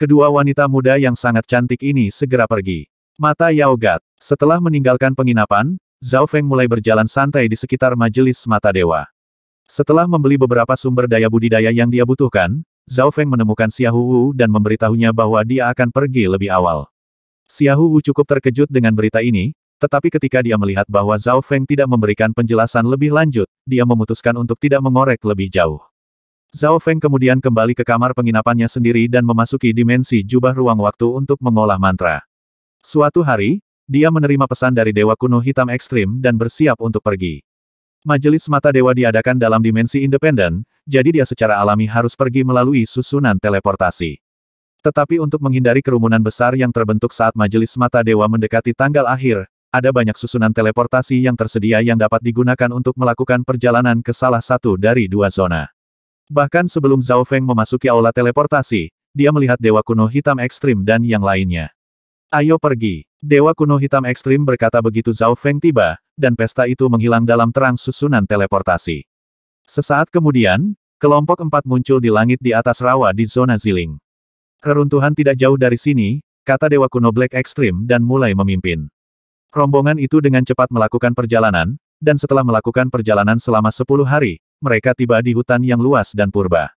Kedua wanita muda yang sangat cantik ini segera pergi. Mata Yao Gat. Setelah meninggalkan penginapan, Zhao Feng mulai berjalan santai di sekitar majelis mata dewa. Setelah membeli beberapa sumber daya budidaya yang dia butuhkan, Zhao Feng menemukan Xiahu Wu dan memberitahunya bahwa dia akan pergi lebih awal. Xiahu Wu cukup terkejut dengan berita ini, tetapi ketika dia melihat bahwa Zhao Feng tidak memberikan penjelasan lebih lanjut, dia memutuskan untuk tidak mengorek lebih jauh. Zhao Feng kemudian kembali ke kamar penginapannya sendiri dan memasuki dimensi jubah ruang waktu untuk mengolah mantra. Suatu hari, dia menerima pesan dari Dewa Kuno Hitam Ekstrim dan bersiap untuk pergi. Majelis Mata Dewa diadakan dalam dimensi independen, jadi dia secara alami harus pergi melalui susunan teleportasi. Tetapi untuk menghindari kerumunan besar yang terbentuk saat Majelis Mata Dewa mendekati tanggal akhir, ada banyak susunan teleportasi yang tersedia yang dapat digunakan untuk melakukan perjalanan ke salah satu dari dua zona. Bahkan sebelum Zhao Feng memasuki aula teleportasi, dia melihat Dewa Kuno Hitam Ekstrim dan yang lainnya. Ayo pergi. Dewa Kuno Hitam Ekstrim berkata begitu Zhao Feng tiba, dan pesta itu menghilang dalam terang susunan teleportasi. Sesaat kemudian, kelompok empat muncul di langit di atas rawa di zona Ziling. Reruntuhan tidak jauh dari sini, kata Dewa Kuno Black Ekstrim dan mulai memimpin. Rombongan itu dengan cepat melakukan perjalanan, dan setelah melakukan perjalanan selama sepuluh hari, mereka tiba di hutan yang luas dan purba.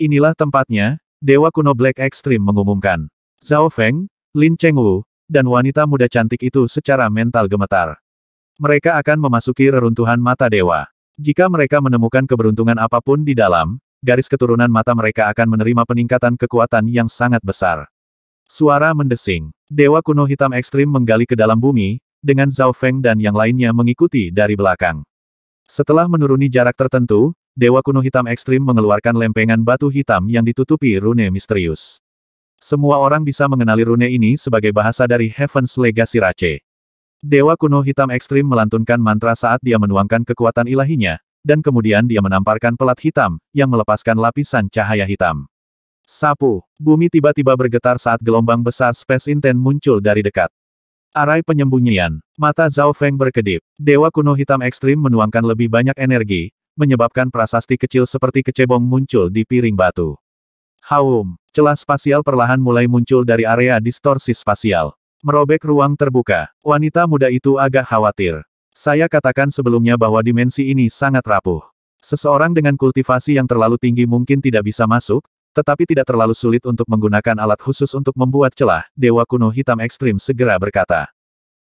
Inilah tempatnya, Dewa Kuno Black Extreme mengumumkan. Zhao Feng, Lin Chengwu, dan wanita muda cantik itu secara mental gemetar. Mereka akan memasuki reruntuhan mata dewa. Jika mereka menemukan keberuntungan apapun di dalam, garis keturunan mata mereka akan menerima peningkatan kekuatan yang sangat besar. Suara mendesing. Dewa kuno hitam ekstrim menggali ke dalam bumi, dengan Zhao Feng dan yang lainnya mengikuti dari belakang. Setelah menuruni jarak tertentu, Dewa Kuno Hitam Ekstrim mengeluarkan lempengan batu hitam yang ditutupi rune misterius. Semua orang bisa mengenali rune ini sebagai bahasa dari Heaven's Legacy Rache. Dewa Kuno Hitam Ekstrim melantunkan mantra saat dia menuangkan kekuatan ilahinya, dan kemudian dia menamparkan pelat hitam, yang melepaskan lapisan cahaya hitam. Sapu, bumi tiba-tiba bergetar saat gelombang besar Space Inten muncul dari dekat. Arai penyembunyian. Mata Zhao Feng berkedip. Dewa kuno hitam ekstrim menuangkan lebih banyak energi, menyebabkan prasasti kecil seperti kecebong muncul di piring batu. Haum. Celah spasial perlahan mulai muncul dari area distorsi spasial. Merobek ruang terbuka. Wanita muda itu agak khawatir. Saya katakan sebelumnya bahwa dimensi ini sangat rapuh. Seseorang dengan kultivasi yang terlalu tinggi mungkin tidak bisa masuk, tetapi tidak terlalu sulit untuk menggunakan alat khusus untuk membuat celah, Dewa Kuno Hitam Ekstrim segera berkata.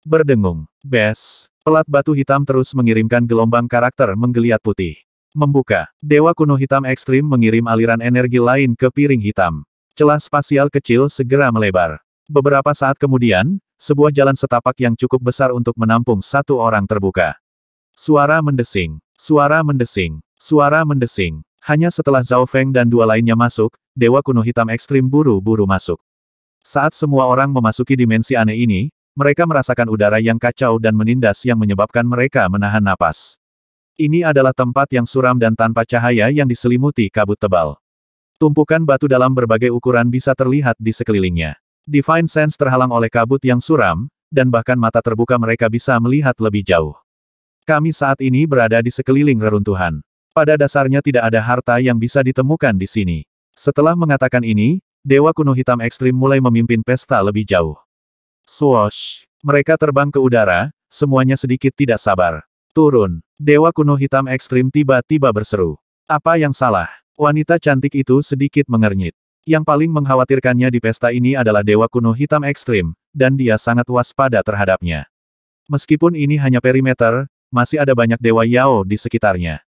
Berdengung. Bes. Pelat batu hitam terus mengirimkan gelombang karakter menggeliat putih. Membuka. Dewa Kuno Hitam Ekstrim mengirim aliran energi lain ke piring hitam. Celah spasial kecil segera melebar. Beberapa saat kemudian, sebuah jalan setapak yang cukup besar untuk menampung satu orang terbuka. Suara mendesing. Suara mendesing. Suara mendesing. Hanya setelah Zhao Feng dan dua lainnya masuk, Dewa Kuno Hitam Ekstrim buru-buru masuk. Saat semua orang memasuki dimensi aneh ini, mereka merasakan udara yang kacau dan menindas yang menyebabkan mereka menahan napas. Ini adalah tempat yang suram dan tanpa cahaya yang diselimuti kabut tebal. Tumpukan batu dalam berbagai ukuran bisa terlihat di sekelilingnya. Divine Sense terhalang oleh kabut yang suram, dan bahkan mata terbuka mereka bisa melihat lebih jauh. Kami saat ini berada di sekeliling reruntuhan. Pada dasarnya tidak ada harta yang bisa ditemukan di sini. Setelah mengatakan ini, Dewa Kuno Hitam Ekstrim mulai memimpin pesta lebih jauh. Swoosh! Mereka terbang ke udara, semuanya sedikit tidak sabar. Turun! Dewa Kuno Hitam Ekstrim tiba-tiba berseru. Apa yang salah? Wanita cantik itu sedikit mengernyit. Yang paling mengkhawatirkannya di pesta ini adalah Dewa Kuno Hitam Ekstrim, dan dia sangat waspada terhadapnya. Meskipun ini hanya perimeter, masih ada banyak Dewa Yao di sekitarnya.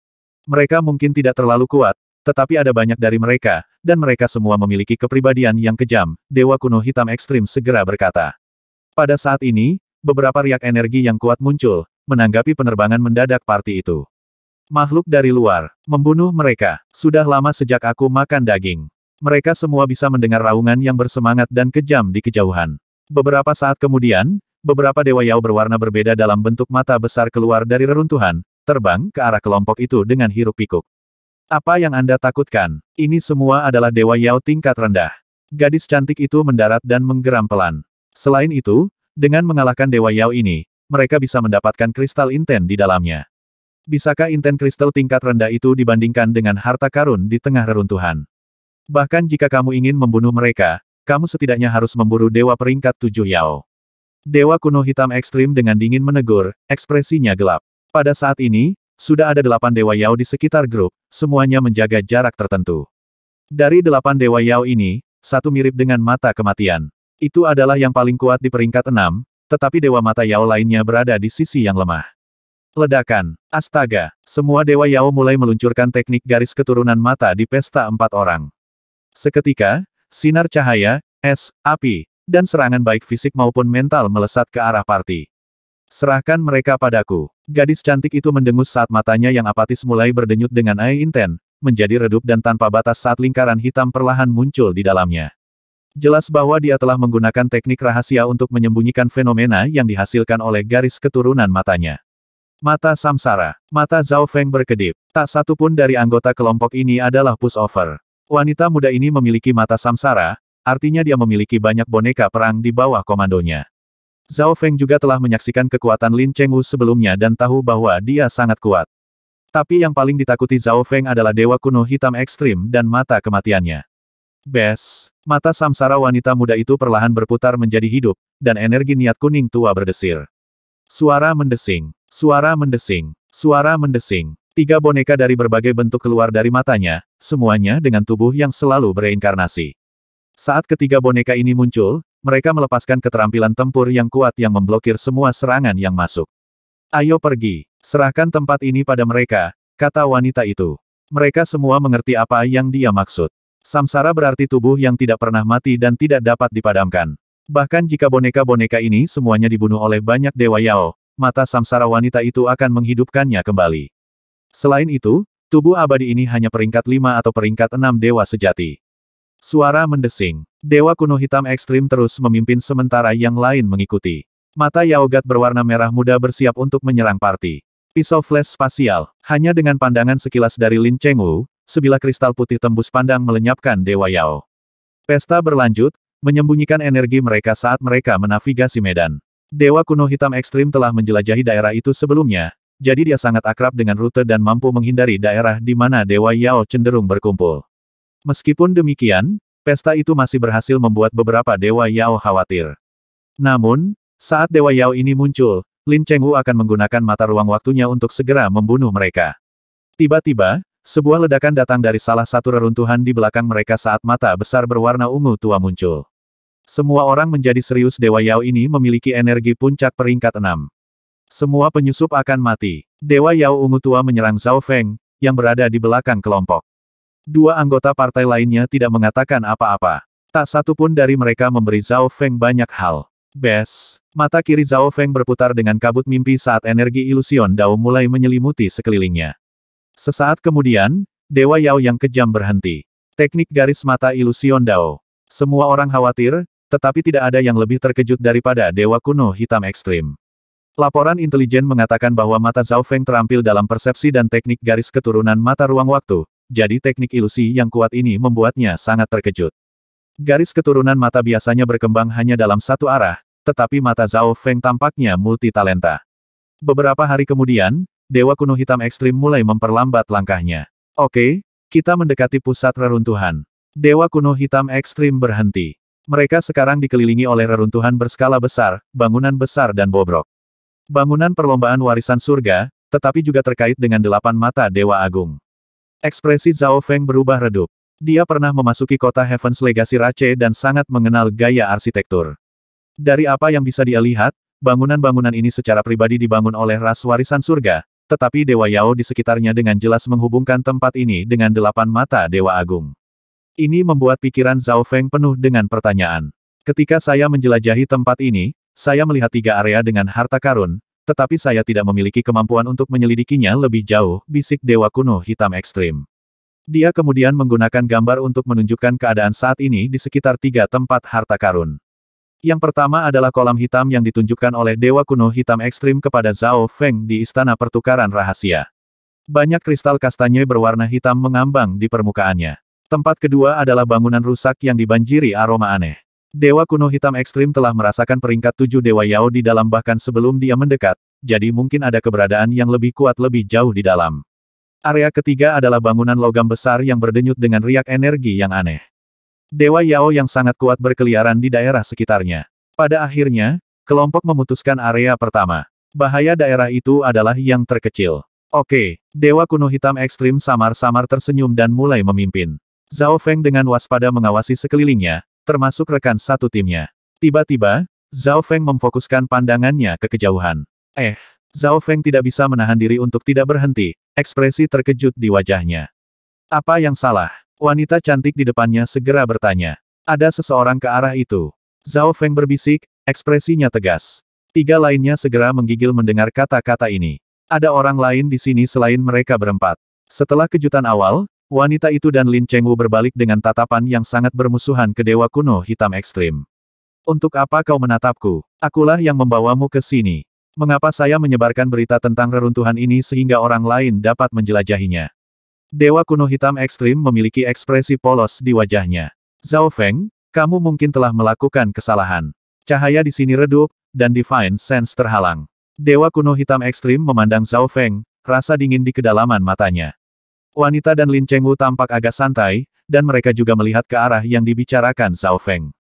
Mereka mungkin tidak terlalu kuat, tetapi ada banyak dari mereka, dan mereka semua memiliki kepribadian yang kejam, Dewa Kuno Hitam Ekstrim segera berkata. Pada saat ini, beberapa riak energi yang kuat muncul, menanggapi penerbangan mendadak parti itu. Makhluk dari luar, membunuh mereka. Sudah lama sejak aku makan daging. Mereka semua bisa mendengar raungan yang bersemangat dan kejam di kejauhan. Beberapa saat kemudian, beberapa dewa Yao berwarna berbeda dalam bentuk mata besar keluar dari reruntuhan, terbang ke arah kelompok itu dengan hirup pikuk. Apa yang Anda takutkan? Ini semua adalah Dewa Yao tingkat rendah. Gadis cantik itu mendarat dan menggeram pelan. Selain itu, dengan mengalahkan Dewa Yao ini, mereka bisa mendapatkan kristal inten di dalamnya. Bisakah inten kristal tingkat rendah itu dibandingkan dengan harta karun di tengah reruntuhan? Bahkan jika kamu ingin membunuh mereka, kamu setidaknya harus memburu Dewa peringkat tujuh Yao. Dewa kuno hitam ekstrim dengan dingin menegur, ekspresinya gelap. Pada saat ini, sudah ada delapan Dewa Yao di sekitar grup, semuanya menjaga jarak tertentu. Dari delapan Dewa Yao ini, satu mirip dengan mata kematian. Itu adalah yang paling kuat di peringkat enam, tetapi Dewa Mata Yao lainnya berada di sisi yang lemah. Ledakan, astaga, semua Dewa Yao mulai meluncurkan teknik garis keturunan mata di pesta empat orang. Seketika, sinar cahaya, es, api, dan serangan baik fisik maupun mental melesat ke arah party. Serahkan mereka padaku. Gadis cantik itu mendengus saat matanya yang apatis mulai berdenyut dengan air inten, menjadi redup dan tanpa batas saat lingkaran hitam perlahan muncul di dalamnya. Jelas bahwa dia telah menggunakan teknik rahasia untuk menyembunyikan fenomena yang dihasilkan oleh garis keturunan matanya. Mata Samsara. Mata Zhao Feng berkedip. Tak satu pun dari anggota kelompok ini adalah pushover. Wanita muda ini memiliki mata Samsara, artinya dia memiliki banyak boneka perang di bawah komandonya. Zhao Feng juga telah menyaksikan kekuatan Lin Chengwu sebelumnya dan tahu bahwa dia sangat kuat. Tapi yang paling ditakuti Zhao Feng adalah dewa kuno hitam ekstrim dan mata kematiannya. Bes, mata samsara wanita muda itu perlahan berputar menjadi hidup, dan energi niat kuning tua berdesir. Suara mendesing, suara mendesing, suara mendesing. Tiga boneka dari berbagai bentuk keluar dari matanya, semuanya dengan tubuh yang selalu bereinkarnasi. Saat ketiga boneka ini muncul, mereka melepaskan keterampilan tempur yang kuat yang memblokir semua serangan yang masuk. Ayo pergi, serahkan tempat ini pada mereka, kata wanita itu. Mereka semua mengerti apa yang dia maksud. Samsara berarti tubuh yang tidak pernah mati dan tidak dapat dipadamkan. Bahkan jika boneka-boneka ini semuanya dibunuh oleh banyak Dewa Yao, mata samsara wanita itu akan menghidupkannya kembali. Selain itu, tubuh abadi ini hanya peringkat 5 atau peringkat 6 Dewa Sejati. Suara mendesing. Dewa kuno hitam ekstrim terus memimpin sementara yang lain mengikuti. Mata Yaogat berwarna merah muda bersiap untuk menyerang parti. Pisau flash spasial. Hanya dengan pandangan sekilas dari Lin Chengwu, sebilah kristal putih tembus pandang melenyapkan Dewa Yao. Pesta berlanjut, menyembunyikan energi mereka saat mereka menavigasi medan. Dewa kuno hitam ekstrim telah menjelajahi daerah itu sebelumnya, jadi dia sangat akrab dengan rute dan mampu menghindari daerah di mana Dewa Yao cenderung berkumpul. Meskipun demikian, pesta itu masih berhasil membuat beberapa Dewa Yao khawatir. Namun, saat Dewa Yao ini muncul, Lin Cheng Wu akan menggunakan mata ruang waktunya untuk segera membunuh mereka. Tiba-tiba, sebuah ledakan datang dari salah satu reruntuhan di belakang mereka saat mata besar berwarna ungu tua muncul. Semua orang menjadi serius Dewa Yao ini memiliki energi puncak peringkat enam. Semua penyusup akan mati. Dewa Yao Ungu Tua menyerang Zhao Feng, yang berada di belakang kelompok. Dua anggota partai lainnya tidak mengatakan apa-apa. Tak satu pun dari mereka memberi Zhao Feng banyak hal. Bes, mata kiri Zhao Feng berputar dengan kabut mimpi saat energi ilusion Dao mulai menyelimuti sekelilingnya. Sesaat kemudian, Dewa Yao yang kejam berhenti. Teknik garis mata ilusion Dao. Semua orang khawatir, tetapi tidak ada yang lebih terkejut daripada Dewa Kuno Hitam Ekstrim. Laporan intelijen mengatakan bahwa mata Zhao Feng terampil dalam persepsi dan teknik garis keturunan mata ruang waktu, jadi teknik ilusi yang kuat ini membuatnya sangat terkejut. Garis keturunan mata biasanya berkembang hanya dalam satu arah, tetapi mata Zhao Feng tampaknya multitalenta. Beberapa hari kemudian, Dewa Kuno Hitam Ekstrim mulai memperlambat langkahnya. Oke, kita mendekati pusat reruntuhan. Dewa Kuno Hitam Ekstrim berhenti. Mereka sekarang dikelilingi oleh reruntuhan berskala besar, bangunan besar dan bobrok. Bangunan perlombaan warisan surga, tetapi juga terkait dengan delapan mata Dewa Agung. Ekspresi Zhao Feng berubah redup. Dia pernah memasuki kota Heaven's Legacy Rache dan sangat mengenal gaya arsitektur. Dari apa yang bisa dia lihat, bangunan-bangunan ini secara pribadi dibangun oleh ras warisan surga, tetapi Dewa Yao di sekitarnya dengan jelas menghubungkan tempat ini dengan delapan mata Dewa Agung. Ini membuat pikiran Zhao Feng penuh dengan pertanyaan. Ketika saya menjelajahi tempat ini, saya melihat tiga area dengan harta karun, tetapi saya tidak memiliki kemampuan untuk menyelidikinya lebih jauh, bisik Dewa Kuno Hitam Ekstrim. Dia kemudian menggunakan gambar untuk menunjukkan keadaan saat ini di sekitar tiga tempat harta karun. Yang pertama adalah kolam hitam yang ditunjukkan oleh Dewa Kuno Hitam Ekstrim kepada Zhao Feng di Istana Pertukaran Rahasia. Banyak kristal kastanye berwarna hitam mengambang di permukaannya. Tempat kedua adalah bangunan rusak yang dibanjiri aroma aneh. Dewa kuno hitam ekstrim telah merasakan peringkat tujuh Dewa Yao di dalam bahkan sebelum dia mendekat, jadi mungkin ada keberadaan yang lebih kuat lebih jauh di dalam. Area ketiga adalah bangunan logam besar yang berdenyut dengan riak energi yang aneh. Dewa Yao yang sangat kuat berkeliaran di daerah sekitarnya. Pada akhirnya, kelompok memutuskan area pertama. Bahaya daerah itu adalah yang terkecil. Oke, Dewa Kuno Hitam Ekstrim samar-samar tersenyum dan mulai memimpin. Zhao Feng dengan waspada mengawasi sekelilingnya, termasuk rekan satu timnya. Tiba-tiba, Zhao Feng memfokuskan pandangannya ke kejauhan. Eh, Zhao Feng tidak bisa menahan diri untuk tidak berhenti, ekspresi terkejut di wajahnya. Apa yang salah? Wanita cantik di depannya segera bertanya. Ada seseorang ke arah itu. Zhao Feng berbisik, ekspresinya tegas. Tiga lainnya segera menggigil mendengar kata-kata ini. Ada orang lain di sini selain mereka berempat. Setelah kejutan awal, Wanita itu dan Lin Chengwu berbalik dengan tatapan yang sangat bermusuhan ke dewa kuno hitam ekstrim. Untuk apa kau menatapku? Akulah yang membawamu ke sini. Mengapa saya menyebarkan berita tentang reruntuhan ini sehingga orang lain dapat menjelajahinya? Dewa kuno hitam ekstrim memiliki ekspresi polos di wajahnya. Zhao Feng, kamu mungkin telah melakukan kesalahan. Cahaya di sini redup, dan Divine Sense terhalang. Dewa kuno hitam ekstrim memandang Zhao Feng, rasa dingin di kedalaman matanya. Wanita dan Lin Chengwu tampak agak santai, dan mereka juga melihat ke arah yang dibicarakan Zhao Feng.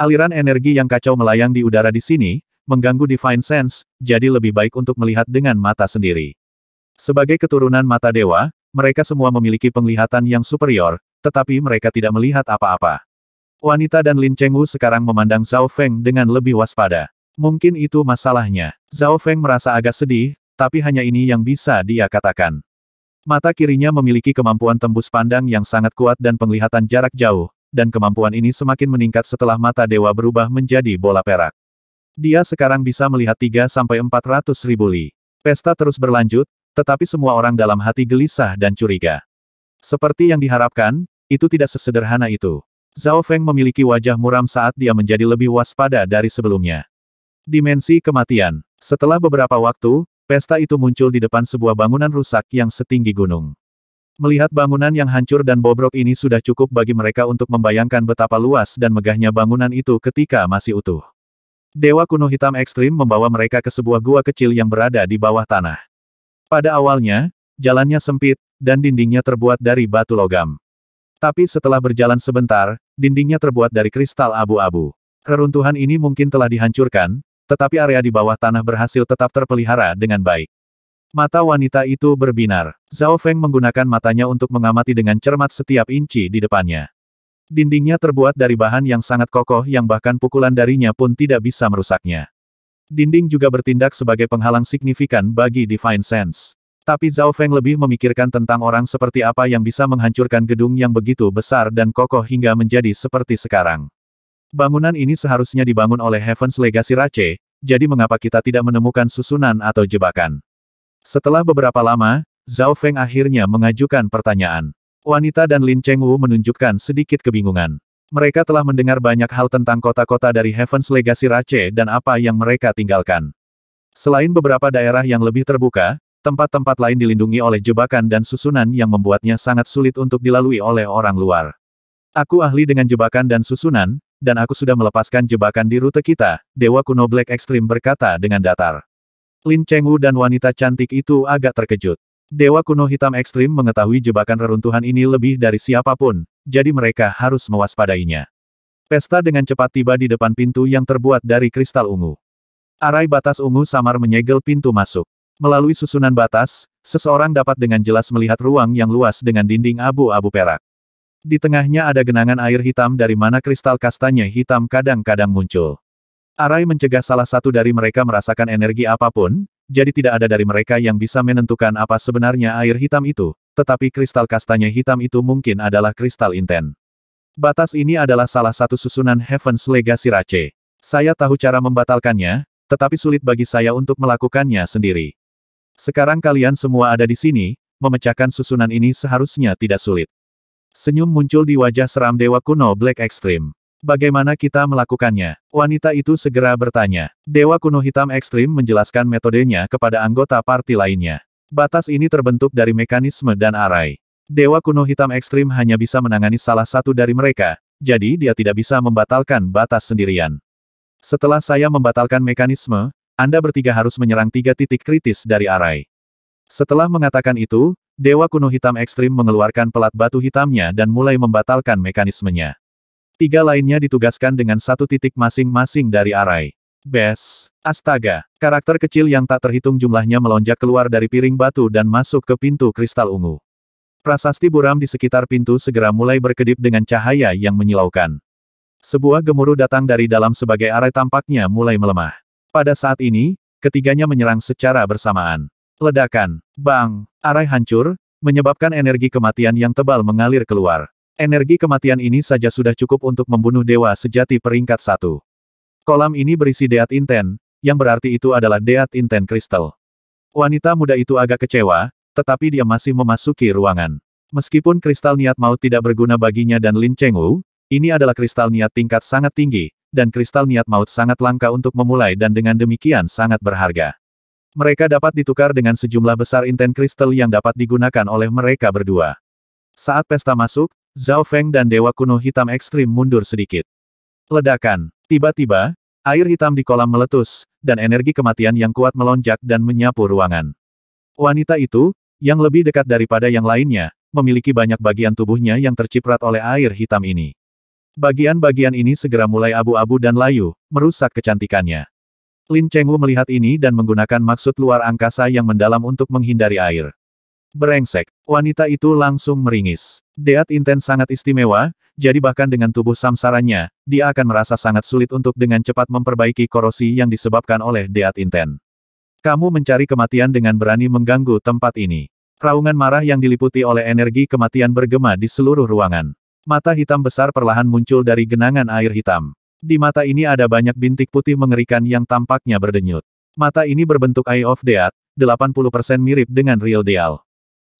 Aliran energi yang kacau melayang di udara di sini, mengganggu Divine Sense, jadi lebih baik untuk melihat dengan mata sendiri. Sebagai keturunan mata dewa, mereka semua memiliki penglihatan yang superior, tetapi mereka tidak melihat apa-apa. Wanita dan Lin Chengwu sekarang memandang Zhao Feng dengan lebih waspada. Mungkin itu masalahnya. Zhao Feng merasa agak sedih, tapi hanya ini yang bisa dia katakan. Mata kirinya memiliki kemampuan tembus pandang yang sangat kuat dan penglihatan jarak jauh, dan kemampuan ini semakin meningkat setelah mata dewa berubah menjadi bola perak. Dia sekarang bisa melihat 3-400 ribu li. Pesta terus berlanjut, tetapi semua orang dalam hati gelisah dan curiga. Seperti yang diharapkan, itu tidak sesederhana itu. Zhao Feng memiliki wajah muram saat dia menjadi lebih waspada dari sebelumnya. Dimensi kematian. Setelah beberapa waktu, Pesta itu muncul di depan sebuah bangunan rusak yang setinggi gunung. Melihat bangunan yang hancur dan bobrok ini sudah cukup bagi mereka untuk membayangkan betapa luas dan megahnya bangunan itu ketika masih utuh. Dewa kuno hitam ekstrim membawa mereka ke sebuah gua kecil yang berada di bawah tanah. Pada awalnya, jalannya sempit, dan dindingnya terbuat dari batu logam. Tapi setelah berjalan sebentar, dindingnya terbuat dari kristal abu-abu. Reruntuhan ini mungkin telah dihancurkan, tetapi area di bawah tanah berhasil tetap terpelihara dengan baik. Mata wanita itu berbinar. Zhao Feng menggunakan matanya untuk mengamati dengan cermat setiap inci di depannya. Dindingnya terbuat dari bahan yang sangat kokoh yang bahkan pukulan darinya pun tidak bisa merusaknya. Dinding juga bertindak sebagai penghalang signifikan bagi Divine Sense. Tapi Zhao Feng lebih memikirkan tentang orang seperti apa yang bisa menghancurkan gedung yang begitu besar dan kokoh hingga menjadi seperti sekarang. Bangunan ini seharusnya dibangun oleh Heaven's Legacy Rache, jadi mengapa kita tidak menemukan susunan atau jebakan? Setelah beberapa lama, Zhao Feng akhirnya mengajukan pertanyaan. Wanita dan Lin Cheng Wu menunjukkan sedikit kebingungan. Mereka telah mendengar banyak hal tentang kota-kota dari Heaven's Legacy Rache dan apa yang mereka tinggalkan. Selain beberapa daerah yang lebih terbuka, tempat-tempat lain dilindungi oleh jebakan dan susunan yang membuatnya sangat sulit untuk dilalui oleh orang luar. Aku ahli dengan jebakan dan susunan, dan aku sudah melepaskan jebakan di rute kita, Dewa Kuno Black Extreme berkata dengan datar. Lin Chengwu dan wanita cantik itu agak terkejut. Dewa Kuno Hitam Ekstrim mengetahui jebakan reruntuhan ini lebih dari siapapun, jadi mereka harus mewaspadainya. Pesta dengan cepat tiba di depan pintu yang terbuat dari kristal ungu. Arai batas ungu samar menyegel pintu masuk. Melalui susunan batas, seseorang dapat dengan jelas melihat ruang yang luas dengan dinding abu-abu perak. Di tengahnya ada genangan air hitam dari mana kristal kastanya hitam kadang-kadang muncul. Arai mencegah salah satu dari mereka merasakan energi apapun, jadi tidak ada dari mereka yang bisa menentukan apa sebenarnya air hitam itu, tetapi kristal kastanya hitam itu mungkin adalah kristal inten. Batas ini adalah salah satu susunan Heaven's Legacy Rache. Saya tahu cara membatalkannya, tetapi sulit bagi saya untuk melakukannya sendiri. Sekarang kalian semua ada di sini, memecahkan susunan ini seharusnya tidak sulit. Senyum muncul di wajah seram dewa kuno Black Extreme. Bagaimana kita melakukannya? Wanita itu segera bertanya. Dewa kuno hitam ekstrim menjelaskan metodenya kepada anggota parti lainnya. Batas ini terbentuk dari mekanisme dan arai. Dewa kuno hitam ekstrim hanya bisa menangani salah satu dari mereka, jadi dia tidak bisa membatalkan batas sendirian. Setelah saya membatalkan mekanisme, Anda bertiga harus menyerang tiga titik kritis dari arai. Setelah mengatakan itu, Dewa Kuno Hitam Ekstrim mengeluarkan pelat batu hitamnya dan mulai membatalkan mekanismenya. Tiga lainnya ditugaskan dengan satu titik masing-masing dari arai. Bes, astaga, karakter kecil yang tak terhitung jumlahnya melonjak keluar dari piring batu dan masuk ke pintu kristal ungu. Prasasti buram di sekitar pintu segera mulai berkedip dengan cahaya yang menyilaukan. Sebuah gemuruh datang dari dalam sebagai arai tampaknya mulai melemah. Pada saat ini, ketiganya menyerang secara bersamaan. Ledakan. Bang. Arai hancur, menyebabkan energi kematian yang tebal mengalir keluar. Energi kematian ini saja sudah cukup untuk membunuh dewa sejati peringkat satu. Kolam ini berisi deat inten, yang berarti itu adalah deat inten kristal. Wanita muda itu agak kecewa, tetapi dia masih memasuki ruangan. Meskipun kristal niat maut tidak berguna baginya dan Lin Cheng Wu, ini adalah kristal niat tingkat sangat tinggi, dan kristal niat maut sangat langka untuk memulai dan dengan demikian sangat berharga mereka dapat ditukar dengan sejumlah besar inten kristal yang dapat digunakan oleh mereka berdua. Saat pesta masuk, Zhao Feng dan Dewa Kuno Hitam Ekstrim mundur sedikit. Ledakan. Tiba-tiba, air hitam di kolam meletus, dan energi kematian yang kuat melonjak dan menyapu ruangan. Wanita itu, yang lebih dekat daripada yang lainnya, memiliki banyak bagian tubuhnya yang terciprat oleh air hitam ini. Bagian-bagian ini segera mulai abu-abu dan layu, merusak kecantikannya. Lin Chengwu melihat ini dan menggunakan maksud luar angkasa yang mendalam untuk menghindari air. Berengsek, wanita itu langsung meringis. Deat Inten sangat istimewa, jadi bahkan dengan tubuh samsaranya, dia akan merasa sangat sulit untuk dengan cepat memperbaiki korosi yang disebabkan oleh Deat Inten. Kamu mencari kematian dengan berani mengganggu tempat ini. Raungan marah yang diliputi oleh energi kematian bergema di seluruh ruangan. Mata hitam besar perlahan muncul dari genangan air hitam. Di mata ini ada banyak bintik putih mengerikan yang tampaknya berdenyut. Mata ini berbentuk Eye of Death, 80% mirip dengan Real Deal.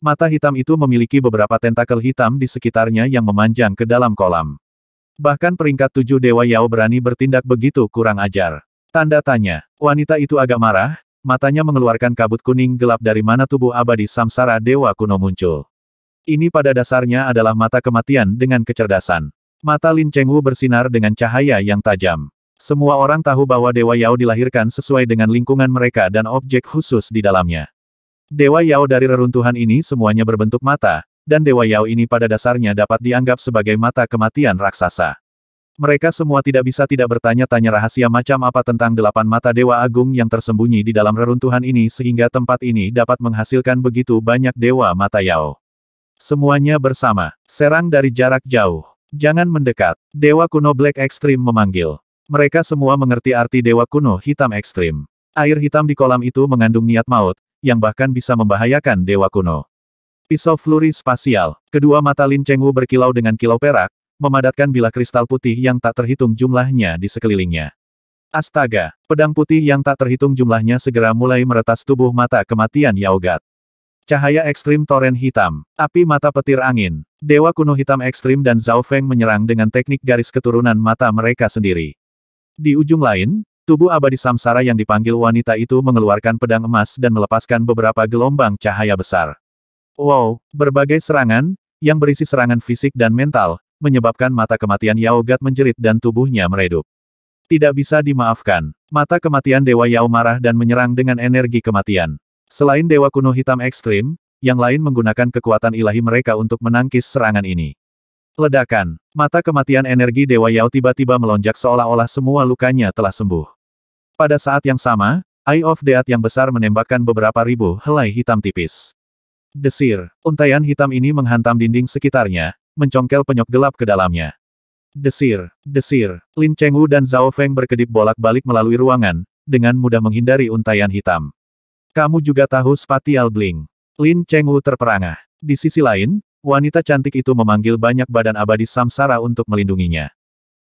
Mata hitam itu memiliki beberapa tentakel hitam di sekitarnya yang memanjang ke dalam kolam. Bahkan peringkat tujuh Dewa Yao berani bertindak begitu kurang ajar. Tanda tanya, wanita itu agak marah, matanya mengeluarkan kabut kuning gelap dari mana tubuh abadi samsara Dewa kuno muncul. Ini pada dasarnya adalah mata kematian dengan kecerdasan. Mata Lin Chengwu bersinar dengan cahaya yang tajam. Semua orang tahu bahwa Dewa Yao dilahirkan sesuai dengan lingkungan mereka dan objek khusus di dalamnya. Dewa Yao dari reruntuhan ini semuanya berbentuk mata, dan Dewa Yao ini pada dasarnya dapat dianggap sebagai mata kematian raksasa. Mereka semua tidak bisa tidak bertanya-tanya rahasia macam apa tentang delapan mata Dewa Agung yang tersembunyi di dalam reruntuhan ini sehingga tempat ini dapat menghasilkan begitu banyak Dewa Mata Yao. Semuanya bersama, serang dari jarak jauh. Jangan mendekat. Dewa kuno Black Extreme memanggil. Mereka semua mengerti arti Dewa kuno hitam ekstrim. Air hitam di kolam itu mengandung niat maut, yang bahkan bisa membahayakan Dewa kuno. Pisau fluri spasial. Kedua mata Lin Chengwu berkilau dengan kilau perak, memadatkan bilah kristal putih yang tak terhitung jumlahnya di sekelilingnya. Astaga, pedang putih yang tak terhitung jumlahnya segera mulai meretas tubuh mata kematian Yaogat. Cahaya ekstrim toren hitam. Api mata petir angin. Dewa kuno hitam ekstrim dan Zhao Feng menyerang dengan teknik garis keturunan mata mereka sendiri. Di ujung lain, tubuh abadi samsara yang dipanggil wanita itu mengeluarkan pedang emas dan melepaskan beberapa gelombang cahaya besar. Wow, berbagai serangan, yang berisi serangan fisik dan mental, menyebabkan mata kematian Yao Gat menjerit dan tubuhnya meredup. Tidak bisa dimaafkan. Mata kematian Dewa Yao marah dan menyerang dengan energi kematian. Selain Dewa Kuno Hitam Ekstrim, yang lain menggunakan kekuatan ilahi mereka untuk menangkis serangan ini. Ledakan, mata kematian energi Dewa Yao tiba-tiba melonjak seolah-olah semua lukanya telah sembuh. Pada saat yang sama, Eye of Death yang besar menembakkan beberapa ribu helai hitam tipis. Desir, untaian hitam ini menghantam dinding sekitarnya, mencongkel penyok gelap ke dalamnya. Desir, desir, Lin Chengwu dan Zhao Feng berkedip bolak-balik melalui ruangan, dengan mudah menghindari untaian hitam. Kamu juga tahu spatial bling. Lin Cheng Wu terperangah. Di sisi lain, wanita cantik itu memanggil banyak badan abadi samsara untuk melindunginya.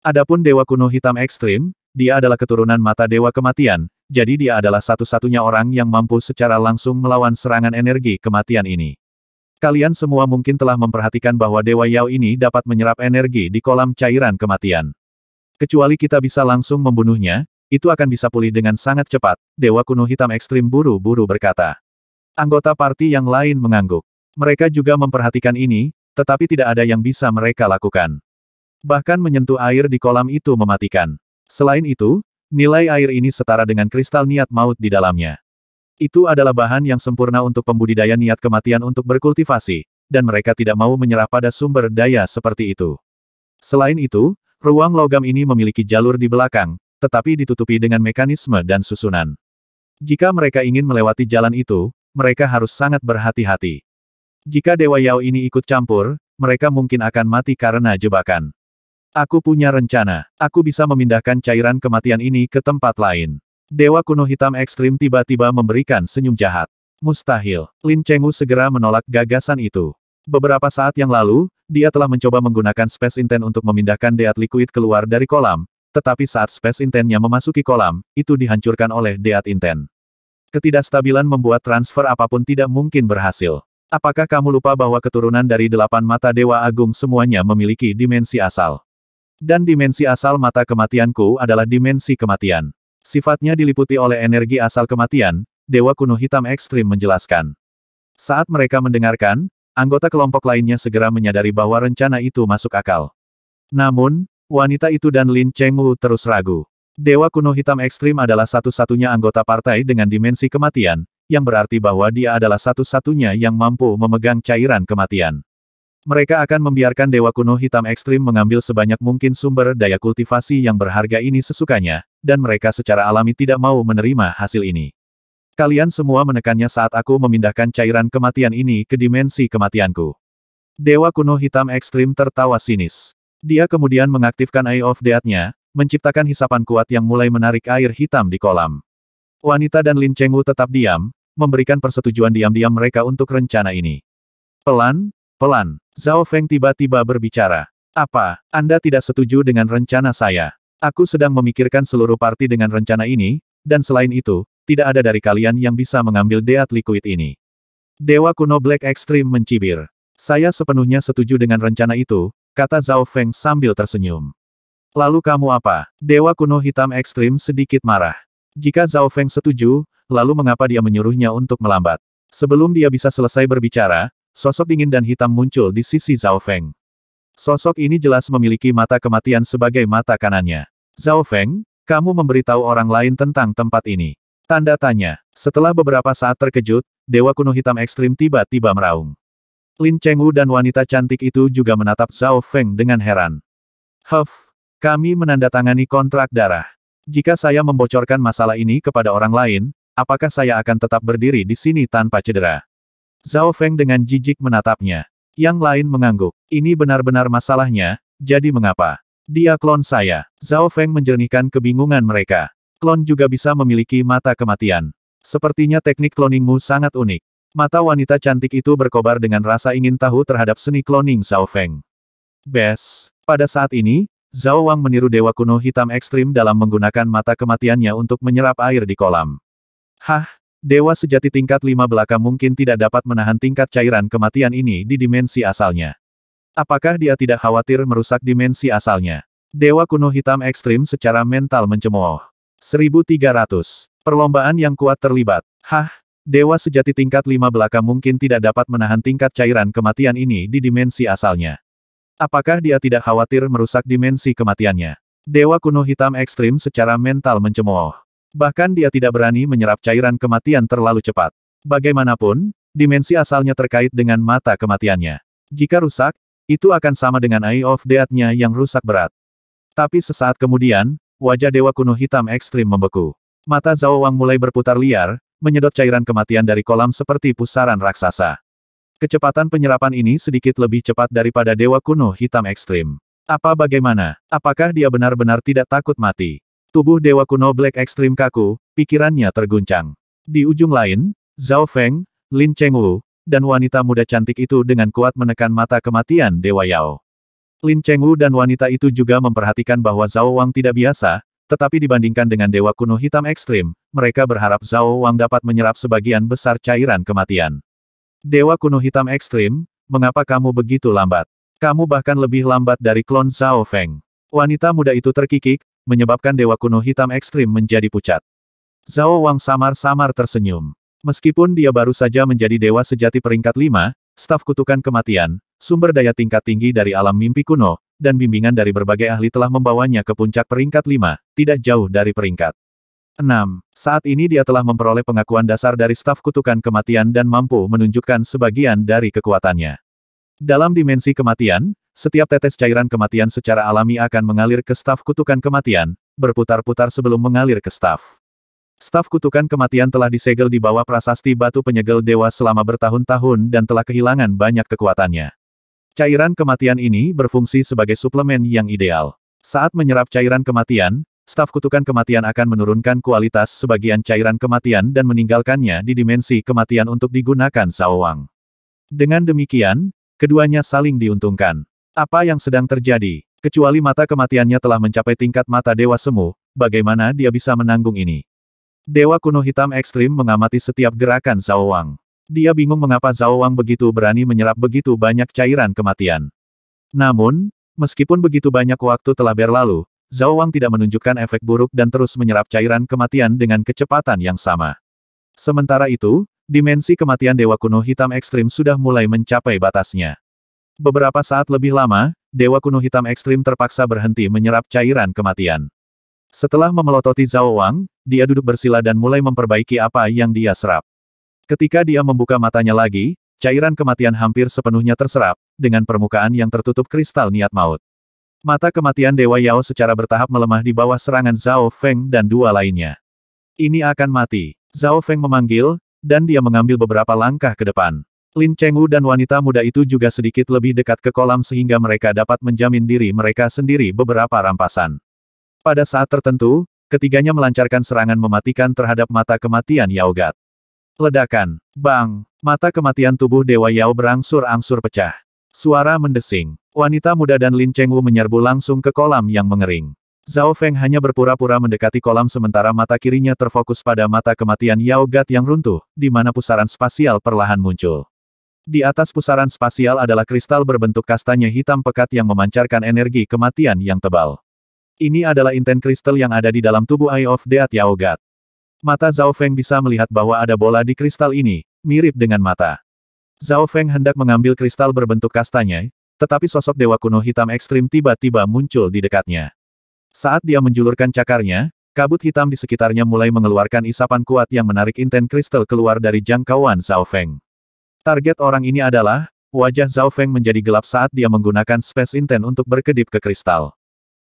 Adapun Dewa Kuno Hitam Ekstrim, dia adalah keturunan mata Dewa Kematian, jadi dia adalah satu-satunya orang yang mampu secara langsung melawan serangan energi kematian ini. Kalian semua mungkin telah memperhatikan bahwa Dewa Yao ini dapat menyerap energi di kolam cairan kematian. Kecuali kita bisa langsung membunuhnya, itu akan bisa pulih dengan sangat cepat, Dewa Kuno Hitam Ekstrim buru-buru berkata. Anggota parti yang lain mengangguk. Mereka juga memperhatikan ini, tetapi tidak ada yang bisa mereka lakukan. Bahkan menyentuh air di kolam itu mematikan. Selain itu, nilai air ini setara dengan kristal niat maut di dalamnya. Itu adalah bahan yang sempurna untuk pembudidaya niat kematian untuk berkultivasi, dan mereka tidak mau menyerah pada sumber daya seperti itu. Selain itu, ruang logam ini memiliki jalur di belakang, tetapi ditutupi dengan mekanisme dan susunan. Jika mereka ingin melewati jalan itu, mereka harus sangat berhati-hati. Jika Dewa Yao ini ikut campur, mereka mungkin akan mati karena jebakan. Aku punya rencana. Aku bisa memindahkan cairan kematian ini ke tempat lain. Dewa kuno hitam ekstrim tiba-tiba memberikan senyum jahat. Mustahil. Lin Chengu segera menolak gagasan itu. Beberapa saat yang lalu, dia telah mencoba menggunakan Space Intent untuk memindahkan Deat Liquid keluar dari kolam, tetapi saat Space Intennya memasuki kolam, itu dihancurkan oleh Deat Inten. Ketidakstabilan membuat transfer apapun tidak mungkin berhasil. Apakah kamu lupa bahwa keturunan dari delapan mata Dewa Agung semuanya memiliki dimensi asal? Dan dimensi asal mata kematianku adalah dimensi kematian. Sifatnya diliputi oleh energi asal kematian, Dewa Kuno Hitam Ekstrim menjelaskan. Saat mereka mendengarkan, anggota kelompok lainnya segera menyadari bahwa rencana itu masuk akal. Namun, Wanita itu dan Lin Chengwu terus ragu. Dewa kuno hitam ekstrim adalah satu-satunya anggota partai dengan dimensi kematian, yang berarti bahwa dia adalah satu-satunya yang mampu memegang cairan kematian. Mereka akan membiarkan Dewa Kuno Hitam Ekstrim mengambil sebanyak mungkin sumber daya kultivasi yang berharga ini sesukanya, dan mereka secara alami tidak mau menerima hasil ini. Kalian semua menekannya saat aku memindahkan cairan kematian ini ke dimensi kematianku. Dewa Kuno Hitam Ekstrim tertawa sinis. Dia kemudian mengaktifkan Eye of Death-nya, menciptakan hisapan kuat yang mulai menarik air hitam di kolam. Wanita dan Lin Chengwu tetap diam, memberikan persetujuan diam-diam mereka untuk rencana ini. Pelan, pelan, Zhao Feng tiba-tiba berbicara. Apa, Anda tidak setuju dengan rencana saya? Aku sedang memikirkan seluruh parti dengan rencana ini, dan selain itu, tidak ada dari kalian yang bisa mengambil Deat Liquid ini. Dewa kuno Black Extreme mencibir. Saya sepenuhnya setuju dengan rencana itu, kata Zhao Feng sambil tersenyum. Lalu kamu apa? Dewa kuno hitam ekstrim sedikit marah. Jika Zhao Feng setuju, lalu mengapa dia menyuruhnya untuk melambat? Sebelum dia bisa selesai berbicara, sosok dingin dan hitam muncul di sisi Zhao Feng. Sosok ini jelas memiliki mata kematian sebagai mata kanannya. Zhao Feng, kamu memberitahu orang lain tentang tempat ini. Tanda tanya. Setelah beberapa saat terkejut, Dewa Kuno Hitam Ekstrim tiba-tiba meraung. Lin Chengwu dan wanita cantik itu juga menatap Zhao Feng dengan heran. Huff, kami menandatangani kontrak darah. Jika saya membocorkan masalah ini kepada orang lain, apakah saya akan tetap berdiri di sini tanpa cedera? Zhao Feng dengan jijik menatapnya. Yang lain mengangguk. Ini benar-benar masalahnya, jadi mengapa? Dia klon saya. Zhao Feng menjernihkan kebingungan mereka. Klon juga bisa memiliki mata kematian. Sepertinya teknik kloningmu sangat unik. Mata wanita cantik itu berkobar dengan rasa ingin tahu terhadap seni cloning Zhao Feng. Bes, pada saat ini, Zhao Wang meniru dewa kuno hitam ekstrim dalam menggunakan mata kematiannya untuk menyerap air di kolam. Hah, dewa sejati tingkat lima belaka mungkin tidak dapat menahan tingkat cairan kematian ini di dimensi asalnya. Apakah dia tidak khawatir merusak dimensi asalnya? Dewa kuno hitam ekstrim secara mental mencemooh. 1300. Perlombaan yang kuat terlibat. Hah, Dewa sejati tingkat lima belaka mungkin tidak dapat menahan tingkat cairan kematian ini di dimensi asalnya. Apakah dia tidak khawatir merusak dimensi kematiannya? Dewa kuno hitam ekstrim secara mental mencemooh. Bahkan dia tidak berani menyerap cairan kematian terlalu cepat. Bagaimanapun, dimensi asalnya terkait dengan mata kematiannya. Jika rusak, itu akan sama dengan Eye of Death-nya yang rusak berat. Tapi sesaat kemudian, wajah Dewa Kuno Hitam ekstrim membeku. Mata Zhao mulai berputar liar, menyedot cairan kematian dari kolam seperti pusaran raksasa. Kecepatan penyerapan ini sedikit lebih cepat daripada Dewa Kuno Hitam Ekstrim. Apa bagaimana? Apakah dia benar-benar tidak takut mati? Tubuh Dewa Kuno Black Ekstrim kaku, pikirannya terguncang. Di ujung lain, Zhao Feng, Lin Cheng Wu, dan wanita muda cantik itu dengan kuat menekan mata kematian Dewa Yao. Lin Cheng Wu dan wanita itu juga memperhatikan bahwa Zhao Wang tidak biasa, tetapi dibandingkan dengan Dewa Kuno Hitam Ekstrim, mereka berharap Zhao Wang dapat menyerap sebagian besar cairan kematian. Dewa Kuno Hitam Ekstrim, mengapa kamu begitu lambat? Kamu bahkan lebih lambat dari klon Zhao Feng. Wanita muda itu terkikik, menyebabkan Dewa Kuno Hitam Ekstrim menjadi pucat. Zhao Wang samar-samar tersenyum. Meskipun dia baru saja menjadi dewa sejati peringkat 5, staf kutukan kematian, sumber daya tingkat tinggi dari alam mimpi kuno, dan bimbingan dari berbagai ahli telah membawanya ke puncak peringkat 5, tidak jauh dari peringkat 6. Saat ini dia telah memperoleh pengakuan dasar dari staf kutukan kematian dan mampu menunjukkan sebagian dari kekuatannya. Dalam dimensi kematian, setiap tetes cairan kematian secara alami akan mengalir ke staf kutukan kematian, berputar-putar sebelum mengalir ke staf. Staf kutukan kematian telah disegel di bawah prasasti batu penyegel dewa selama bertahun-tahun dan telah kehilangan banyak kekuatannya. Cairan kematian ini berfungsi sebagai suplemen yang ideal. Saat menyerap cairan kematian, staf kutukan kematian akan menurunkan kualitas sebagian cairan kematian dan meninggalkannya di dimensi kematian untuk digunakan Wang. Dengan demikian, keduanya saling diuntungkan. Apa yang sedang terjadi? Kecuali mata kematiannya telah mencapai tingkat mata Dewa Semu, bagaimana dia bisa menanggung ini? Dewa kuno hitam ekstrim mengamati setiap gerakan Wang. Dia bingung mengapa Zhao Wang begitu berani menyerap begitu banyak cairan kematian. Namun, meskipun begitu banyak waktu telah berlalu, Zhao Wang tidak menunjukkan efek buruk dan terus menyerap cairan kematian dengan kecepatan yang sama. Sementara itu, dimensi kematian Dewa Kuno Hitam Ekstrim sudah mulai mencapai batasnya. Beberapa saat lebih lama, Dewa Kuno Hitam Ekstrim terpaksa berhenti menyerap cairan kematian. Setelah memelototi Zhao Wang, dia duduk bersila dan mulai memperbaiki apa yang dia serap. Ketika dia membuka matanya lagi, cairan kematian hampir sepenuhnya terserap, dengan permukaan yang tertutup kristal niat maut. Mata kematian Dewa Yao secara bertahap melemah di bawah serangan Zhao Feng dan dua lainnya. Ini akan mati. Zhao Feng memanggil, dan dia mengambil beberapa langkah ke depan. Lin Chengwu dan wanita muda itu juga sedikit lebih dekat ke kolam sehingga mereka dapat menjamin diri mereka sendiri beberapa rampasan. Pada saat tertentu, ketiganya melancarkan serangan mematikan terhadap mata kematian Yao Gat. Ledakan. Bang. Mata kematian tubuh Dewa Yao berangsur-angsur pecah. Suara mendesing. Wanita muda dan Lin Chengwu menyerbu langsung ke kolam yang mengering. Zhao Feng hanya berpura-pura mendekati kolam sementara mata kirinya terfokus pada mata kematian Yao Gat yang runtuh, di mana pusaran spasial perlahan muncul. Di atas pusaran spasial adalah kristal berbentuk kastanya hitam pekat yang memancarkan energi kematian yang tebal. Ini adalah inten kristal yang ada di dalam tubuh Eye of Death Yao Gat. Mata Zhao Feng bisa melihat bahwa ada bola di kristal ini, mirip dengan mata. Zhao Feng hendak mengambil kristal berbentuk kastanya, tetapi sosok dewa kuno hitam ekstrim tiba-tiba muncul di dekatnya. Saat dia menjulurkan cakarnya, kabut hitam di sekitarnya mulai mengeluarkan isapan kuat yang menarik inten kristal keluar dari jangkauan Zhao Feng. Target orang ini adalah, wajah Zhao Feng menjadi gelap saat dia menggunakan space inten untuk berkedip ke kristal.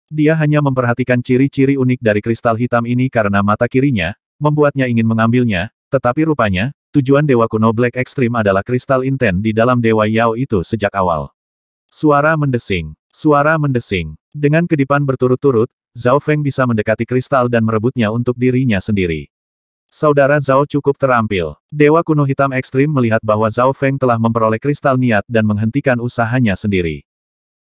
Dia hanya memperhatikan ciri-ciri unik dari kristal hitam ini karena mata kirinya, membuatnya ingin mengambilnya, tetapi rupanya, tujuan Dewa Kuno Black Extreme adalah kristal inten di dalam Dewa Yao itu sejak awal. Suara mendesing, suara mendesing. Dengan kedipan berturut-turut, Zhao Feng bisa mendekati kristal dan merebutnya untuk dirinya sendiri. Saudara Zhao cukup terampil. Dewa kuno hitam ekstrim melihat bahwa Zhao Feng telah memperoleh kristal niat dan menghentikan usahanya sendiri.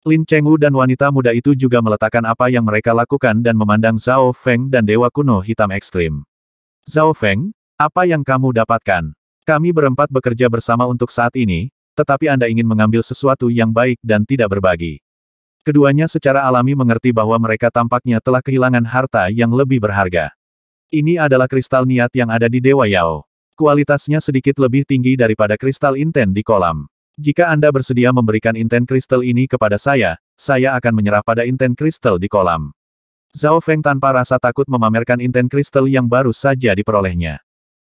Lin Chengwu dan wanita muda itu juga meletakkan apa yang mereka lakukan dan memandang Zhao Feng dan Dewa kuno hitam ekstrim. Zhao Feng, apa yang kamu dapatkan? Kami berempat bekerja bersama untuk saat ini, tetapi Anda ingin mengambil sesuatu yang baik dan tidak berbagi. Keduanya secara alami mengerti bahwa mereka tampaknya telah kehilangan harta yang lebih berharga. Ini adalah kristal niat yang ada di Dewa Yao. Kualitasnya sedikit lebih tinggi daripada kristal inten di kolam. Jika Anda bersedia memberikan inten kristal ini kepada saya, saya akan menyerah pada inten kristal di kolam. Zhao Feng tanpa rasa takut memamerkan inten kristal yang baru saja diperolehnya.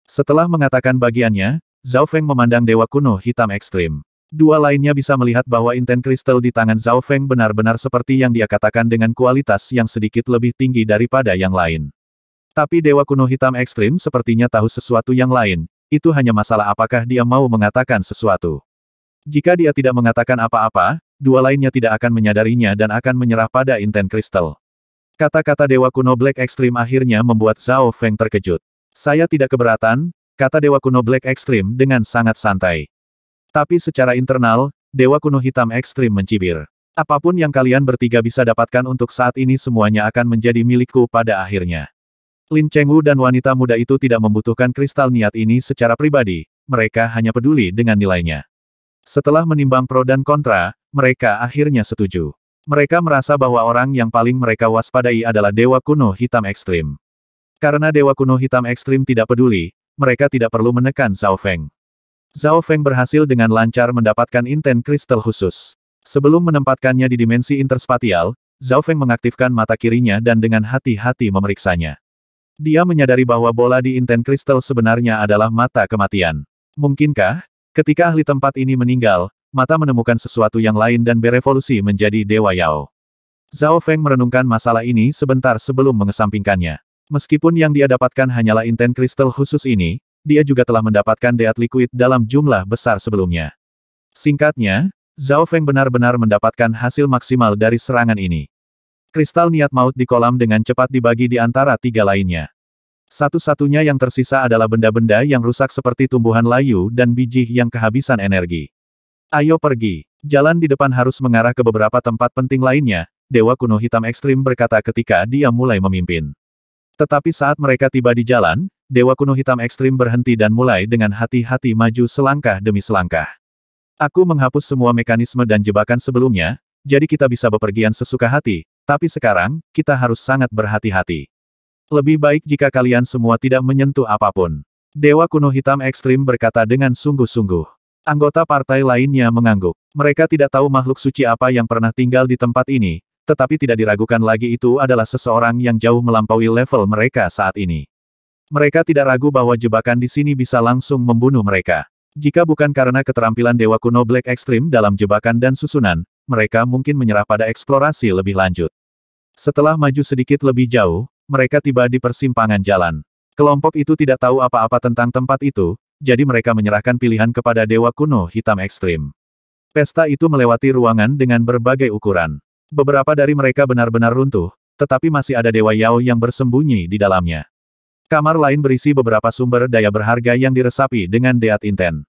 Setelah mengatakan bagiannya, Zhao Feng memandang dewa kuno hitam ekstrim. Dua lainnya bisa melihat bahwa inten kristal di tangan Zhao Feng benar-benar seperti yang dia katakan dengan kualitas yang sedikit lebih tinggi daripada yang lain. Tapi dewa kuno hitam ekstrim sepertinya tahu sesuatu yang lain, itu hanya masalah apakah dia mau mengatakan sesuatu. Jika dia tidak mengatakan apa-apa, dua lainnya tidak akan menyadarinya dan akan menyerah pada inten kristal. Kata-kata Dewa Kuno Black Extreme akhirnya membuat Zhao Feng terkejut. Saya tidak keberatan, kata Dewa Kuno Black Extreme dengan sangat santai. Tapi secara internal, Dewa Kuno Hitam Ekstrim mencibir. Apapun yang kalian bertiga bisa dapatkan untuk saat ini semuanya akan menjadi milikku pada akhirnya. Lin Chengwu dan wanita muda itu tidak membutuhkan kristal niat ini secara pribadi, mereka hanya peduli dengan nilainya. Setelah menimbang pro dan kontra, mereka akhirnya setuju. Mereka merasa bahwa orang yang paling mereka waspadai adalah Dewa Kuno Hitam Ekstrim. Karena Dewa Kuno Hitam Ekstrim tidak peduli, mereka tidak perlu menekan Zhao Feng. Zhao Feng berhasil dengan lancar mendapatkan inten kristal khusus. Sebelum menempatkannya di dimensi interspatial, Zhao Feng mengaktifkan mata kirinya dan dengan hati-hati memeriksanya. Dia menyadari bahwa bola di inten kristal sebenarnya adalah mata kematian. Mungkinkah, ketika ahli tempat ini meninggal, mata menemukan sesuatu yang lain dan berevolusi menjadi Dewa Yao. Zhao Feng merenungkan masalah ini sebentar sebelum mengesampingkannya. Meskipun yang dia dapatkan hanyalah inten kristal khusus ini, dia juga telah mendapatkan deat liquid dalam jumlah besar sebelumnya. Singkatnya, Zhao Feng benar-benar mendapatkan hasil maksimal dari serangan ini. Kristal niat maut di kolam dengan cepat dibagi di antara tiga lainnya. Satu-satunya yang tersisa adalah benda-benda yang rusak seperti tumbuhan layu dan biji yang kehabisan energi. Ayo pergi. Jalan di depan harus mengarah ke beberapa tempat penting lainnya, Dewa Kuno Hitam Ekstrim berkata ketika dia mulai memimpin. Tetapi saat mereka tiba di jalan, Dewa Kuno Hitam Ekstrim berhenti dan mulai dengan hati-hati maju selangkah demi selangkah. Aku menghapus semua mekanisme dan jebakan sebelumnya, jadi kita bisa bepergian sesuka hati, tapi sekarang, kita harus sangat berhati-hati. Lebih baik jika kalian semua tidak menyentuh apapun. Dewa Kuno Hitam Ekstrim berkata dengan sungguh-sungguh. Anggota partai lainnya mengangguk. Mereka tidak tahu makhluk suci apa yang pernah tinggal di tempat ini, tetapi tidak diragukan lagi itu adalah seseorang yang jauh melampaui level mereka saat ini. Mereka tidak ragu bahwa jebakan di sini bisa langsung membunuh mereka. Jika bukan karena keterampilan Dewa Kuno Black Extreme dalam jebakan dan susunan, mereka mungkin menyerah pada eksplorasi lebih lanjut. Setelah maju sedikit lebih jauh, mereka tiba di persimpangan jalan. Kelompok itu tidak tahu apa-apa tentang tempat itu, jadi mereka menyerahkan pilihan kepada Dewa Kuno Hitam Ekstrim. Pesta itu melewati ruangan dengan berbagai ukuran. Beberapa dari mereka benar-benar runtuh, tetapi masih ada Dewa Yao yang bersembunyi di dalamnya. Kamar lain berisi beberapa sumber daya berharga yang diresapi dengan Deat Inten.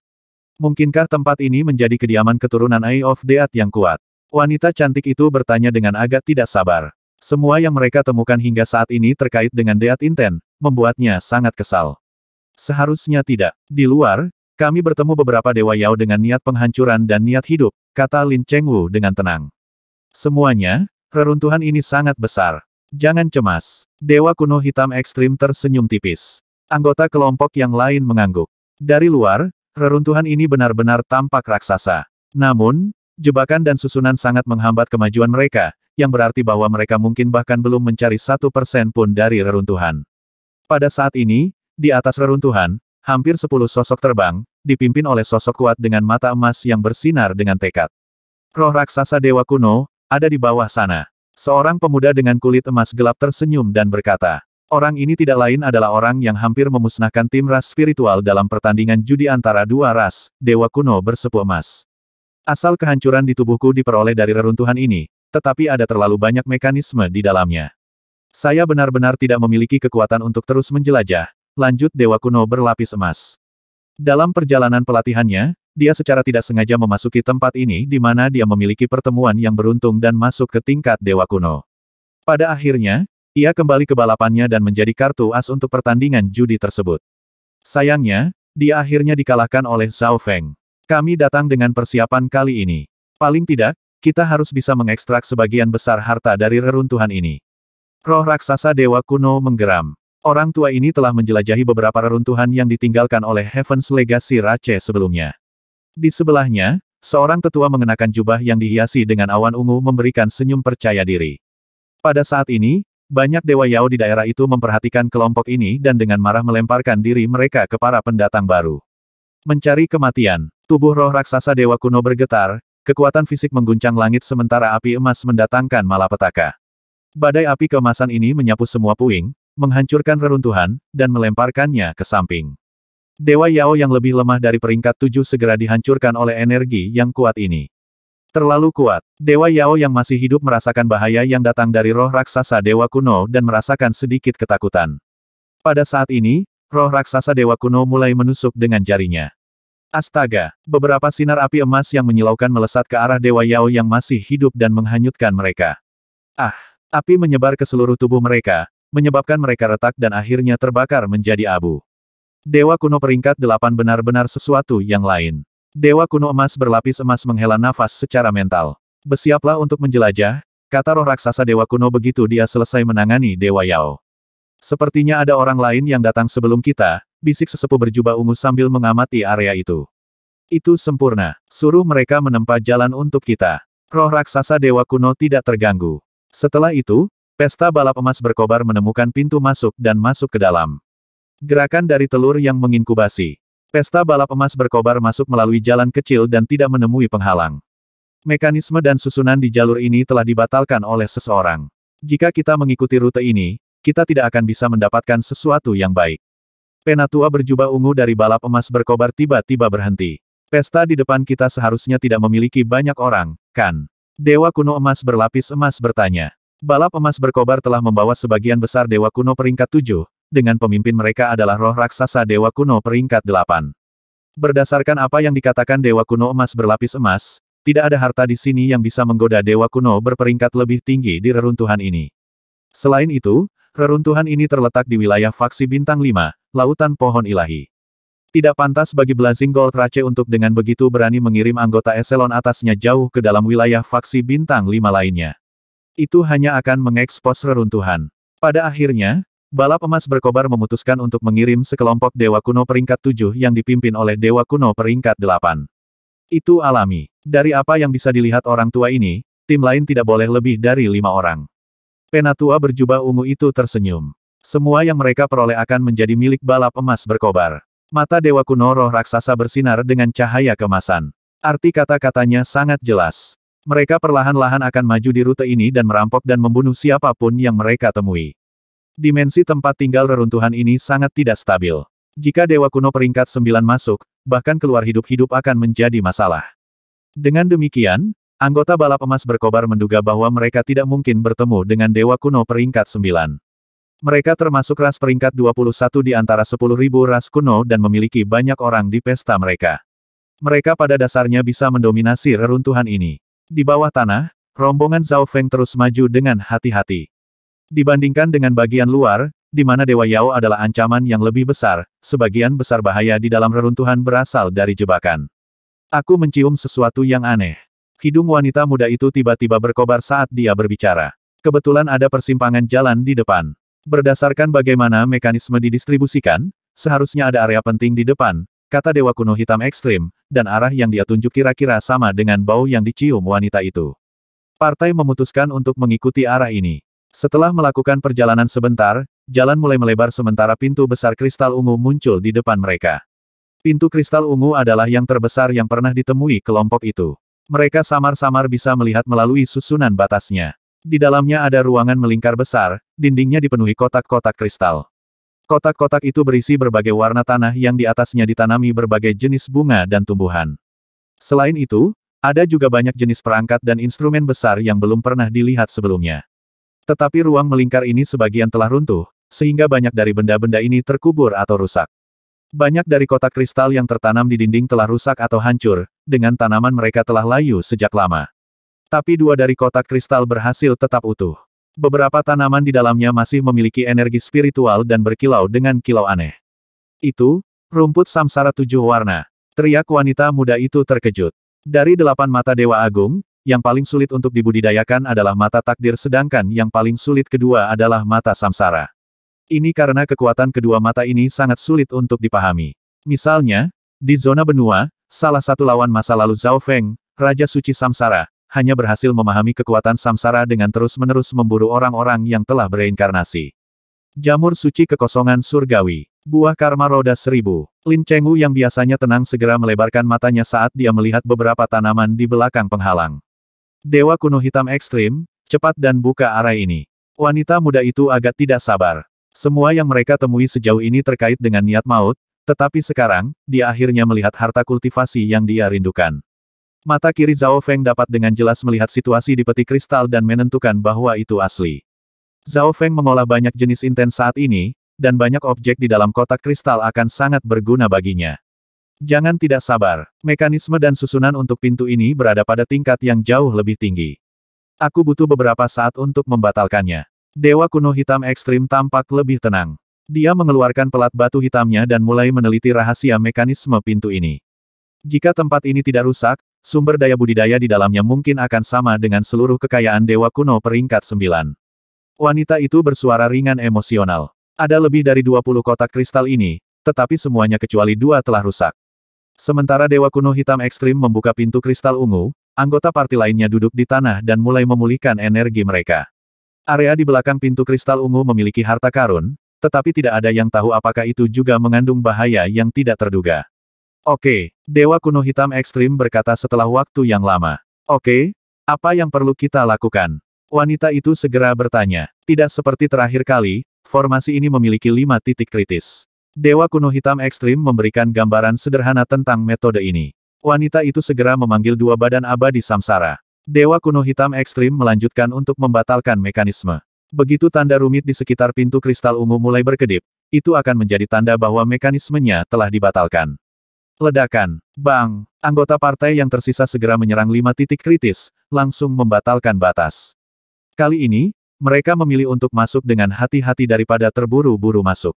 Mungkinkah tempat ini menjadi kediaman keturunan Eye of Deat yang kuat? Wanita cantik itu bertanya dengan agak tidak sabar. Semua yang mereka temukan hingga saat ini terkait dengan Deat Inten, membuatnya sangat kesal. Seharusnya tidak. Di luar, kami bertemu beberapa Dewa Yao dengan niat penghancuran dan niat hidup, kata Lin Chengwu dengan tenang. Semuanya, reruntuhan ini sangat besar. Jangan cemas. Dewa kuno hitam ekstrim tersenyum tipis. Anggota kelompok yang lain mengangguk. Dari luar, reruntuhan ini benar-benar tampak raksasa. Namun, jebakan dan susunan sangat menghambat kemajuan mereka, yang berarti bahwa mereka mungkin bahkan belum mencari satu persen pun dari reruntuhan. Pada saat ini, di atas reruntuhan, hampir sepuluh sosok terbang, dipimpin oleh sosok kuat dengan mata emas yang bersinar dengan tekad. Roh raksasa dewa kuno, ada di bawah sana. Seorang pemuda dengan kulit emas gelap tersenyum dan berkata, Orang ini tidak lain adalah orang yang hampir memusnahkan tim ras spiritual dalam pertandingan judi antara dua ras, Dewa Kuno bersepuh emas. Asal kehancuran di tubuhku diperoleh dari reruntuhan ini, tetapi ada terlalu banyak mekanisme di dalamnya. Saya benar-benar tidak memiliki kekuatan untuk terus menjelajah, lanjut Dewa Kuno berlapis emas. Dalam perjalanan pelatihannya, dia secara tidak sengaja memasuki tempat ini di mana dia memiliki pertemuan yang beruntung dan masuk ke tingkat Dewa Kuno. Pada akhirnya, ia kembali ke balapannya dan menjadi kartu as untuk pertandingan judi tersebut. Sayangnya, dia akhirnya dikalahkan oleh Zhao Feng. Kami datang dengan persiapan kali ini. Paling tidak, kita harus bisa mengekstrak sebagian besar harta dari reruntuhan ini. Roh raksasa Dewa Kuno menggeram. Orang tua ini telah menjelajahi beberapa reruntuhan yang ditinggalkan oleh Heaven's Legacy Rache sebelumnya. Di sebelahnya, seorang tetua mengenakan jubah yang dihiasi dengan awan ungu memberikan senyum percaya diri. Pada saat ini, banyak Dewa Yao di daerah itu memperhatikan kelompok ini dan dengan marah melemparkan diri mereka ke para pendatang baru. Mencari kematian, tubuh roh raksasa Dewa kuno bergetar, kekuatan fisik mengguncang langit sementara api emas mendatangkan malapetaka. Badai api kemasan ini menyapu semua puing, menghancurkan reruntuhan, dan melemparkannya ke samping. Dewa Yao yang lebih lemah dari peringkat tujuh segera dihancurkan oleh energi yang kuat ini. Terlalu kuat, Dewa Yao yang masih hidup merasakan bahaya yang datang dari roh raksasa Dewa kuno dan merasakan sedikit ketakutan. Pada saat ini, roh raksasa Dewa kuno mulai menusuk dengan jarinya. Astaga, beberapa sinar api emas yang menyilaukan melesat ke arah Dewa Yao yang masih hidup dan menghanyutkan mereka. Ah, api menyebar ke seluruh tubuh mereka, menyebabkan mereka retak dan akhirnya terbakar menjadi abu. Dewa kuno peringkat delapan benar-benar sesuatu yang lain. Dewa kuno emas berlapis emas menghela nafas secara mental. Bersiaplah untuk menjelajah, kata roh raksasa Dewa kuno begitu dia selesai menangani Dewa Yao. Sepertinya ada orang lain yang datang sebelum kita, bisik sesepuh berjubah ungu sambil mengamati area itu. Itu sempurna, suruh mereka menempa jalan untuk kita. Roh raksasa Dewa kuno tidak terganggu. Setelah itu, Pesta balap emas berkobar menemukan pintu masuk dan masuk ke dalam. Gerakan dari telur yang menginkubasi. Pesta balap emas berkobar masuk melalui jalan kecil dan tidak menemui penghalang. Mekanisme dan susunan di jalur ini telah dibatalkan oleh seseorang. Jika kita mengikuti rute ini, kita tidak akan bisa mendapatkan sesuatu yang baik. Penatua berjubah ungu dari balap emas berkobar tiba-tiba berhenti. Pesta di depan kita seharusnya tidak memiliki banyak orang, kan? Dewa kuno emas berlapis emas bertanya. Balap emas berkobar telah membawa sebagian besar Dewa Kuno peringkat tujuh, dengan pemimpin mereka adalah roh raksasa Dewa Kuno peringkat delapan. Berdasarkan apa yang dikatakan Dewa Kuno emas berlapis emas, tidak ada harta di sini yang bisa menggoda Dewa Kuno berperingkat lebih tinggi di reruntuhan ini. Selain itu, reruntuhan ini terletak di wilayah faksi bintang 5, Lautan Pohon Ilahi. Tidak pantas bagi Blazing Gold Race untuk dengan begitu berani mengirim anggota eselon atasnya jauh ke dalam wilayah faksi bintang 5 lainnya. Itu hanya akan mengekspos reruntuhan. Pada akhirnya, balap emas berkobar memutuskan untuk mengirim sekelompok Dewa Kuno peringkat 7 yang dipimpin oleh Dewa Kuno peringkat 8. Itu alami. Dari apa yang bisa dilihat orang tua ini, tim lain tidak boleh lebih dari lima orang. Penatua berjubah ungu itu tersenyum. Semua yang mereka peroleh akan menjadi milik balap emas berkobar. Mata Dewa Kuno roh raksasa bersinar dengan cahaya kemasan. Arti kata-katanya sangat jelas. Mereka perlahan-lahan akan maju di rute ini dan merampok dan membunuh siapapun yang mereka temui. Dimensi tempat tinggal reruntuhan ini sangat tidak stabil. Jika Dewa Kuno peringkat sembilan masuk, bahkan keluar hidup-hidup akan menjadi masalah. Dengan demikian, anggota balap emas berkobar menduga bahwa mereka tidak mungkin bertemu dengan Dewa Kuno peringkat sembilan. Mereka termasuk ras peringkat 21 di antara 10.000 ras kuno dan memiliki banyak orang di pesta mereka. Mereka pada dasarnya bisa mendominasi reruntuhan ini. Di bawah tanah, rombongan Zhao Feng terus maju dengan hati-hati. Dibandingkan dengan bagian luar, di mana Dewa Yao adalah ancaman yang lebih besar, sebagian besar bahaya di dalam reruntuhan berasal dari jebakan. Aku mencium sesuatu yang aneh. Hidung wanita muda itu tiba-tiba berkobar saat dia berbicara. Kebetulan ada persimpangan jalan di depan. Berdasarkan bagaimana mekanisme didistribusikan, seharusnya ada area penting di depan, kata Dewa Kuno Hitam Ekstrim, dan arah yang dia tunjuk kira-kira sama dengan bau yang dicium wanita itu. Partai memutuskan untuk mengikuti arah ini. Setelah melakukan perjalanan sebentar, jalan mulai melebar sementara pintu besar kristal ungu muncul di depan mereka. Pintu kristal ungu adalah yang terbesar yang pernah ditemui kelompok itu. Mereka samar-samar bisa melihat melalui susunan batasnya. Di dalamnya ada ruangan melingkar besar, dindingnya dipenuhi kotak-kotak kristal. Kotak-kotak itu berisi berbagai warna tanah yang di atasnya ditanami berbagai jenis bunga dan tumbuhan. Selain itu, ada juga banyak jenis perangkat dan instrumen besar yang belum pernah dilihat sebelumnya. Tetapi ruang melingkar ini sebagian telah runtuh, sehingga banyak dari benda-benda ini terkubur atau rusak. Banyak dari kotak kristal yang tertanam di dinding telah rusak atau hancur, dengan tanaman mereka telah layu sejak lama. Tapi dua dari kotak kristal berhasil tetap utuh. Beberapa tanaman di dalamnya masih memiliki energi spiritual dan berkilau dengan kilau aneh. Itu, rumput samsara tujuh warna. Teriak wanita muda itu terkejut. Dari delapan mata Dewa Agung, yang paling sulit untuk dibudidayakan adalah mata takdir sedangkan yang paling sulit kedua adalah mata samsara. Ini karena kekuatan kedua mata ini sangat sulit untuk dipahami. Misalnya, di zona benua, salah satu lawan masa lalu Zhao Feng, Raja Suci Samsara, hanya berhasil memahami kekuatan samsara dengan terus-menerus memburu orang-orang yang telah bereinkarnasi. Jamur suci kekosongan surgawi. Buah karma roda seribu. Lin Wu yang biasanya tenang segera melebarkan matanya saat dia melihat beberapa tanaman di belakang penghalang. Dewa kuno hitam ekstrim, cepat dan buka arah ini. Wanita muda itu agak tidak sabar. Semua yang mereka temui sejauh ini terkait dengan niat maut, tetapi sekarang, dia akhirnya melihat harta kultivasi yang dia rindukan. Mata kiri Zhao Feng dapat dengan jelas melihat situasi di peti kristal dan menentukan bahwa itu asli. Zhao Feng mengolah banyak jenis intens saat ini, dan banyak objek di dalam kotak kristal akan sangat berguna baginya. Jangan tidak sabar, mekanisme dan susunan untuk pintu ini berada pada tingkat yang jauh lebih tinggi. Aku butuh beberapa saat untuk membatalkannya. Dewa kuno hitam ekstrim tampak lebih tenang. Dia mengeluarkan pelat batu hitamnya dan mulai meneliti rahasia mekanisme pintu ini. Jika tempat ini tidak rusak, sumber daya budidaya di dalamnya mungkin akan sama dengan seluruh kekayaan dewa kuno peringkat sembilan. Wanita itu bersuara ringan emosional. Ada lebih dari 20 kotak kristal ini, tetapi semuanya kecuali dua telah rusak. Sementara Dewa Kuno Hitam Ekstrim membuka pintu kristal ungu, anggota parti lainnya duduk di tanah dan mulai memulihkan energi mereka. Area di belakang pintu kristal ungu memiliki harta karun, tetapi tidak ada yang tahu apakah itu juga mengandung bahaya yang tidak terduga. Oke, Dewa Kuno Hitam Ekstrim berkata setelah waktu yang lama. Oke, apa yang perlu kita lakukan? Wanita itu segera bertanya. Tidak seperti terakhir kali, formasi ini memiliki lima titik kritis. Dewa Kuno Hitam Ekstrim memberikan gambaran sederhana tentang metode ini. Wanita itu segera memanggil dua badan abadi samsara. Dewa Kuno Hitam Ekstrim melanjutkan untuk membatalkan mekanisme. Begitu tanda rumit di sekitar pintu kristal ungu mulai berkedip, itu akan menjadi tanda bahwa mekanismenya telah dibatalkan. Ledakan. Bang! Anggota partai yang tersisa segera menyerang lima titik kritis, langsung membatalkan batas. Kali ini, mereka memilih untuk masuk dengan hati-hati daripada terburu-buru masuk.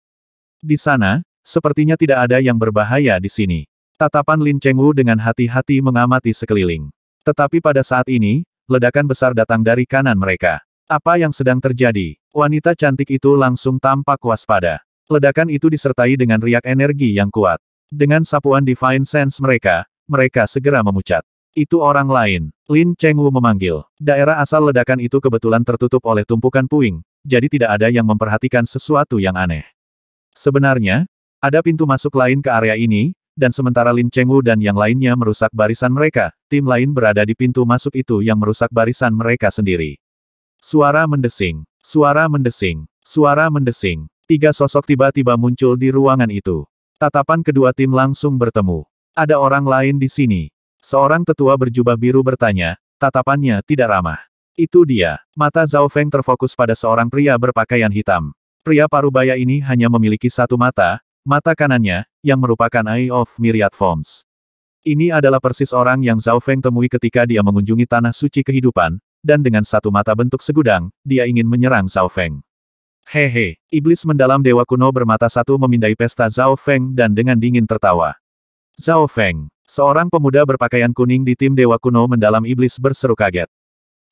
Di sana, sepertinya tidak ada yang berbahaya di sini. Tatapan Lin Chengwu dengan hati-hati mengamati sekeliling. Tetapi pada saat ini, ledakan besar datang dari kanan mereka. Apa yang sedang terjadi? Wanita cantik itu langsung tampak waspada. Ledakan itu disertai dengan riak energi yang kuat. Dengan sapuan Divine Sense mereka, mereka segera memucat. Itu orang lain. Lin Chengwu memanggil. Daerah asal ledakan itu kebetulan tertutup oleh tumpukan puing, jadi tidak ada yang memperhatikan sesuatu yang aneh. Sebenarnya, ada pintu masuk lain ke area ini, dan sementara Lin Chengwu dan yang lainnya merusak barisan mereka, tim lain berada di pintu masuk itu yang merusak barisan mereka sendiri. Suara mendesing. Suara mendesing. Suara mendesing. Tiga sosok tiba-tiba muncul di ruangan itu. Tatapan kedua tim langsung bertemu. Ada orang lain di sini. Seorang tetua berjubah biru bertanya, tatapannya tidak ramah. Itu dia. Mata Zhao Feng terfokus pada seorang pria berpakaian hitam. Pria parubaya ini hanya memiliki satu mata, mata kanannya, yang merupakan Eye of Myriad Forms. Ini adalah persis orang yang Zhao Feng temui ketika dia mengunjungi tanah suci kehidupan, dan dengan satu mata bentuk segudang, dia ingin menyerang Zhao Feng. Hehe, iblis mendalam dewa kuno bermata satu memindai pesta Zhao Feng dan dengan dingin tertawa. Zhao Feng, seorang pemuda berpakaian kuning di tim dewa kuno mendalam iblis berseru kaget.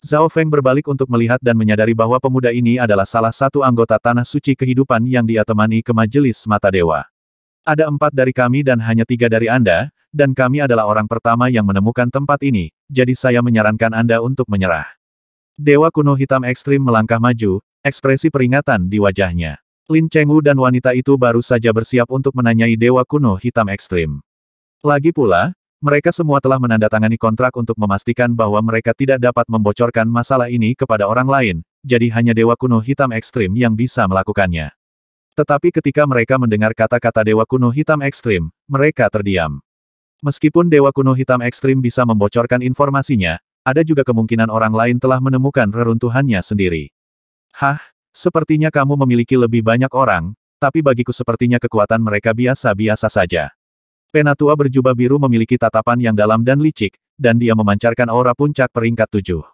Zhao Feng berbalik untuk melihat dan menyadari bahwa pemuda ini adalah salah satu anggota tanah suci kehidupan yang dia temani ke majelis mata dewa. Ada empat dari kami dan hanya tiga dari Anda, dan kami adalah orang pertama yang menemukan tempat ini, jadi saya menyarankan Anda untuk menyerah. Dewa kuno hitam ekstrim melangkah maju, Ekspresi peringatan di wajahnya. Lin Chengwu dan wanita itu baru saja bersiap untuk menanyai Dewa Kuno Hitam Ekstrim. Lagi pula, mereka semua telah menandatangani kontrak untuk memastikan bahwa mereka tidak dapat membocorkan masalah ini kepada orang lain, jadi hanya Dewa Kuno Hitam Ekstrim yang bisa melakukannya. Tetapi ketika mereka mendengar kata-kata Dewa Kuno Hitam Ekstrim, mereka terdiam. Meskipun Dewa Kuno Hitam Ekstrim bisa membocorkan informasinya, ada juga kemungkinan orang lain telah menemukan reruntuhannya sendiri. Hah, sepertinya kamu memiliki lebih banyak orang, tapi bagiku sepertinya kekuatan mereka biasa-biasa saja. Penatua berjubah biru memiliki tatapan yang dalam dan licik, dan dia memancarkan aura puncak peringkat tujuh.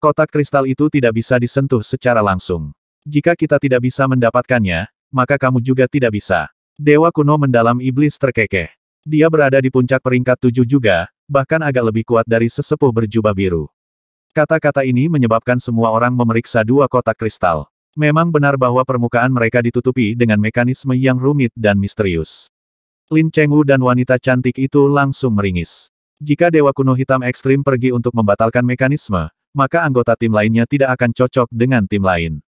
Kotak kristal itu tidak bisa disentuh secara langsung. Jika kita tidak bisa mendapatkannya, maka kamu juga tidak bisa. Dewa kuno mendalam iblis terkekeh. Dia berada di puncak peringkat tujuh juga, bahkan agak lebih kuat dari sesepuh berjubah biru. Kata-kata ini menyebabkan semua orang memeriksa dua kotak kristal. Memang benar bahwa permukaan mereka ditutupi dengan mekanisme yang rumit dan misterius. Lin Chengwu dan wanita cantik itu langsung meringis. Jika Dewa Kuno Hitam Ekstrim pergi untuk membatalkan mekanisme, maka anggota tim lainnya tidak akan cocok dengan tim lain.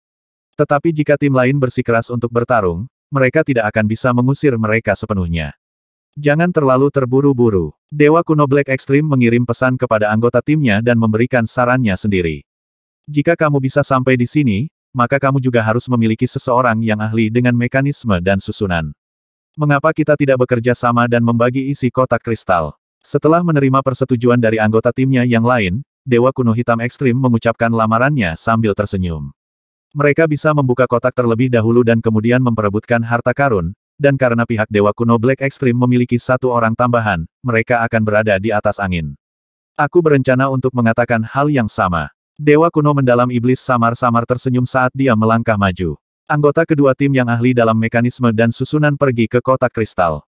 Tetapi jika tim lain bersikeras untuk bertarung, mereka tidak akan bisa mengusir mereka sepenuhnya. Jangan terlalu terburu-buru. Dewa kuno Black Extreme mengirim pesan kepada anggota timnya dan memberikan sarannya sendiri. Jika kamu bisa sampai di sini, maka kamu juga harus memiliki seseorang yang ahli dengan mekanisme dan susunan. Mengapa kita tidak bekerja sama dan membagi isi kotak kristal? Setelah menerima persetujuan dari anggota timnya yang lain, Dewa Kuno Hitam Ekstrim mengucapkan lamarannya sambil tersenyum. Mereka bisa membuka kotak terlebih dahulu dan kemudian memperebutkan harta karun, dan karena pihak Dewa Kuno Black Extreme memiliki satu orang tambahan, mereka akan berada di atas angin. Aku berencana untuk mengatakan hal yang sama. Dewa Kuno mendalam iblis samar-samar tersenyum saat dia melangkah maju. Anggota kedua tim yang ahli dalam mekanisme dan susunan pergi ke kotak kristal.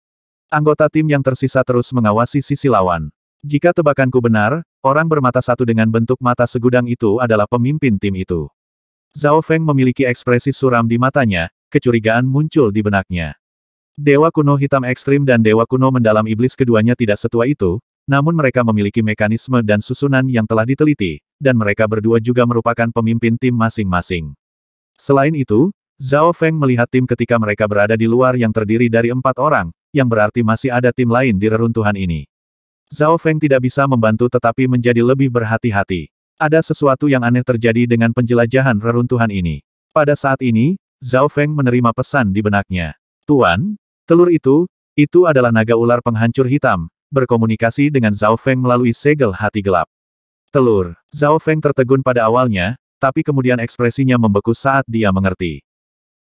Anggota tim yang tersisa terus mengawasi sisi lawan. Jika tebakanku benar, orang bermata satu dengan bentuk mata segudang itu adalah pemimpin tim itu. Zhao Feng memiliki ekspresi suram di matanya, kecurigaan muncul di benaknya. Dewa kuno hitam ekstrim dan dewa kuno mendalam iblis keduanya tidak setua itu, namun mereka memiliki mekanisme dan susunan yang telah diteliti, dan mereka berdua juga merupakan pemimpin tim masing-masing. Selain itu, Zhao Feng melihat tim ketika mereka berada di luar yang terdiri dari empat orang, yang berarti masih ada tim lain di reruntuhan ini. Zhao Feng tidak bisa membantu tetapi menjadi lebih berhati-hati. Ada sesuatu yang aneh terjadi dengan penjelajahan reruntuhan ini. Pada saat ini, Zhao Feng menerima pesan di benaknya. Tuan, Telur itu, itu adalah naga ular penghancur hitam, berkomunikasi dengan Zhao Feng melalui segel hati gelap. Telur, Zhao Feng tertegun pada awalnya, tapi kemudian ekspresinya membeku saat dia mengerti.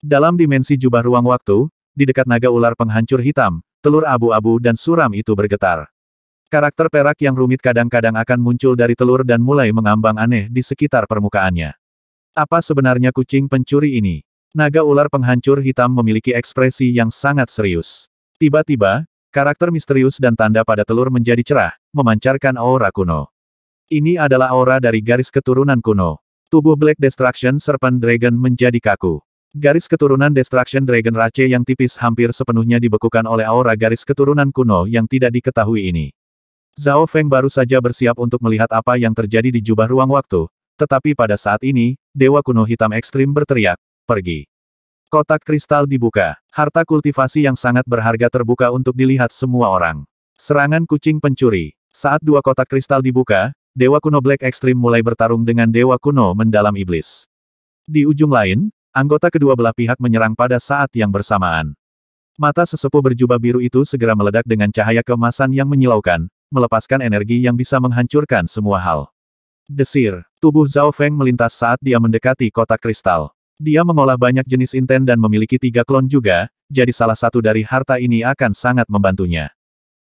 Dalam dimensi jubah ruang waktu, di dekat naga ular penghancur hitam, telur abu-abu dan suram itu bergetar. Karakter perak yang rumit kadang-kadang akan muncul dari telur dan mulai mengambang aneh di sekitar permukaannya. Apa sebenarnya kucing pencuri ini? Naga ular penghancur hitam memiliki ekspresi yang sangat serius. Tiba-tiba, karakter misterius dan tanda pada telur menjadi cerah, memancarkan aura kuno. Ini adalah aura dari garis keturunan kuno. Tubuh Black Destruction Serpent Dragon menjadi kaku. Garis keturunan Destruction Dragon Rache yang tipis hampir sepenuhnya dibekukan oleh aura garis keturunan kuno yang tidak diketahui ini. Zhao Feng baru saja bersiap untuk melihat apa yang terjadi di jubah ruang waktu, tetapi pada saat ini, Dewa Kuno Hitam Ekstrim berteriak, Pergi. Kotak kristal dibuka. Harta kultivasi yang sangat berharga terbuka untuk dilihat semua orang. Serangan kucing pencuri. Saat dua kotak kristal dibuka, Dewa Kuno Black Extreme mulai bertarung dengan Dewa Kuno mendalam iblis. Di ujung lain, anggota kedua belah pihak menyerang pada saat yang bersamaan. Mata sesepuh berjubah biru itu segera meledak dengan cahaya kemasan yang menyilaukan, melepaskan energi yang bisa menghancurkan semua hal. Desir, tubuh Zhao Feng melintas saat dia mendekati kotak kristal. Dia mengolah banyak jenis inten dan memiliki tiga klon juga, jadi salah satu dari harta ini akan sangat membantunya.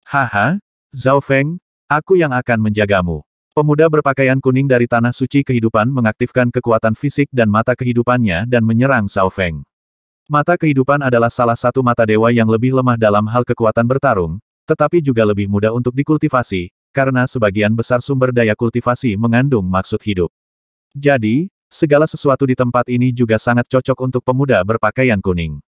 Haha, Zhao Feng, aku yang akan menjagamu. Pemuda berpakaian kuning dari Tanah Suci Kehidupan mengaktifkan kekuatan fisik dan mata kehidupannya dan menyerang Zhao Feng. Mata kehidupan adalah salah satu mata dewa yang lebih lemah dalam hal kekuatan bertarung, tetapi juga lebih mudah untuk dikultivasi, karena sebagian besar sumber daya kultivasi mengandung maksud hidup. Jadi, Segala sesuatu di tempat ini juga sangat cocok untuk pemuda berpakaian kuning.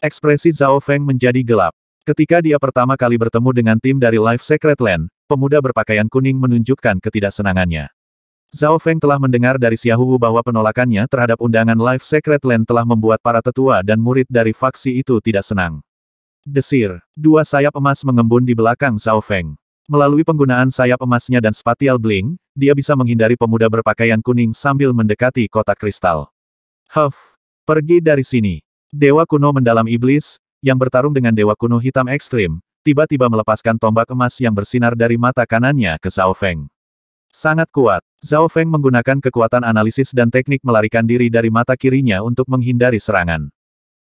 Ekspresi Zhao Feng menjadi gelap. Ketika dia pertama kali bertemu dengan tim dari Life Secret Land, pemuda berpakaian kuning menunjukkan ketidaksenangannya. Zhao Feng telah mendengar dari Xiaohu bahwa penolakannya terhadap undangan Life Secret Land telah membuat para tetua dan murid dari faksi itu tidak senang. Desir, dua sayap emas mengembun di belakang Zhao Feng. Melalui penggunaan sayap emasnya dan spatial bling, dia bisa menghindari pemuda berpakaian kuning sambil mendekati kotak kristal. Huff! Pergi dari sini. Dewa kuno mendalam iblis, yang bertarung dengan dewa kuno hitam ekstrim, tiba-tiba melepaskan tombak emas yang bersinar dari mata kanannya ke Zhao Feng. Sangat kuat, Zhao Feng menggunakan kekuatan analisis dan teknik melarikan diri dari mata kirinya untuk menghindari serangan.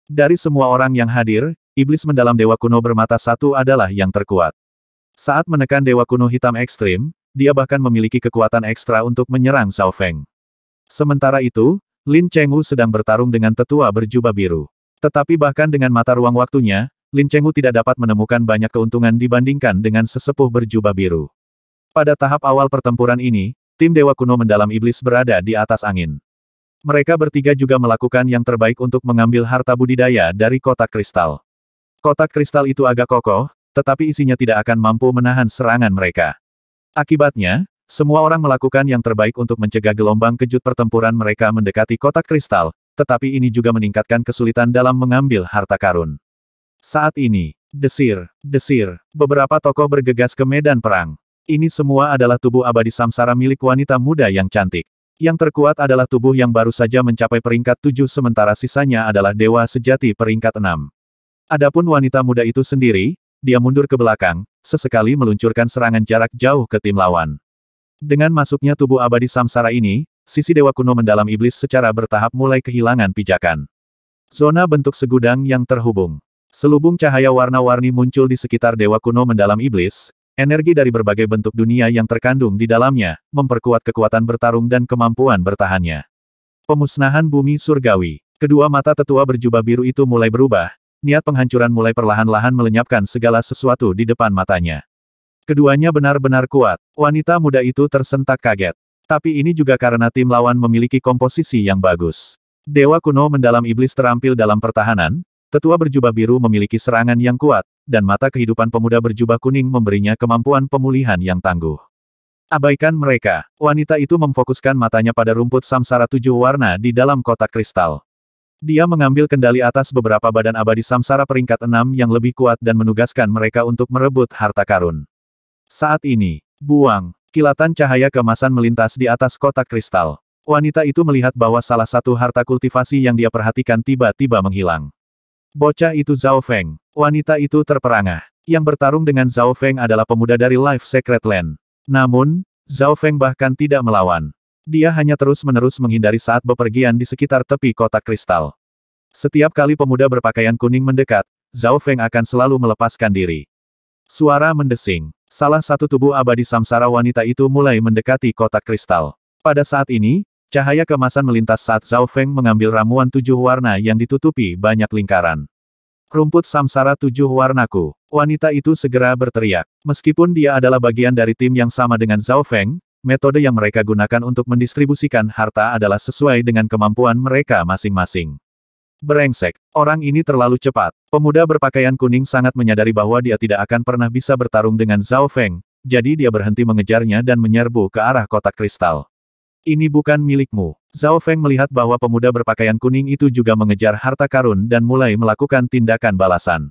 Dari semua orang yang hadir, iblis mendalam Dewa Kuno bermata satu adalah yang terkuat. Saat menekan Dewa Kuno hitam ekstrim, dia bahkan memiliki kekuatan ekstra untuk menyerang Zhao Feng. Sementara itu, Lin Chengwu sedang bertarung dengan tetua berjubah biru. Tetapi bahkan dengan mata ruang waktunya, Lin Chengwu tidak dapat menemukan banyak keuntungan dibandingkan dengan sesepuh berjubah biru. Pada tahap awal pertempuran ini, tim Dewa Kuno Mendalam Iblis berada di atas angin. Mereka bertiga juga melakukan yang terbaik untuk mengambil harta budidaya dari kotak kristal. Kotak kristal itu agak kokoh, tetapi isinya tidak akan mampu menahan serangan mereka. Akibatnya, semua orang melakukan yang terbaik untuk mencegah gelombang kejut pertempuran mereka mendekati kotak kristal, tetapi ini juga meningkatkan kesulitan dalam mengambil harta karun. Saat ini, desir, desir, beberapa tokoh bergegas ke medan perang. Ini semua adalah tubuh abadi samsara milik wanita muda yang cantik. Yang terkuat adalah tubuh yang baru saja mencapai peringkat tujuh sementara sisanya adalah dewa sejati peringkat enam. Adapun wanita muda itu sendiri, dia mundur ke belakang, sesekali meluncurkan serangan jarak jauh ke tim lawan. Dengan masuknya tubuh abadi samsara ini, sisi dewa kuno mendalam iblis secara bertahap mulai kehilangan pijakan. Zona bentuk segudang yang terhubung. Selubung cahaya warna-warni muncul di sekitar dewa kuno mendalam iblis, energi dari berbagai bentuk dunia yang terkandung di dalamnya, memperkuat kekuatan bertarung dan kemampuan bertahannya. Pemusnahan bumi surgawi. Kedua mata tetua berjubah biru itu mulai berubah, niat penghancuran mulai perlahan-lahan melenyapkan segala sesuatu di depan matanya. Keduanya benar-benar kuat. Wanita muda itu tersentak kaget. Tapi ini juga karena tim lawan memiliki komposisi yang bagus. Dewa kuno mendalam iblis terampil dalam pertahanan, tetua berjubah biru memiliki serangan yang kuat, dan mata kehidupan pemuda berjubah kuning memberinya kemampuan pemulihan yang tangguh. Abaikan mereka, wanita itu memfokuskan matanya pada rumput samsara tujuh warna di dalam kotak kristal. Dia mengambil kendali atas beberapa badan abadi samsara peringkat enam yang lebih kuat dan menugaskan mereka untuk merebut harta karun. Saat ini, buang, kilatan cahaya kemasan melintas di atas kotak kristal. Wanita itu melihat bahwa salah satu harta kultivasi yang dia perhatikan tiba-tiba menghilang. Bocah itu Zhao Feng. Wanita itu terperangah. Yang bertarung dengan Zhao Feng adalah pemuda dari Life Secret Land. Namun, Zhao Feng bahkan tidak melawan. Dia hanya terus-menerus menghindari saat bepergian di sekitar tepi kotak kristal. Setiap kali pemuda berpakaian kuning mendekat, Zhao Feng akan selalu melepaskan diri. Suara mendesing. Salah satu tubuh abadi samsara wanita itu mulai mendekati kotak kristal. Pada saat ini, cahaya kemasan melintas saat Zhao Feng mengambil ramuan tujuh warna yang ditutupi banyak lingkaran. Rumput samsara tujuh warnaku. Wanita itu segera berteriak. Meskipun dia adalah bagian dari tim yang sama dengan Zhao Feng, metode yang mereka gunakan untuk mendistribusikan harta adalah sesuai dengan kemampuan mereka masing-masing. Berengsek, orang ini terlalu cepat. Pemuda berpakaian kuning sangat menyadari bahwa dia tidak akan pernah bisa bertarung dengan Zhao Feng, jadi dia berhenti mengejarnya dan menyerbu ke arah kotak kristal. Ini bukan milikmu. Zhao Feng melihat bahwa pemuda berpakaian kuning itu juga mengejar harta karun dan mulai melakukan tindakan balasan.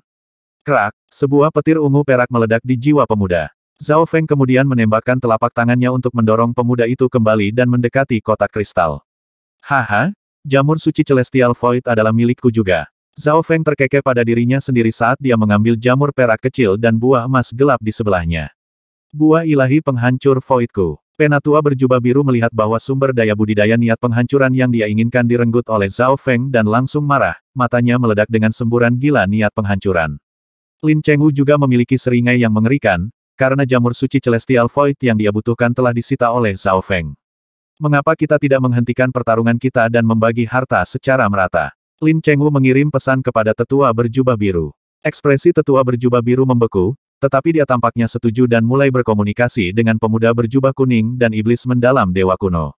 Krak, sebuah petir ungu perak meledak di jiwa pemuda. Zhao Feng kemudian menembakkan telapak tangannya untuk mendorong pemuda itu kembali dan mendekati kotak kristal. Haha, jamur suci Celestial Void adalah milikku juga. Zhao Feng terkekeh pada dirinya sendiri saat dia mengambil jamur perak kecil dan buah emas gelap di sebelahnya. Buah ilahi penghancur Voidku. Penatua berjubah biru melihat bahwa sumber daya budidaya niat penghancuran yang dia inginkan direnggut oleh Zhao Feng dan langsung marah, matanya meledak dengan semburan gila niat penghancuran. Lin Chengwu juga memiliki seringai yang mengerikan, karena jamur suci Celestial Void yang dia butuhkan telah disita oleh Zhao Feng. Mengapa kita tidak menghentikan pertarungan kita dan membagi harta secara merata? Lin Chengwu mengirim pesan kepada tetua berjubah biru. Ekspresi tetua berjubah biru membeku, tetapi dia tampaknya setuju dan mulai berkomunikasi dengan pemuda berjubah kuning dan iblis mendalam dewa kuno.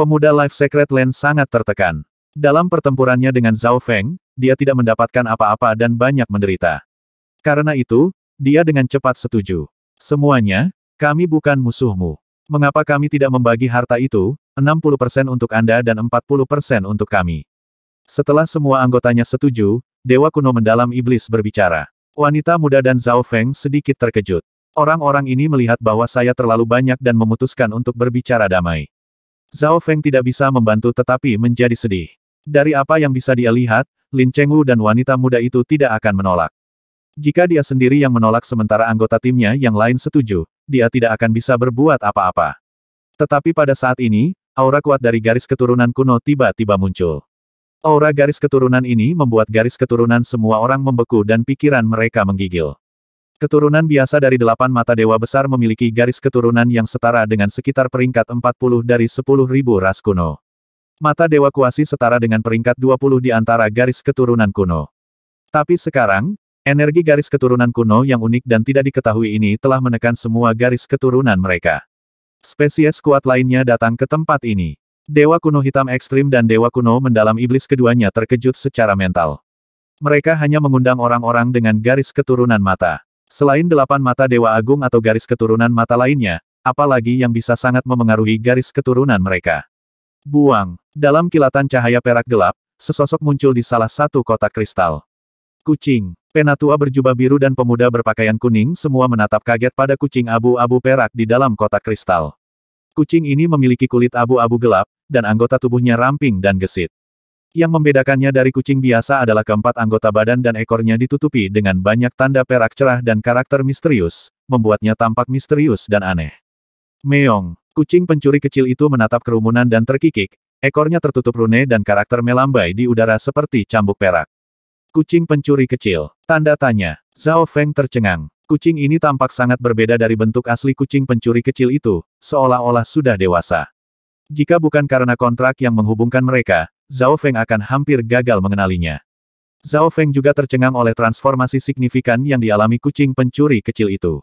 Pemuda Life Secret Land sangat tertekan. Dalam pertempurannya dengan Zhao Feng, dia tidak mendapatkan apa-apa dan banyak menderita. Karena itu, dia dengan cepat setuju. Semuanya, kami bukan musuhmu. Mengapa kami tidak membagi harta itu, 60% untuk Anda dan 40% untuk kami. Setelah semua anggotanya setuju, Dewa Kuno Mendalam Iblis berbicara. Wanita muda dan Zhao Feng sedikit terkejut. Orang-orang ini melihat bahwa saya terlalu banyak dan memutuskan untuk berbicara damai. Zhao Feng tidak bisa membantu tetapi menjadi sedih. Dari apa yang bisa dia lihat, Lin Chengwu dan wanita muda itu tidak akan menolak. Jika dia sendiri yang menolak sementara anggota timnya yang lain setuju, dia tidak akan bisa berbuat apa-apa. Tetapi pada saat ini, aura kuat dari garis keturunan kuno tiba-tiba muncul. Aura garis keturunan ini membuat garis keturunan semua orang membeku dan pikiran mereka menggigil. Keturunan biasa dari delapan mata dewa besar memiliki garis keturunan yang setara dengan sekitar peringkat 40 dari 10.000 ras kuno. Mata dewa kuasi setara dengan peringkat 20 di antara garis keturunan kuno. Tapi sekarang, Energi garis keturunan kuno yang unik dan tidak diketahui ini telah menekan semua garis keturunan mereka. Spesies kuat lainnya datang ke tempat ini. Dewa kuno hitam ekstrim dan dewa kuno mendalam iblis keduanya terkejut secara mental. Mereka hanya mengundang orang-orang dengan garis keturunan mata. Selain delapan mata dewa agung atau garis keturunan mata lainnya, apalagi yang bisa sangat memengaruhi garis keturunan mereka. Buang. Dalam kilatan cahaya perak gelap, sesosok muncul di salah satu kotak kristal. Kucing. Penatua berjubah biru dan pemuda berpakaian kuning semua menatap kaget pada kucing abu-abu perak di dalam kotak kristal. Kucing ini memiliki kulit abu-abu gelap, dan anggota tubuhnya ramping dan gesit. Yang membedakannya dari kucing biasa adalah keempat anggota badan dan ekornya ditutupi dengan banyak tanda perak cerah dan karakter misterius, membuatnya tampak misterius dan aneh. Meong, kucing pencuri kecil itu menatap kerumunan dan terkikik, ekornya tertutup rune dan karakter melambai di udara seperti cambuk perak. Kucing pencuri kecil, Tanda tanya. Zhao Feng tercengang. Kucing ini tampak sangat berbeda dari bentuk asli kucing pencuri kecil itu, seolah-olah sudah dewasa. Jika bukan karena kontrak yang menghubungkan mereka, Zhao Feng akan hampir gagal mengenalinya. Zhao Feng juga tercengang oleh transformasi signifikan yang dialami kucing pencuri kecil itu.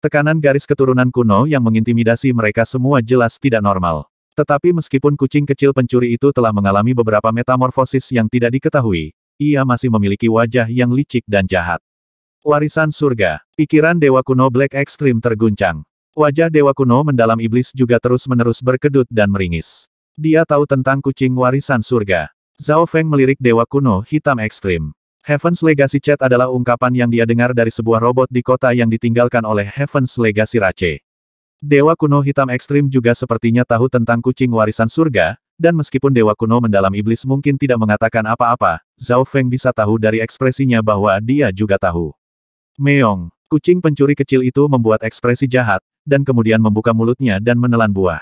Tekanan garis keturunan kuno yang mengintimidasi mereka semua jelas tidak normal. Tetapi meskipun kucing kecil pencuri itu telah mengalami beberapa metamorfosis yang tidak diketahui, ia masih memiliki wajah yang licik dan jahat. Warisan surga, pikiran Dewa Kuno Black Extreme terguncang. Wajah Dewa Kuno mendalam iblis juga terus-menerus berkedut dan meringis. Dia tahu tentang kucing warisan surga. Zhao Feng melirik Dewa Kuno Hitam Ekstrim. Heaven's Legacy Chat adalah ungkapan yang dia dengar dari sebuah robot di kota yang ditinggalkan oleh Heaven's Legacy Rache. Dewa kuno hitam ekstrim juga sepertinya tahu tentang kucing warisan surga, dan meskipun Dewa Kuno mendalam iblis mungkin tidak mengatakan apa-apa, Zhao Feng bisa tahu dari ekspresinya bahwa dia juga tahu. Meong, kucing pencuri kecil itu membuat ekspresi jahat, dan kemudian membuka mulutnya dan menelan buah.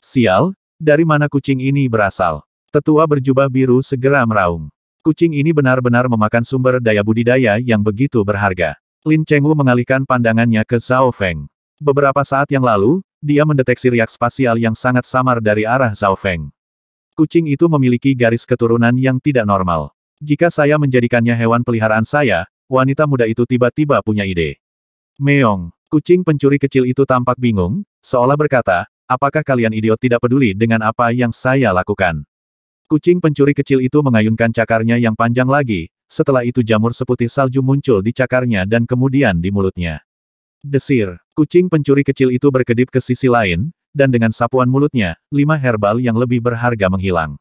Sial, dari mana kucing ini berasal? Tetua berjubah biru segera meraung. Kucing ini benar-benar memakan sumber daya budidaya yang begitu berharga. Lin Chengwu mengalihkan pandangannya ke Zhao Feng. Beberapa saat yang lalu, dia mendeteksi riak spasial yang sangat samar dari arah Zhao Feng. Kucing itu memiliki garis keturunan yang tidak normal. Jika saya menjadikannya hewan peliharaan saya, wanita muda itu tiba-tiba punya ide. Meong, kucing pencuri kecil itu tampak bingung, seolah berkata, apakah kalian idiot tidak peduli dengan apa yang saya lakukan? Kucing pencuri kecil itu mengayunkan cakarnya yang panjang lagi, setelah itu jamur seputih salju muncul di cakarnya dan kemudian di mulutnya. Desir. Kucing pencuri kecil itu berkedip ke sisi lain, dan dengan sapuan mulutnya, lima herbal yang lebih berharga menghilang.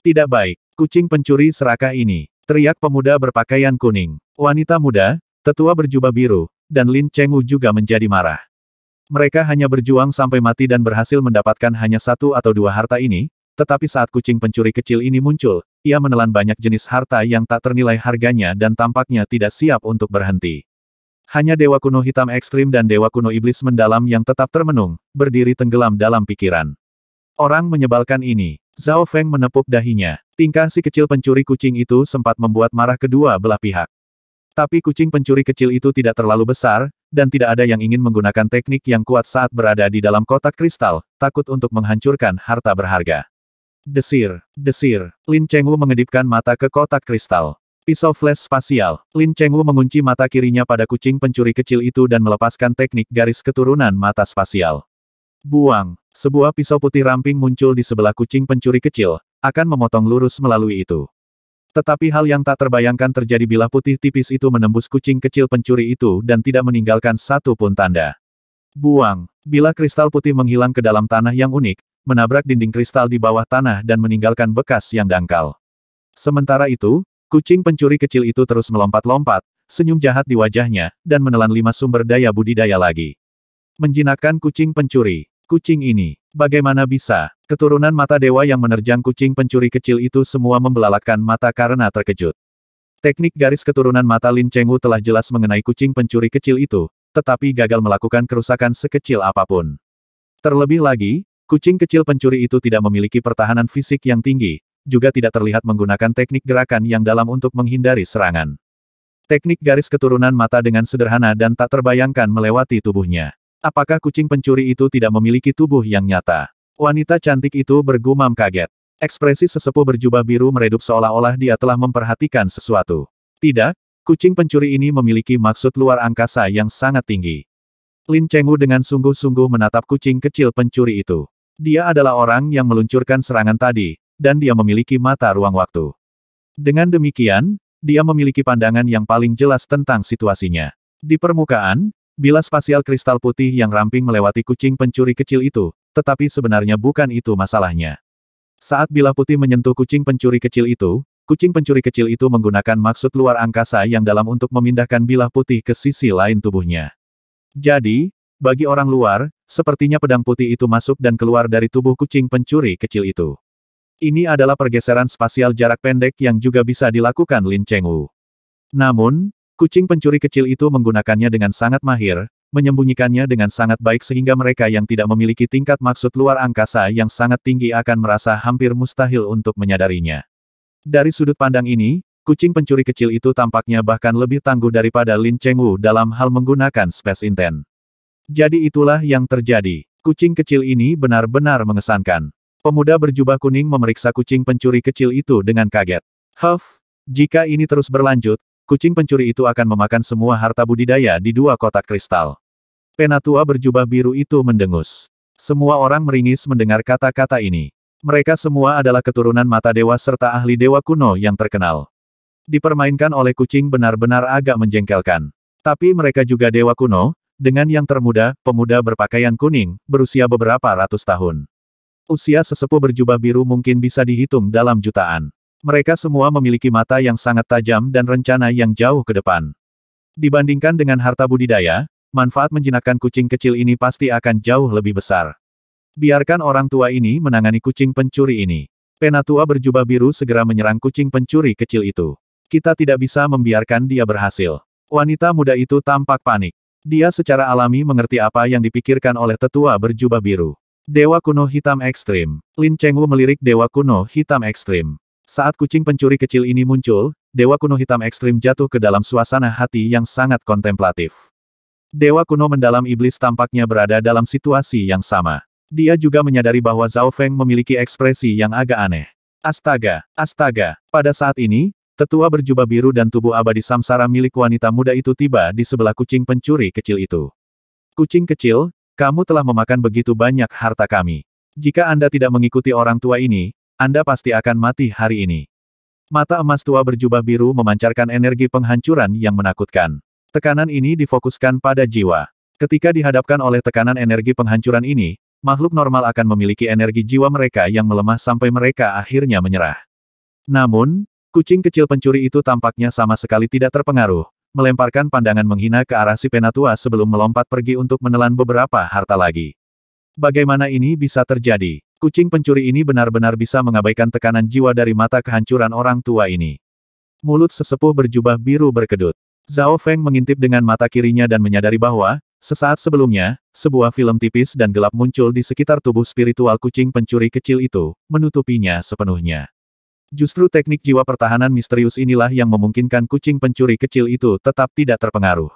Tidak baik. Kucing pencuri serakah ini. Teriak pemuda berpakaian kuning. Wanita muda, tetua berjubah biru, dan Lin Chengu juga menjadi marah. Mereka hanya berjuang sampai mati dan berhasil mendapatkan hanya satu atau dua harta ini, tetapi saat kucing pencuri kecil ini muncul, ia menelan banyak jenis harta yang tak ternilai harganya dan tampaknya tidak siap untuk berhenti. Hanya Dewa Kuno Hitam Ekstrim dan Dewa Kuno Iblis Mendalam yang tetap termenung, berdiri tenggelam dalam pikiran. Orang menyebalkan ini. Zhao Feng menepuk dahinya. Tingkah si kecil pencuri kucing itu sempat membuat marah kedua belah pihak. Tapi kucing pencuri kecil itu tidak terlalu besar, dan tidak ada yang ingin menggunakan teknik yang kuat saat berada di dalam kotak kristal, takut untuk menghancurkan harta berharga. Desir, desir, Lin Chengwu mengedipkan mata ke kotak kristal. Pisau flash spasial. Lin Chengwu mengunci mata kirinya pada kucing pencuri kecil itu dan melepaskan teknik garis keturunan mata spasial. Buang. Sebuah pisau putih ramping muncul di sebelah kucing pencuri kecil, akan memotong lurus melalui itu. Tetapi hal yang tak terbayangkan terjadi bila putih tipis itu menembus kucing kecil pencuri itu dan tidak meninggalkan satu pun tanda. Buang. Bila kristal putih menghilang ke dalam tanah yang unik, menabrak dinding kristal di bawah tanah dan meninggalkan bekas yang dangkal. Sementara itu, Kucing pencuri kecil itu terus melompat-lompat, senyum jahat di wajahnya, dan menelan lima sumber daya budidaya lagi. Menjinakkan kucing pencuri. Kucing ini, bagaimana bisa? Keturunan mata dewa yang menerjang kucing pencuri kecil itu semua membelalakan mata karena terkejut. Teknik garis keturunan mata Lin Chengwu telah jelas mengenai kucing pencuri kecil itu, tetapi gagal melakukan kerusakan sekecil apapun. Terlebih lagi, kucing kecil pencuri itu tidak memiliki pertahanan fisik yang tinggi, juga tidak terlihat menggunakan teknik gerakan yang dalam untuk menghindari serangan. Teknik garis keturunan mata dengan sederhana dan tak terbayangkan melewati tubuhnya. Apakah kucing pencuri itu tidak memiliki tubuh yang nyata? Wanita cantik itu bergumam kaget. Ekspresi sesepuh berjubah biru meredup seolah-olah dia telah memperhatikan sesuatu. Tidak, kucing pencuri ini memiliki maksud luar angkasa yang sangat tinggi. Lin Chengwu dengan sungguh-sungguh menatap kucing kecil pencuri itu. Dia adalah orang yang meluncurkan serangan tadi, dan dia memiliki mata ruang waktu. Dengan demikian, dia memiliki pandangan yang paling jelas tentang situasinya. Di permukaan, bila spasial kristal putih yang ramping melewati kucing pencuri kecil itu, tetapi sebenarnya bukan itu masalahnya. Saat bila putih menyentuh kucing pencuri kecil itu, kucing pencuri kecil itu menggunakan maksud luar angkasa yang dalam untuk memindahkan bila putih ke sisi lain tubuhnya. Jadi, bagi orang luar, sepertinya pedang putih itu masuk dan keluar dari tubuh kucing pencuri kecil itu. Ini adalah pergeseran spasial jarak pendek yang juga bisa dilakukan Lin Cheng Wu. Namun, kucing pencuri kecil itu menggunakannya dengan sangat mahir, menyembunyikannya dengan sangat baik sehingga mereka yang tidak memiliki tingkat maksud luar angkasa yang sangat tinggi akan merasa hampir mustahil untuk menyadarinya. Dari sudut pandang ini, kucing pencuri kecil itu tampaknya bahkan lebih tangguh daripada Lin Cheng Wu dalam hal menggunakan space intent. Jadi itulah yang terjadi. Kucing kecil ini benar-benar mengesankan. Pemuda berjubah kuning memeriksa kucing pencuri kecil itu dengan kaget. Huff, jika ini terus berlanjut, kucing pencuri itu akan memakan semua harta budidaya di dua kotak kristal. Penatua berjubah biru itu mendengus. Semua orang meringis mendengar kata-kata ini. Mereka semua adalah keturunan mata dewa serta ahli dewa kuno yang terkenal. Dipermainkan oleh kucing benar-benar agak menjengkelkan. Tapi mereka juga dewa kuno, dengan yang termuda, pemuda berpakaian kuning, berusia beberapa ratus tahun. Usia sesepuh berjubah biru mungkin bisa dihitung dalam jutaan. Mereka semua memiliki mata yang sangat tajam dan rencana yang jauh ke depan. Dibandingkan dengan harta budidaya, manfaat menjinakkan kucing kecil ini pasti akan jauh lebih besar. Biarkan orang tua ini menangani kucing pencuri ini. Penatua berjubah biru segera menyerang kucing pencuri kecil itu. Kita tidak bisa membiarkan dia berhasil. Wanita muda itu tampak panik. Dia secara alami mengerti apa yang dipikirkan oleh tetua berjubah biru. Dewa kuno hitam ekstrim. Lin Chengwu melirik dewa kuno hitam ekstrim. Saat kucing pencuri kecil ini muncul, dewa kuno hitam ekstrim jatuh ke dalam suasana hati yang sangat kontemplatif. Dewa kuno mendalam iblis tampaknya berada dalam situasi yang sama. Dia juga menyadari bahwa Zhao Feng memiliki ekspresi yang agak aneh. Astaga, astaga, pada saat ini, tetua berjubah biru dan tubuh abadi samsara milik wanita muda itu tiba di sebelah kucing pencuri kecil itu. Kucing kecil, kamu telah memakan begitu banyak harta kami. Jika Anda tidak mengikuti orang tua ini, Anda pasti akan mati hari ini. Mata emas tua berjubah biru memancarkan energi penghancuran yang menakutkan. Tekanan ini difokuskan pada jiwa. Ketika dihadapkan oleh tekanan energi penghancuran ini, makhluk normal akan memiliki energi jiwa mereka yang melemah sampai mereka akhirnya menyerah. Namun, kucing kecil pencuri itu tampaknya sama sekali tidak terpengaruh, melemparkan pandangan menghina ke arah si penatua sebelum melompat pergi untuk menelan beberapa harta lagi. Bagaimana ini bisa terjadi? Kucing pencuri ini benar-benar bisa mengabaikan tekanan jiwa dari mata kehancuran orang tua ini. Mulut sesepuh berjubah biru berkedut. Zhao Feng mengintip dengan mata kirinya dan menyadari bahwa, sesaat sebelumnya, sebuah film tipis dan gelap muncul di sekitar tubuh spiritual kucing pencuri kecil itu, menutupinya sepenuhnya. Justru teknik jiwa pertahanan misterius inilah yang memungkinkan kucing pencuri kecil itu tetap tidak terpengaruh.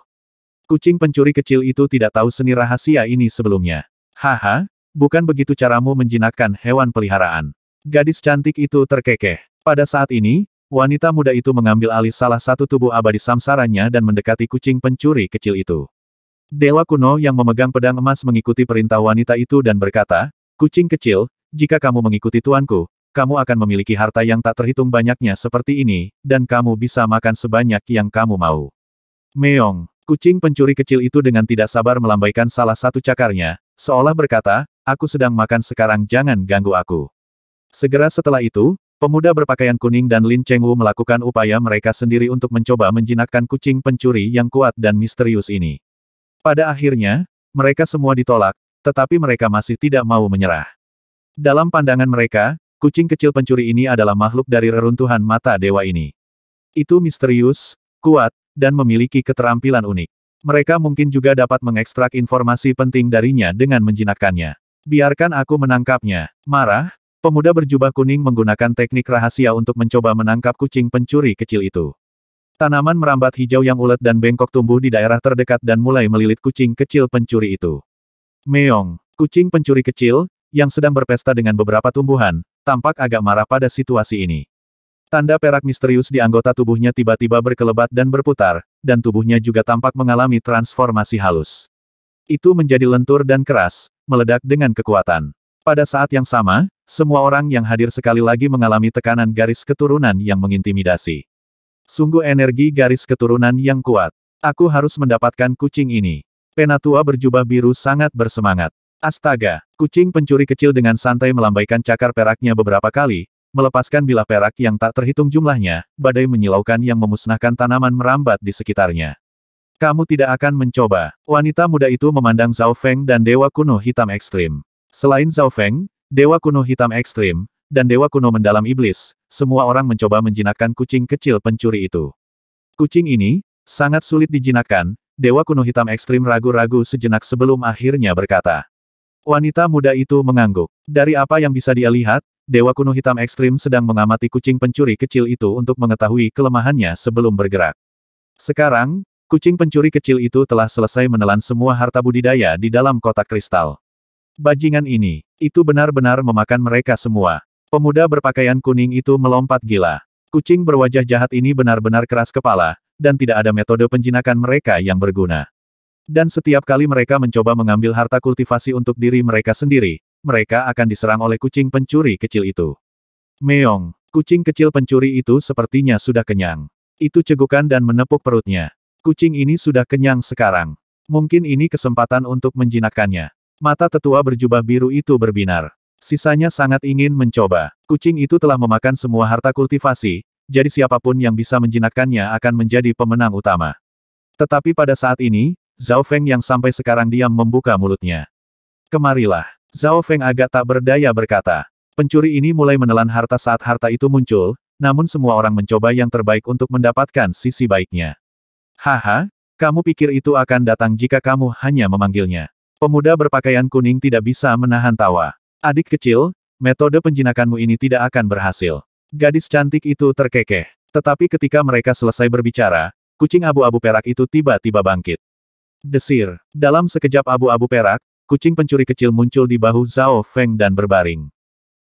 Kucing pencuri kecil itu tidak tahu seni rahasia ini sebelumnya. Haha, bukan begitu caramu menjinakkan hewan peliharaan. Gadis cantik itu terkekeh. Pada saat ini, wanita muda itu mengambil alih salah satu tubuh abadi samsaranya dan mendekati kucing pencuri kecil itu. Dewa kuno yang memegang pedang emas mengikuti perintah wanita itu dan berkata, Kucing kecil, jika kamu mengikuti tuanku, kamu akan memiliki harta yang tak terhitung banyaknya seperti ini, dan kamu bisa makan sebanyak yang kamu mau. Meong, kucing pencuri kecil itu dengan tidak sabar melambaikan salah satu cakarnya, seolah berkata, aku sedang makan sekarang jangan ganggu aku. Segera setelah itu, pemuda berpakaian kuning dan Lin Chengwu melakukan upaya mereka sendiri untuk mencoba menjinakkan kucing pencuri yang kuat dan misterius ini. Pada akhirnya, mereka semua ditolak, tetapi mereka masih tidak mau menyerah. Dalam pandangan mereka, Kucing kecil pencuri ini adalah makhluk dari reruntuhan mata dewa ini. Itu misterius, kuat, dan memiliki keterampilan unik. Mereka mungkin juga dapat mengekstrak informasi penting darinya dengan menjinakkannya. Biarkan aku menangkapnya. Marah, pemuda berjubah kuning menggunakan teknik rahasia untuk mencoba menangkap kucing pencuri kecil itu. Tanaman merambat hijau yang ulet dan bengkok tumbuh di daerah terdekat dan mulai melilit kucing kecil pencuri itu. Meong, kucing pencuri kecil, yang sedang berpesta dengan beberapa tumbuhan, tampak agak marah pada situasi ini. Tanda perak misterius di anggota tubuhnya tiba-tiba berkelebat dan berputar, dan tubuhnya juga tampak mengalami transformasi halus. Itu menjadi lentur dan keras, meledak dengan kekuatan. Pada saat yang sama, semua orang yang hadir sekali lagi mengalami tekanan garis keturunan yang mengintimidasi. Sungguh energi garis keturunan yang kuat. Aku harus mendapatkan kucing ini. Penatua berjubah biru sangat bersemangat. Astaga, kucing pencuri kecil dengan santai melambaikan cakar peraknya beberapa kali, melepaskan bilah perak yang tak terhitung jumlahnya, badai menyilaukan yang memusnahkan tanaman merambat di sekitarnya. Kamu tidak akan mencoba. Wanita muda itu memandang Zhao Feng dan Dewa Kuno Hitam Ekstrim. Selain Zhao Feng, Dewa Kuno Hitam Ekstrim, dan Dewa Kuno Mendalam Iblis, semua orang mencoba menjinakkan kucing kecil pencuri itu. Kucing ini, sangat sulit dijinakkan, Dewa Kuno Hitam Ekstrim ragu-ragu sejenak sebelum akhirnya berkata. Wanita muda itu mengangguk. Dari apa yang bisa dia lihat, Dewa Kuno Hitam Ekstrim sedang mengamati kucing pencuri kecil itu untuk mengetahui kelemahannya sebelum bergerak. Sekarang, kucing pencuri kecil itu telah selesai menelan semua harta budidaya di dalam kotak kristal. Bajingan ini, itu benar-benar memakan mereka semua. Pemuda berpakaian kuning itu melompat gila. Kucing berwajah jahat ini benar-benar keras kepala, dan tidak ada metode penjinakan mereka yang berguna. Dan setiap kali mereka mencoba mengambil harta kultivasi untuk diri mereka sendiri, mereka akan diserang oleh kucing pencuri kecil itu. Meong, kucing kecil pencuri itu sepertinya sudah kenyang. Itu cegukan dan menepuk perutnya. Kucing ini sudah kenyang sekarang. Mungkin ini kesempatan untuk menjinakkannya. Mata tetua berjubah biru itu berbinar. Sisanya sangat ingin mencoba. Kucing itu telah memakan semua harta kultivasi, jadi siapapun yang bisa menjinakkannya akan menjadi pemenang utama. Tetapi pada saat ini, Zhao Feng yang sampai sekarang diam membuka mulutnya. Kemarilah. Zhao Feng agak tak berdaya berkata. Pencuri ini mulai menelan harta saat harta itu muncul, namun semua orang mencoba yang terbaik untuk mendapatkan sisi baiknya. Haha, kamu pikir itu akan datang jika kamu hanya memanggilnya. Pemuda berpakaian kuning tidak bisa menahan tawa. Adik kecil, metode penjinakanmu ini tidak akan berhasil. Gadis cantik itu terkekeh. Tetapi ketika mereka selesai berbicara, kucing abu-abu perak itu tiba-tiba bangkit. Desir. Dalam sekejap abu-abu perak, kucing pencuri kecil muncul di bahu Zhao Feng dan berbaring.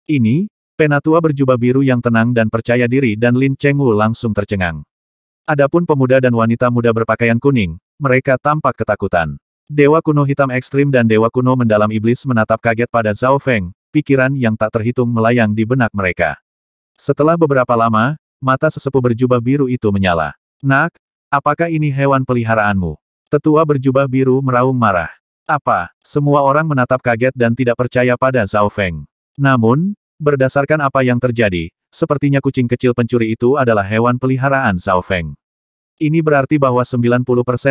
Ini, penatua berjubah biru yang tenang dan percaya diri dan Lin Chengwu langsung tercengang. Adapun pemuda dan wanita muda berpakaian kuning, mereka tampak ketakutan. Dewa kuno hitam ekstrim dan dewa kuno mendalam iblis menatap kaget pada Zhao Feng, pikiran yang tak terhitung melayang di benak mereka. Setelah beberapa lama, mata sesepuh berjubah biru itu menyala. Nak, apakah ini hewan peliharaanmu? Tetua berjubah biru meraung marah. Apa? Semua orang menatap kaget dan tidak percaya pada Zhao Feng. Namun, berdasarkan apa yang terjadi, sepertinya kucing kecil pencuri itu adalah hewan peliharaan Zhao Feng. Ini berarti bahwa 90%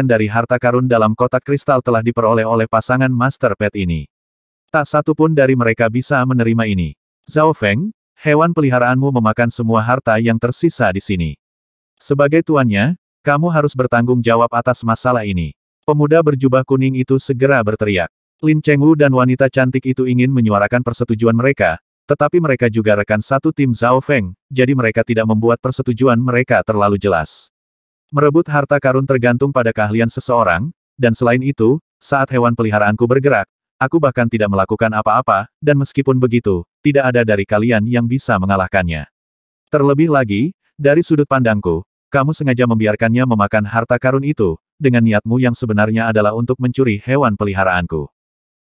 dari harta karun dalam kotak kristal telah diperoleh oleh pasangan Master Pet ini. Tak satu pun dari mereka bisa menerima ini. Zhao Feng, hewan peliharaanmu memakan semua harta yang tersisa di sini. Sebagai tuannya, kamu harus bertanggung jawab atas masalah ini. Pemuda berjubah kuning itu segera berteriak. Lin Cheng Wu dan wanita cantik itu ingin menyuarakan persetujuan mereka, tetapi mereka juga rekan satu tim Zhao Feng, jadi mereka tidak membuat persetujuan mereka terlalu jelas. Merebut harta karun tergantung pada keahlian seseorang, dan selain itu, saat hewan peliharaanku bergerak, aku bahkan tidak melakukan apa-apa, dan meskipun begitu, tidak ada dari kalian yang bisa mengalahkannya. Terlebih lagi, dari sudut pandangku, kamu sengaja membiarkannya memakan harta karun itu, dengan niatmu yang sebenarnya adalah untuk mencuri hewan peliharaanku.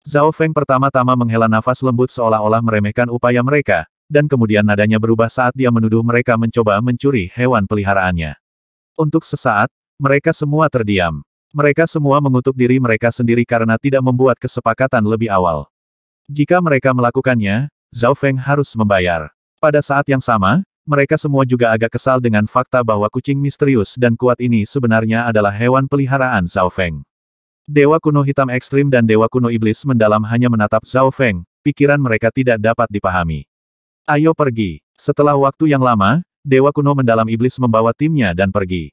Zhao Feng pertama-tama menghela nafas lembut seolah-olah meremehkan upaya mereka, dan kemudian nadanya berubah saat dia menuduh mereka mencoba mencuri hewan peliharaannya. Untuk sesaat, mereka semua terdiam. Mereka semua mengutuk diri mereka sendiri karena tidak membuat kesepakatan lebih awal. Jika mereka melakukannya, Zhao Feng harus membayar. Pada saat yang sama, mereka semua juga agak kesal dengan fakta bahwa kucing misterius dan kuat ini sebenarnya adalah hewan peliharaan Zhao Feng. Dewa kuno hitam ekstrim dan Dewa kuno iblis mendalam hanya menatap Zhao Feng, pikiran mereka tidak dapat dipahami. Ayo pergi. Setelah waktu yang lama, Dewa kuno mendalam iblis membawa timnya dan pergi.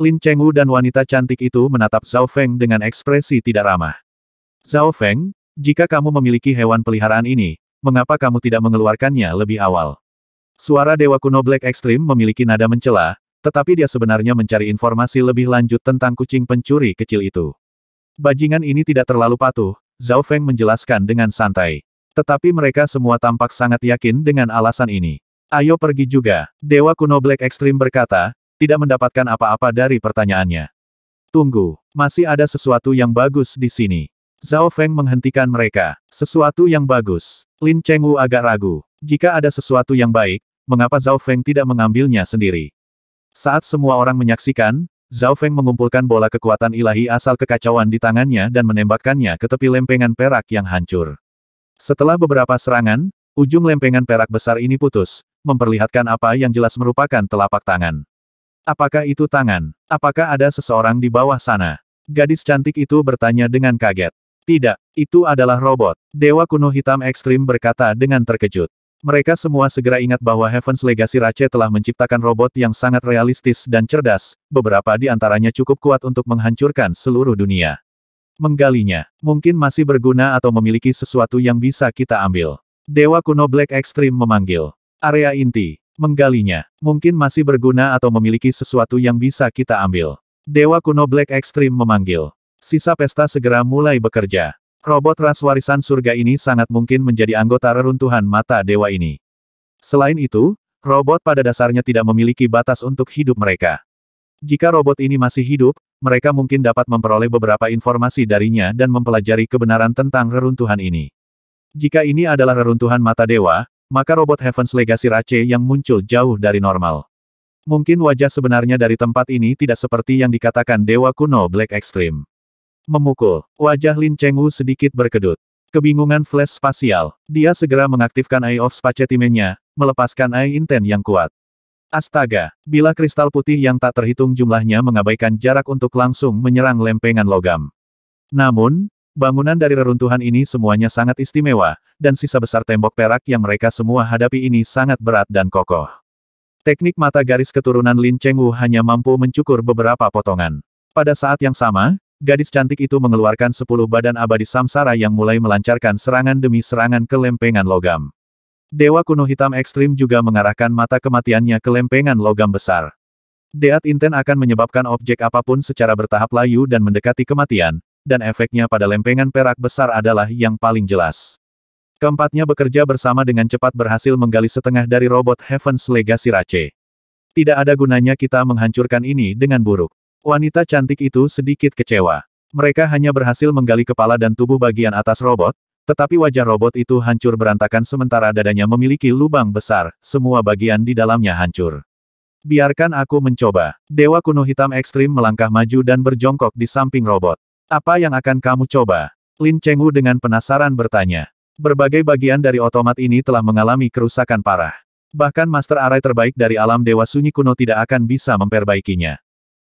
Lin Chengwu dan wanita cantik itu menatap Zhao Feng dengan ekspresi tidak ramah. Zhao Feng, jika kamu memiliki hewan peliharaan ini, mengapa kamu tidak mengeluarkannya lebih awal? Suara Dewa Kuno Black Extreme memiliki nada mencela, tetapi dia sebenarnya mencari informasi lebih lanjut tentang kucing pencuri kecil itu. Bajingan ini tidak terlalu patuh, Zhao Feng menjelaskan dengan santai. Tetapi mereka semua tampak sangat yakin dengan alasan ini. Ayo pergi juga, Dewa Kuno Black Extreme berkata, tidak mendapatkan apa-apa dari pertanyaannya. Tunggu, masih ada sesuatu yang bagus di sini. Zhao Feng menghentikan mereka. Sesuatu yang bagus. Lin Chengwu agak ragu. Jika ada sesuatu yang baik, mengapa Zhao Feng tidak mengambilnya sendiri. Saat semua orang menyaksikan, Zhao Feng mengumpulkan bola kekuatan ilahi asal kekacauan di tangannya dan menembakkannya ke tepi lempengan perak yang hancur. Setelah beberapa serangan, ujung lempengan perak besar ini putus, memperlihatkan apa yang jelas merupakan telapak tangan. Apakah itu tangan? Apakah ada seseorang di bawah sana? Gadis cantik itu bertanya dengan kaget. Tidak, itu adalah robot. Dewa kuno hitam ekstrim berkata dengan terkejut. Mereka semua segera ingat bahwa Heaven's Legacy Rache telah menciptakan robot yang sangat realistis dan cerdas, beberapa di antaranya cukup kuat untuk menghancurkan seluruh dunia. Menggalinya, mungkin masih berguna atau memiliki sesuatu yang bisa kita ambil. Dewa kuno Black Extreme memanggil. Area inti, menggalinya, mungkin masih berguna atau memiliki sesuatu yang bisa kita ambil. Dewa kuno Black Extreme memanggil. Sisa pesta segera mulai bekerja. Robot ras warisan surga ini sangat mungkin menjadi anggota reruntuhan mata dewa ini. Selain itu, robot pada dasarnya tidak memiliki batas untuk hidup mereka. Jika robot ini masih hidup, mereka mungkin dapat memperoleh beberapa informasi darinya dan mempelajari kebenaran tentang reruntuhan ini. Jika ini adalah reruntuhan mata dewa, maka robot Heaven's Legacy Rache yang muncul jauh dari normal. Mungkin wajah sebenarnya dari tempat ini tidak seperti yang dikatakan dewa kuno Black Extreme. Memukul. Wajah Lin Chengwu sedikit berkedut. Kebingungan flash spasial. Dia segera mengaktifkan Eye of Spacetimennya, melepaskan Eye Inten yang kuat. Astaga, bila kristal putih yang tak terhitung jumlahnya mengabaikan jarak untuk langsung menyerang lempengan logam. Namun, bangunan dari reruntuhan ini semuanya sangat istimewa, dan sisa besar tembok perak yang mereka semua hadapi ini sangat berat dan kokoh. Teknik mata garis keturunan Lin Chengwu hanya mampu mencukur beberapa potongan. Pada saat yang sama, Gadis cantik itu mengeluarkan sepuluh badan abadi samsara yang mulai melancarkan serangan demi serangan ke lempengan logam. Dewa kuno hitam ekstrim juga mengarahkan mata kematiannya ke lempengan logam besar. Deat Inten akan menyebabkan objek apapun secara bertahap layu dan mendekati kematian, dan efeknya pada lempengan perak besar adalah yang paling jelas. Keempatnya bekerja bersama dengan cepat berhasil menggali setengah dari robot Heaven's Legacy Rache. Tidak ada gunanya kita menghancurkan ini dengan buruk. Wanita cantik itu sedikit kecewa. Mereka hanya berhasil menggali kepala dan tubuh bagian atas robot, tetapi wajah robot itu hancur berantakan sementara dadanya memiliki lubang besar, semua bagian di dalamnya hancur. Biarkan aku mencoba. Dewa kuno hitam ekstrim melangkah maju dan berjongkok di samping robot. Apa yang akan kamu coba? Lin Chengwu dengan penasaran bertanya. Berbagai bagian dari otomat ini telah mengalami kerusakan parah. Bahkan Master Arai terbaik dari alam Dewa Sunyi kuno tidak akan bisa memperbaikinya.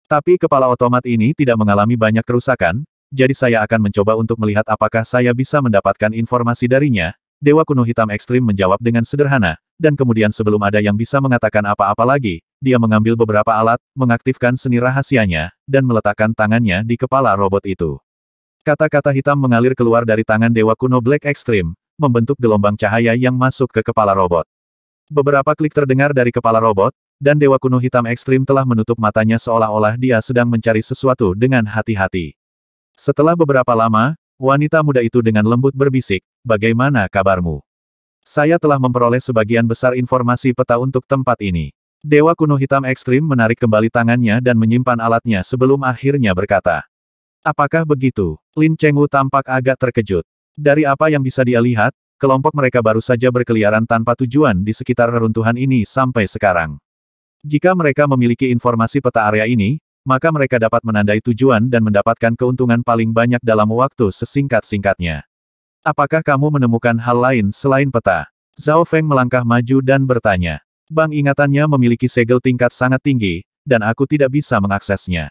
Tapi kepala otomat ini tidak mengalami banyak kerusakan, jadi saya akan mencoba untuk melihat apakah saya bisa mendapatkan informasi darinya. Dewa kuno hitam ekstrim menjawab dengan sederhana, dan kemudian sebelum ada yang bisa mengatakan apa-apa lagi, dia mengambil beberapa alat, mengaktifkan seni rahasianya, dan meletakkan tangannya di kepala robot itu. Kata-kata hitam mengalir keluar dari tangan Dewa kuno Black Extreme, membentuk gelombang cahaya yang masuk ke kepala robot. Beberapa klik terdengar dari kepala robot, dan Dewa Kuno Hitam Ekstrim telah menutup matanya seolah-olah dia sedang mencari sesuatu dengan hati-hati. Setelah beberapa lama, wanita muda itu dengan lembut berbisik, bagaimana kabarmu? Saya telah memperoleh sebagian besar informasi peta untuk tempat ini. Dewa Kuno Hitam Ekstrim menarik kembali tangannya dan menyimpan alatnya sebelum akhirnya berkata. Apakah begitu? Lin Chengwu tampak agak terkejut. Dari apa yang bisa dia lihat, kelompok mereka baru saja berkeliaran tanpa tujuan di sekitar reruntuhan ini sampai sekarang. Jika mereka memiliki informasi peta area ini, maka mereka dapat menandai tujuan dan mendapatkan keuntungan paling banyak dalam waktu sesingkat-singkatnya. Apakah kamu menemukan hal lain selain peta? Zhao Feng melangkah maju dan bertanya. Bang ingatannya memiliki segel tingkat sangat tinggi, dan aku tidak bisa mengaksesnya.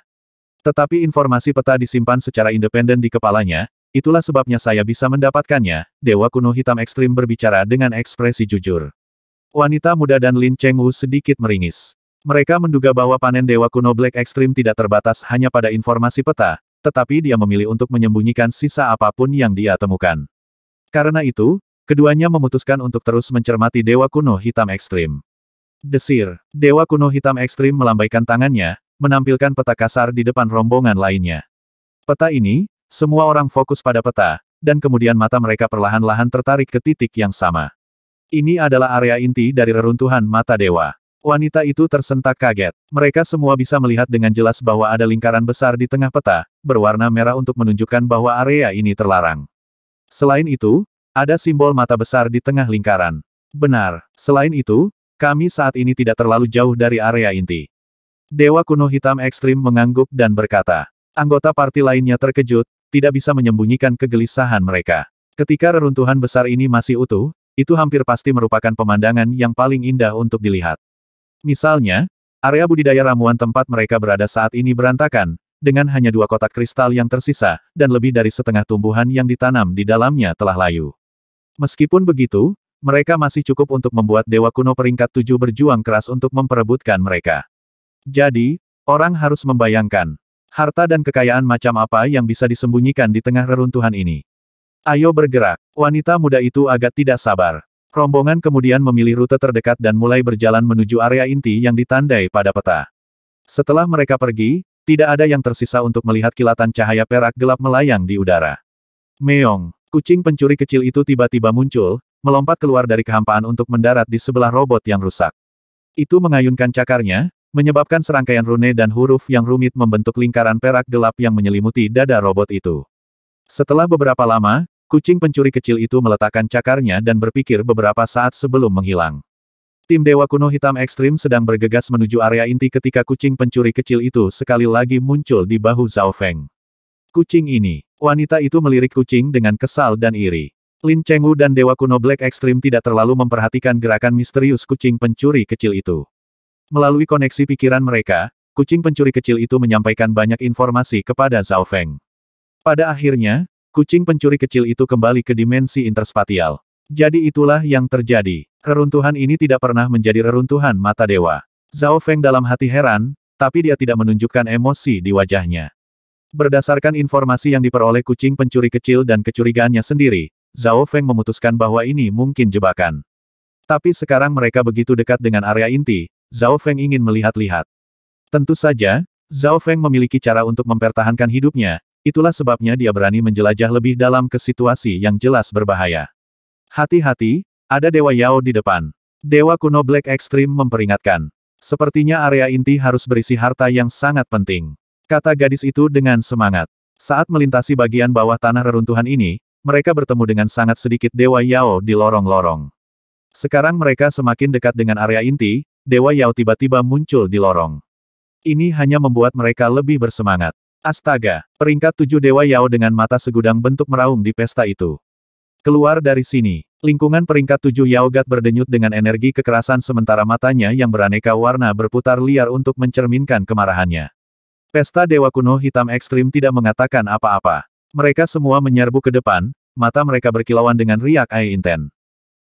Tetapi informasi peta disimpan secara independen di kepalanya, itulah sebabnya saya bisa mendapatkannya, Dewa Kuno Hitam Ekstrim berbicara dengan ekspresi jujur. Wanita muda dan Lin Cheng Wu sedikit meringis. Mereka menduga bahwa panen Dewa Kuno Black Extreme tidak terbatas hanya pada informasi peta, tetapi dia memilih untuk menyembunyikan sisa apapun yang dia temukan. Karena itu, keduanya memutuskan untuk terus mencermati Dewa Kuno Hitam Ekstrim. Desir, Dewa Kuno Hitam Ekstrim melambaikan tangannya, menampilkan peta kasar di depan rombongan lainnya. Peta ini, semua orang fokus pada peta, dan kemudian mata mereka perlahan-lahan tertarik ke titik yang sama. Ini adalah area inti dari reruntuhan mata dewa. Wanita itu tersentak kaget. Mereka semua bisa melihat dengan jelas bahwa ada lingkaran besar di tengah peta, berwarna merah untuk menunjukkan bahwa area ini terlarang. Selain itu, ada simbol mata besar di tengah lingkaran. Benar, selain itu, kami saat ini tidak terlalu jauh dari area inti. Dewa kuno hitam ekstrim mengangguk dan berkata. Anggota parti lainnya terkejut, tidak bisa menyembunyikan kegelisahan mereka. Ketika reruntuhan besar ini masih utuh, itu hampir pasti merupakan pemandangan yang paling indah untuk dilihat. Misalnya, area budidaya ramuan tempat mereka berada saat ini berantakan, dengan hanya dua kotak kristal yang tersisa, dan lebih dari setengah tumbuhan yang ditanam di dalamnya telah layu. Meskipun begitu, mereka masih cukup untuk membuat Dewa Kuno peringkat tujuh berjuang keras untuk memperebutkan mereka. Jadi, orang harus membayangkan, harta dan kekayaan macam apa yang bisa disembunyikan di tengah reruntuhan ini. Ayo bergerak, wanita muda itu agak tidak sabar. Rombongan kemudian memilih rute terdekat dan mulai berjalan menuju area inti yang ditandai pada peta. Setelah mereka pergi, tidak ada yang tersisa untuk melihat kilatan cahaya perak gelap melayang di udara. Meong, kucing pencuri kecil itu tiba-tiba muncul, melompat keluar dari kehampaan untuk mendarat di sebelah robot yang rusak. Itu mengayunkan cakarnya, menyebabkan serangkaian rune dan huruf yang rumit membentuk lingkaran perak gelap yang menyelimuti dada robot itu. Setelah beberapa lama, Kucing pencuri kecil itu meletakkan cakarnya dan berpikir beberapa saat sebelum menghilang. Tim Dewa Kuno Hitam Ekstrim sedang bergegas menuju area inti ketika kucing pencuri kecil itu sekali lagi muncul di bahu Zhao Feng. Kucing ini, wanita itu melirik kucing dengan kesal dan iri. Lin Chengwu dan Dewa Kuno Black Ekstrim tidak terlalu memperhatikan gerakan misterius kucing pencuri kecil itu. Melalui koneksi pikiran mereka, kucing pencuri kecil itu menyampaikan banyak informasi kepada Zhao Feng. Pada akhirnya, Kucing pencuri kecil itu kembali ke dimensi interspatial. Jadi itulah yang terjadi. Reruntuhan ini tidak pernah menjadi reruntuhan mata dewa. Zhao Feng dalam hati heran, tapi dia tidak menunjukkan emosi di wajahnya. Berdasarkan informasi yang diperoleh kucing pencuri kecil dan kecurigaannya sendiri, Zhao Feng memutuskan bahwa ini mungkin jebakan. Tapi sekarang mereka begitu dekat dengan area inti, Zhao Feng ingin melihat-lihat. Tentu saja, Zhao Feng memiliki cara untuk mempertahankan hidupnya, Itulah sebabnya dia berani menjelajah lebih dalam ke situasi yang jelas berbahaya. Hati-hati, ada Dewa Yao di depan. Dewa kuno Black Extreme memperingatkan. Sepertinya area inti harus berisi harta yang sangat penting. Kata gadis itu dengan semangat. Saat melintasi bagian bawah tanah reruntuhan ini, mereka bertemu dengan sangat sedikit Dewa Yao di lorong-lorong. Sekarang mereka semakin dekat dengan area inti, Dewa Yao tiba-tiba muncul di lorong. Ini hanya membuat mereka lebih bersemangat. Astaga, peringkat tujuh Dewa Yao dengan mata segudang bentuk meraung di pesta itu. Keluar dari sini, lingkungan peringkat tujuh Yao Gat berdenyut dengan energi kekerasan sementara matanya yang beraneka warna berputar liar untuk mencerminkan kemarahannya. Pesta Dewa Kuno Hitam Ekstrim tidak mengatakan apa-apa. Mereka semua menyerbu ke depan, mata mereka berkilauan dengan riak air Inten.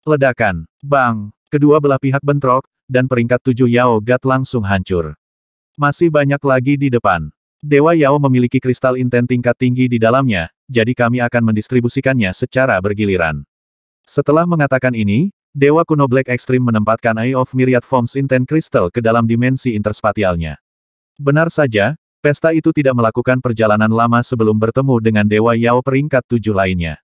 Ledakan, bang, kedua belah pihak bentrok, dan peringkat tujuh Yao Gat langsung hancur. Masih banyak lagi di depan. Dewa Yao memiliki kristal inten tingkat tinggi di dalamnya, jadi kami akan mendistribusikannya secara bergiliran. Setelah mengatakan ini, Dewa kuno Black Extreme menempatkan Eye of Myriad Forms Inten Crystal ke dalam dimensi interspatialnya. Benar saja, pesta itu tidak melakukan perjalanan lama sebelum bertemu dengan Dewa Yao peringkat tujuh lainnya.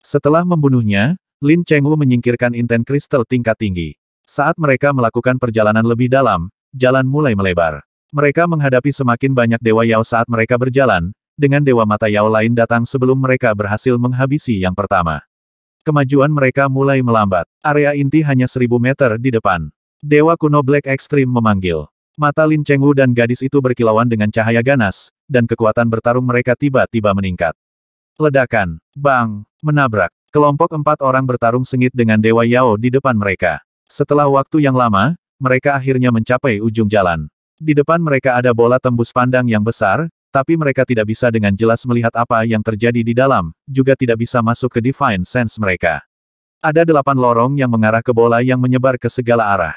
Setelah membunuhnya, Lin Chengwu menyingkirkan Inten Crystal tingkat tinggi. Saat mereka melakukan perjalanan lebih dalam, jalan mulai melebar. Mereka menghadapi semakin banyak Dewa Yao saat mereka berjalan, dengan Dewa Mata Yao lain datang sebelum mereka berhasil menghabisi yang pertama. Kemajuan mereka mulai melambat. Area inti hanya seribu meter di depan. Dewa kuno Black Extreme memanggil. Mata Lin Cheng Wu dan gadis itu berkilauan dengan cahaya ganas, dan kekuatan bertarung mereka tiba-tiba meningkat. Ledakan, bang, menabrak. Kelompok empat orang bertarung sengit dengan Dewa Yao di depan mereka. Setelah waktu yang lama, mereka akhirnya mencapai ujung jalan. Di depan mereka ada bola tembus pandang yang besar, tapi mereka tidak bisa dengan jelas melihat apa yang terjadi di dalam, juga tidak bisa masuk ke divine sense mereka. Ada delapan lorong yang mengarah ke bola yang menyebar ke segala arah.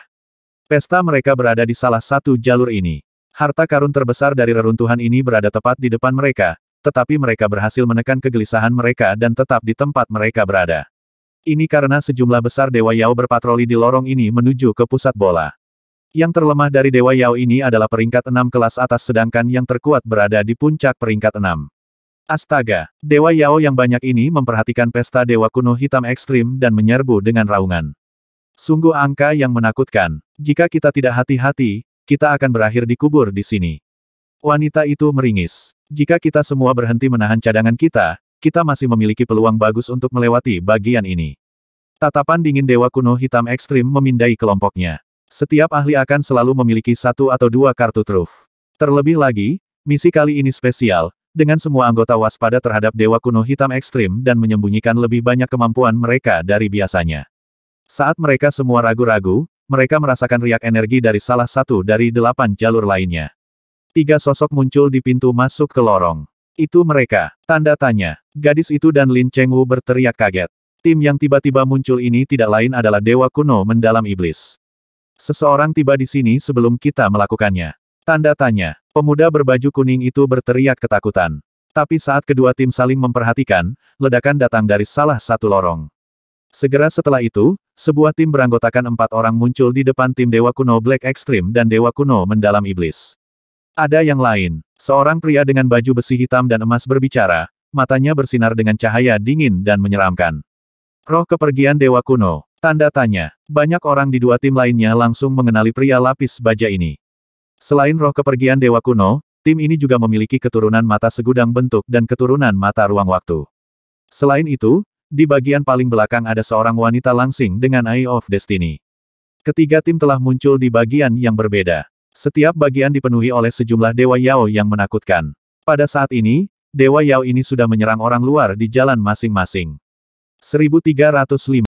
Pesta mereka berada di salah satu jalur ini. Harta karun terbesar dari reruntuhan ini berada tepat di depan mereka, tetapi mereka berhasil menekan kegelisahan mereka dan tetap di tempat mereka berada. Ini karena sejumlah besar Dewa Yao berpatroli di lorong ini menuju ke pusat bola. Yang terlemah dari Dewa Yao ini adalah peringkat enam kelas atas sedangkan yang terkuat berada di puncak peringkat enam. Astaga, Dewa Yao yang banyak ini memperhatikan pesta Dewa Kuno Hitam Ekstrim dan menyerbu dengan raungan. Sungguh angka yang menakutkan. Jika kita tidak hati-hati, kita akan berakhir dikubur di sini. Wanita itu meringis. Jika kita semua berhenti menahan cadangan kita, kita masih memiliki peluang bagus untuk melewati bagian ini. Tatapan dingin Dewa Kuno Hitam Ekstrim memindai kelompoknya. Setiap ahli akan selalu memiliki satu atau dua kartu truf. Terlebih lagi, misi kali ini spesial, dengan semua anggota waspada terhadap Dewa Kuno Hitam Ekstrim dan menyembunyikan lebih banyak kemampuan mereka dari biasanya. Saat mereka semua ragu-ragu, mereka merasakan riak energi dari salah satu dari delapan jalur lainnya. Tiga sosok muncul di pintu masuk ke lorong. Itu mereka, tanda tanya. Gadis itu dan Lin Cheng Wu berteriak kaget. Tim yang tiba-tiba muncul ini tidak lain adalah Dewa Kuno Mendalam Iblis. Seseorang tiba di sini sebelum kita melakukannya. Tanda tanya, pemuda berbaju kuning itu berteriak ketakutan. Tapi saat kedua tim saling memperhatikan, ledakan datang dari salah satu lorong. Segera setelah itu, sebuah tim beranggotakan empat orang muncul di depan tim Dewa Kuno Black Extreme dan Dewa Kuno Mendalam Iblis. Ada yang lain, seorang pria dengan baju besi hitam dan emas berbicara, matanya bersinar dengan cahaya dingin dan menyeramkan. Roh kepergian Dewa Kuno, Tanda tanya, banyak orang di dua tim lainnya langsung mengenali pria lapis baja ini. Selain roh kepergian Dewa Kuno, tim ini juga memiliki keturunan mata segudang bentuk dan keturunan mata ruang waktu. Selain itu, di bagian paling belakang ada seorang wanita langsing dengan Eye of Destiny. Ketiga tim telah muncul di bagian yang berbeda. Setiap bagian dipenuhi oleh sejumlah Dewa Yao yang menakutkan. Pada saat ini, Dewa Yao ini sudah menyerang orang luar di jalan masing-masing. 1305